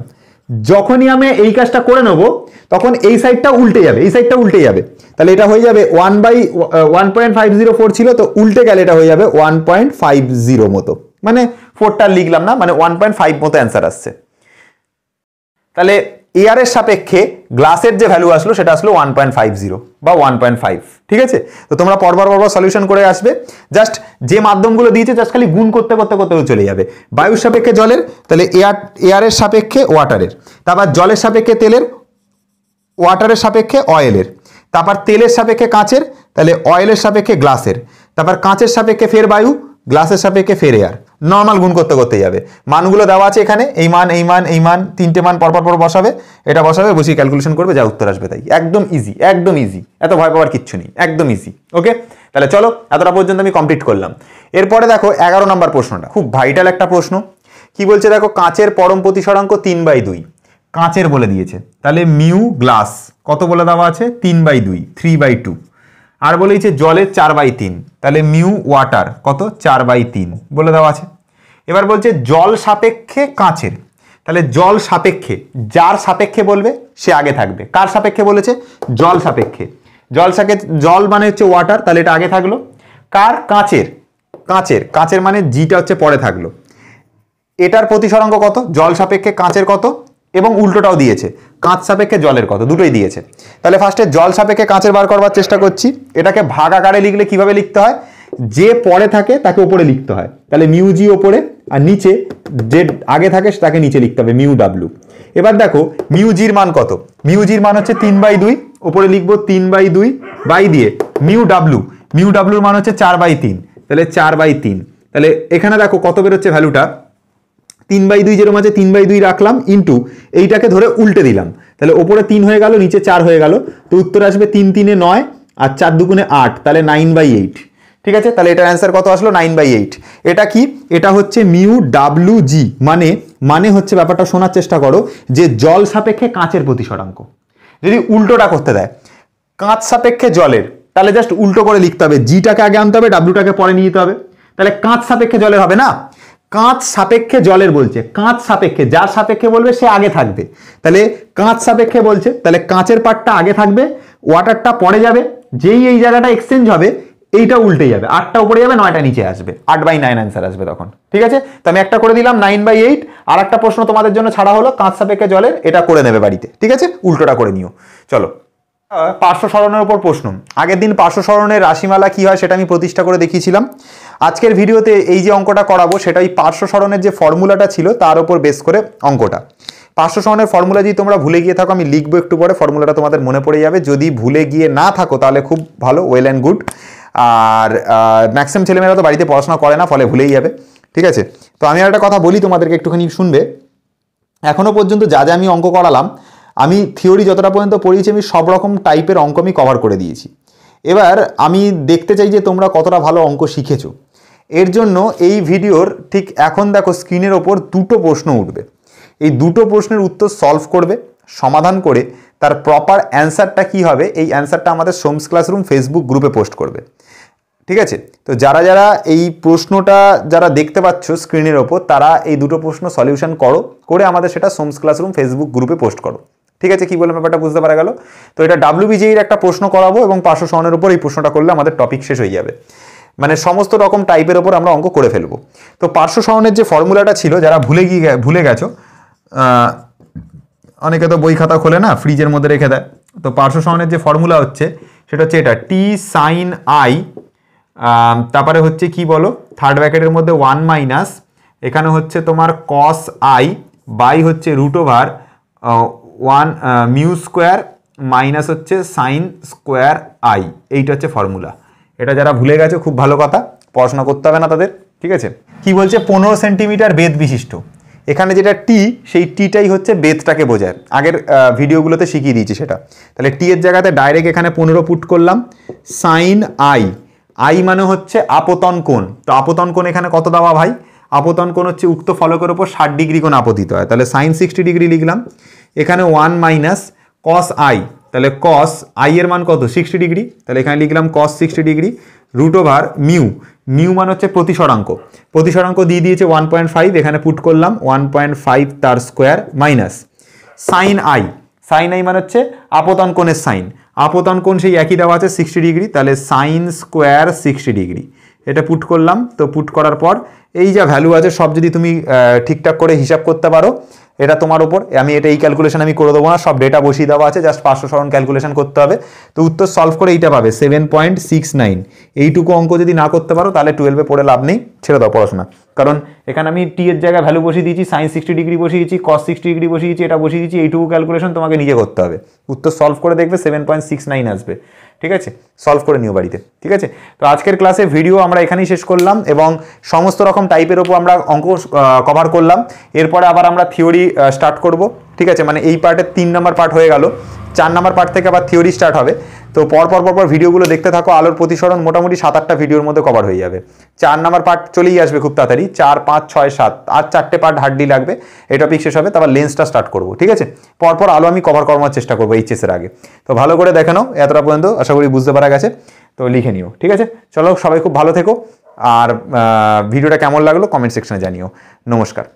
A: যখনই আমি এই কাজটা করে নেব তখন এই সাইডটা উল্টে যাবে এই সাইডটা উল্টে যাবে তাহলে এটা হয়ে যাবে one by one point five zero four ছিল তো উল্টে গেলে এটা হয়ে যাবে ওয়ান পয়েন্ট ফাইভ জিরো মতো মানে ফোরটা লিখলাম না মানে ওয়ান পয়েন্ট ফাইভ মতো অ্যান্সার আসছে তাহলে এয়ারের সাপেক্ষে গ্লাসের যে ভ্যালু আসলো সেটা আসলো ওয়ান পয়েন্ট ফাইভ জিরো বা ওয়ান পয়েন্ট ফাইভ ঠিক আছে তো তোমরা পরবার পরবার সলিউশন করে আসবে জাস্ট যে মাধ্যমগুলো দিয়েছে জাস্ট খালি গুণ করতে করতে করতে চলে যাবে বায়ুর সাপেক্ষে জলের তাহলে এয়ার এয়ারের সাপেক্ষে ওয়াটারের তারপর জলের সাপেক্ষে তেলের ওয়াটারের সাপেক্ষে অয়েলের তারপর তেলের সাপেক্ষে কাঁচের তাহলে অয়েলের সাপেক্ষে গ্লাসের তারপর কাঁচের সাপেক্ষে ফের বায়ু গ্লাসের সাপেক্ষে ফের এয়ার নর্মাল গুণ করতে করতে যাবে মানগুলো দেওয়া আছে এখানে এই মান এই মান এই মান তিনটে মান পরপর পর বসাবে এটা বসাবে বসিয়ে ক্যালকুলেশন করবে যা উত্তর আসবে তাই একদম ইজি একদম ইজি এত ভয় পাওয়ার কিচ্ছু নেই একদম ইজি ওকে তাহলে চলো এতটা পর্যন্ত আমি কমপ্লিট করলাম এরপরে দেখো এগারো নম্বর প্রশ্নটা খুব ভাইটাল একটা প্রশ্ন কি বলছে দেখো কাঁচের পরম প্রতিসরাঙ্ক তিন বাই দুই কাঁচের বলে দিয়েছে তাহলে মিউ গ্লাস কত বলে দেওয়া আছে তিন বাই দুই থ্রি বাই টু আর যে জলের চার বাই তিন তাহলে মিউ ওয়াটার কত চার বাই তিন বলে দেওয়া আছে এবার বলছে জল সাপেক্ষে কাঁচের তাহলে জল সাপেক্ষে যার সাপেক্ষে বলবে সে আগে থাকবে কার সাপেক্ষে বলেছে জল সাপেক্ষে জল সাপেক্ষে জল মানে হচ্ছে ওয়াটার তাহলে এটা আগে থাকলো কার কাঁচের কাঁচের কাঁচের মানে জিটা হচ্ছে পরে থাকলো এটার প্রতিসরঙ্গ কত জল সাপেক্ষে কাঁচের কত এবং উল্টোটাও দিয়েছে কাঁচ সাপেক্ষে জলের কত দুটোই দিয়েছে তাহলে ফার্স্টে জল সাপেক্ষে কাঁচের বার করবার চেষ্টা করছি এটাকে ভাগ আকারে লিখলে কিভাবে লিখতে হয় যে পরে থাকে তাকে ওপরে লিখতে হয় তাহলে মিউ জি ওপরে আর নিচে যে আগে থাকে তাকে নিচে লিখতে হবে মিউ ডাব্লু এবার দেখো মিউজির মান কত মিউজির মান হচ্ছে তিন বাই দুই ওপরে লিখবো তিন বাই দুই বাই দিয়ে মিউ ডাব্লু মিউ ডাব্লুর মান হচ্ছে চার বাই তিন তাহলে চার বাই তিন তাহলে এখানে দেখো কত বেরোচ্ছে ভ্যালুটা তিন বাই দুই যেরকম আছে তিন বাই দুই রাখলাম ইন্টু এইটাকে ধরে উল্টে দিলাম তাহলে ওপরে তিন হয়ে গেল নিচে চার হয়ে গেল তো উত্তর আসবে তিন তিনে নয় আর চার দুগুণে আট তাহলে নাইন বাই এইট ঠিক আছে তাহলে এটার অ্যান্সার কত আসলো নাইন বাই এইট এটা কি এটা হচ্ছে মিউ ডাব্লু জি মানে মানে হচ্ছে ব্যাপারটা শোনার চেষ্টা করো যে জল সাপেক্ষে কাঁচের প্রতি শতাঙ্ক যদি উল্টোটা করতে দেয় কাঁচ সাপেক্ষে জলের তাহলে জাস্ট উল্টো করে লিখতে হবে জিটাকে আগে আনতে হবে ডাব্লুটাকে পরে নিয়ে যেতে হবে তাহলে কাঁচ সাপেক্ষে জলের হবে না কাঁচ সাপেক্ষে জলের বলছে কাঁচ সাপেক্ষে যার সাপেক্ষে বলবে সে আগে থাকবে তাহলে কাঁচ সাপেক্ষে বলছে তাহলে কাঁচের পাটটা আগে থাকবে ওয়াটারটা পরে যাবে যেই এই জায়গাটা এক্সচেঞ্জ হবে এইটা উল্টে যাবে আটটা উপরে যাবে নয়টা নিচে আসবে আট বাই নাইন অ্যান্সার আসবে তখন ঠিক আছে তো আমি একটা করে দিলাম নাইন বাই এইট আর একটা প্রশ্ন তোমাদের জন্য ছাড়া হলো কাঁচ সাপেক্ষে জলের এটা করে নেবে বাড়িতে ঠিক আছে উল্টোটা করে নিও চলো পার্শ্ব সরণের ওপর প্রশ্ন আগের দিন পার্শ্ব রাশিমালা কী হয় সেটা আমি প্রতিষ্ঠা করে দেখিয়েছিলাম আজকের ভিডিওতে এই যে অঙ্কটা করাবো সেটা ওই পার্শ্ব সরণের যে ফর্মুলাটা ছিল তার ওপর বেস করে অঙ্কটা পার্শ্ব ফর্মুলা যদি তোমরা ভুলে গিয়ে থাকো আমি লিখবো একটু পরে ফর্মুলাটা তোমাদের মনে পড়ে যাবে যদি ভুলে গিয়ে না থাকো তাহলে খুব ভালো ওয়েল অ্যান্ড গুড আর ম্যাক্সিমাম ছেলেমেয়েরা তো বাড়িতে পড়াশোনা করে না ফলে ভুলেই যাবে ঠিক আছে তো আমি একটা কথা বলি তোমাদেরকে একটুখানি শুনবে এখনও পর্যন্ত যা যা আমি অঙ্ক করালাম আমি থিওরি যতটা পর্যন্ত পড়িয়েছি আমি সব রকম টাইপের অঙ্ক আমি কভার করে দিয়েছি এবার আমি দেখতে চাই যে তোমরা কতটা ভালো অঙ্ক শিখেছো এর জন্য এই ভিডিওর ঠিক এখন দেখো স্ক্রিনের ওপর দুটো প্রশ্ন উঠবে এই দুটো প্রশ্নের উত্তর সলভ করবে সমাধান করে তার প্রপার অ্যান্সারটা কি হবে এই অ্যান্সারটা আমাদের সোমস ক্লাসরুম ফেসবুক গ্রুপে পোস্ট করবে ঠিক আছে তো যারা যারা এই প্রশ্নটা যারা দেখতে পাচ্ছ স্ক্রিনের ওপর তারা এই দুটো প্রশ্ন সলিউশন করো করে আমাদের সেটা সোমস ক্লাসরুম ফেসবুক গ্রুপে পোস্ট করো ঠিক আছে কি বললাম ব্যাপারটা বুঝতে পারা গেল তো এটা ডাব্লিউবিজির একটা প্রশ্ন করাবো এবং পাঁচশো সনের উপর এই প্রশ্নটা করলে আমাদের টপিক শেষ হয়ে যাবে মানে সমস্ত রকম টাইপের ওপর আমরা অঙ্ক করে ফেলবো তো পার্শ্ব সহনের যে ফর্মুলাটা ছিল যারা ভুলে গিয়ে ভুলে গেছো অনেকে তো বই খাতা খোলে না ফ্রিজের মধ্যে রেখে দেয় তো পার্শ্ব সহনের যে ফর্মুলা হচ্ছে সেটা হচ্ছে এটা টি সাইন আই তারপরে হচ্ছে কি বলো থার্ড ব্যাকেটের মধ্যে ওয়ান মাইনাস এখানে হচ্ছে তোমার কস আই বাই হচ্ছে root over one mu square minus হচ্ছে সাইন স্কোয়ার আই এইটা হচ্ছে ফর্মুলা এটা যারা ভুলে গেছে খুব ভালো কথা পড়াশোনা করতে হবে না তাদের ঠিক আছে কি বলছে পনেরো সেন্টিমিটার বেদ বিশিষ্ট এখানে যেটা টি সেই টিটাই হচ্ছে বেদটাকে বোঝায় আগের ভিডিওগুলোতে শিখিয়ে দিয়েছি সেটা তাহলে টি এর জায়গাতে ডাইরেক্ট এখানে পনেরো পুট করলাম সাইন আই আই মানে হচ্ছে আপতন কোণ তো আপতন কোণ এখানে কত দেওয়া ভাই আপতন কোণ হচ্ছে উক্ত ফলকের ওপর ষাট ডিগ্রি কোণ আপতিত হয় তাহলে সাইন সিক্সটি ডিগ্রি লিখলাম এখানে ওয়ান মাইনাস কস আই তাহলে কস আই এর মান কত সিক্সটি ডিগ্রি তাহলে এখানে লিখলাম cos sixty degree root over mu mu মান হচ্ছে প্রতিসরাঙ্ক প্রতিসরাঙ্ক দিয়ে দিয়েছে ওয়ান পয়েন্ট ফাইভ এখানে পুট করলাম ওয়ান পয়েন্ট ফাইভ তার square minus sine i sine i মানে হচ্ছে আপতন কোণের সাইন আপতন কোণ সেই একই দেওয়া আছে সিক্সটি ডিগ্রি তাহলে সাইন স্কোয়ার সিক্সটি ডিগ্রি এটা পুট করলাম তো পুট করার পর এই যা ভ্যালু আছে সব যদি তুমি ঠিকঠাক করে হিসাব করতে পারো এটা তোমার ওপর আমি এটা এই ক্যালকুলেশন আমি করে দেবো না সব ডেটা বসিয়ে দেওয়া আছে জাস্ট পাঁচশো সরণ ক্যালকুলেশন করতে হবে তো উত্তর সলভ করে এইটা পাবে সেভেন পয়েন্ট সিক্স নাইন এইটুকু অঙ্ক যদি না করতে পারো তাহলে টুয়েলভে পড়ে লাভ নেই ছেড়ে দাও পড়াশোনা কারণ এখানে আমি টি এর জায়গায় ভ্যালু বসিয়ে দিয়েছি সাইন্স সিক্সটি ডিগ্রি বসিয়ে দিয়েছি কস সিক্সটি ডিগ্রি বসিয়ে দিয়েছি এটা বসিয়ে দিয়েছি এইটুকু ক্যালকুলেশন তোমাকে নিজে করতে হবে উত্তর সলভ করে দেখবে সেভেন পয়েন্ট সিক্স নাইন আসবে ঠিক আছে সলভ করে নিও বাড়িতে ঠিক আছে তো আজকের ক্লাসে ভিডিও আমরা এখানেই শেষ করলাম এবং সমস্ত রকম টাইপের ওপর আমরা অঙ্ক কভার করলাম এরপরে আবার আমরা থিওরি স্টার্ট করব ঠিক আছে মানে এই পার্টের তিন নম্বর পার্ট হয়ে গেল চার নম্বর পার্ট থেকে আবার থিওরি স্টার্ট হবে তো পরপর পরপর ভিডিওগুলো দেখতে থাকো আলোর প্রতিসরণ মোটামুটি সাত আটটা ভিডিওর মধ্যে কভার হয়ে যাবে চার নাম্বার পার্ট চলেই আসবে খুব তাড়াতাড়ি চার পাঁচ ছয় সাত আর চারটে পার্ট হার্ডলি লাগবে এই টপিক শেষ হবে তারপর লেন্সটা স্টার্ট করবো ঠিক আছে পরপর আলো আমি কভার করার চেষ্টা করবো এইচএসের আগে তো ভালো করে দেখানো এতটা পর্যন্ত আশা করি বুঝতে পারা গেছে তো লিখে নিও ঠিক আছে চলো সবাই খুব ভালো থেকো আর ভিডিওটা কেমন লাগলো কমেন্ট সেকশনে জানিও নমস্কার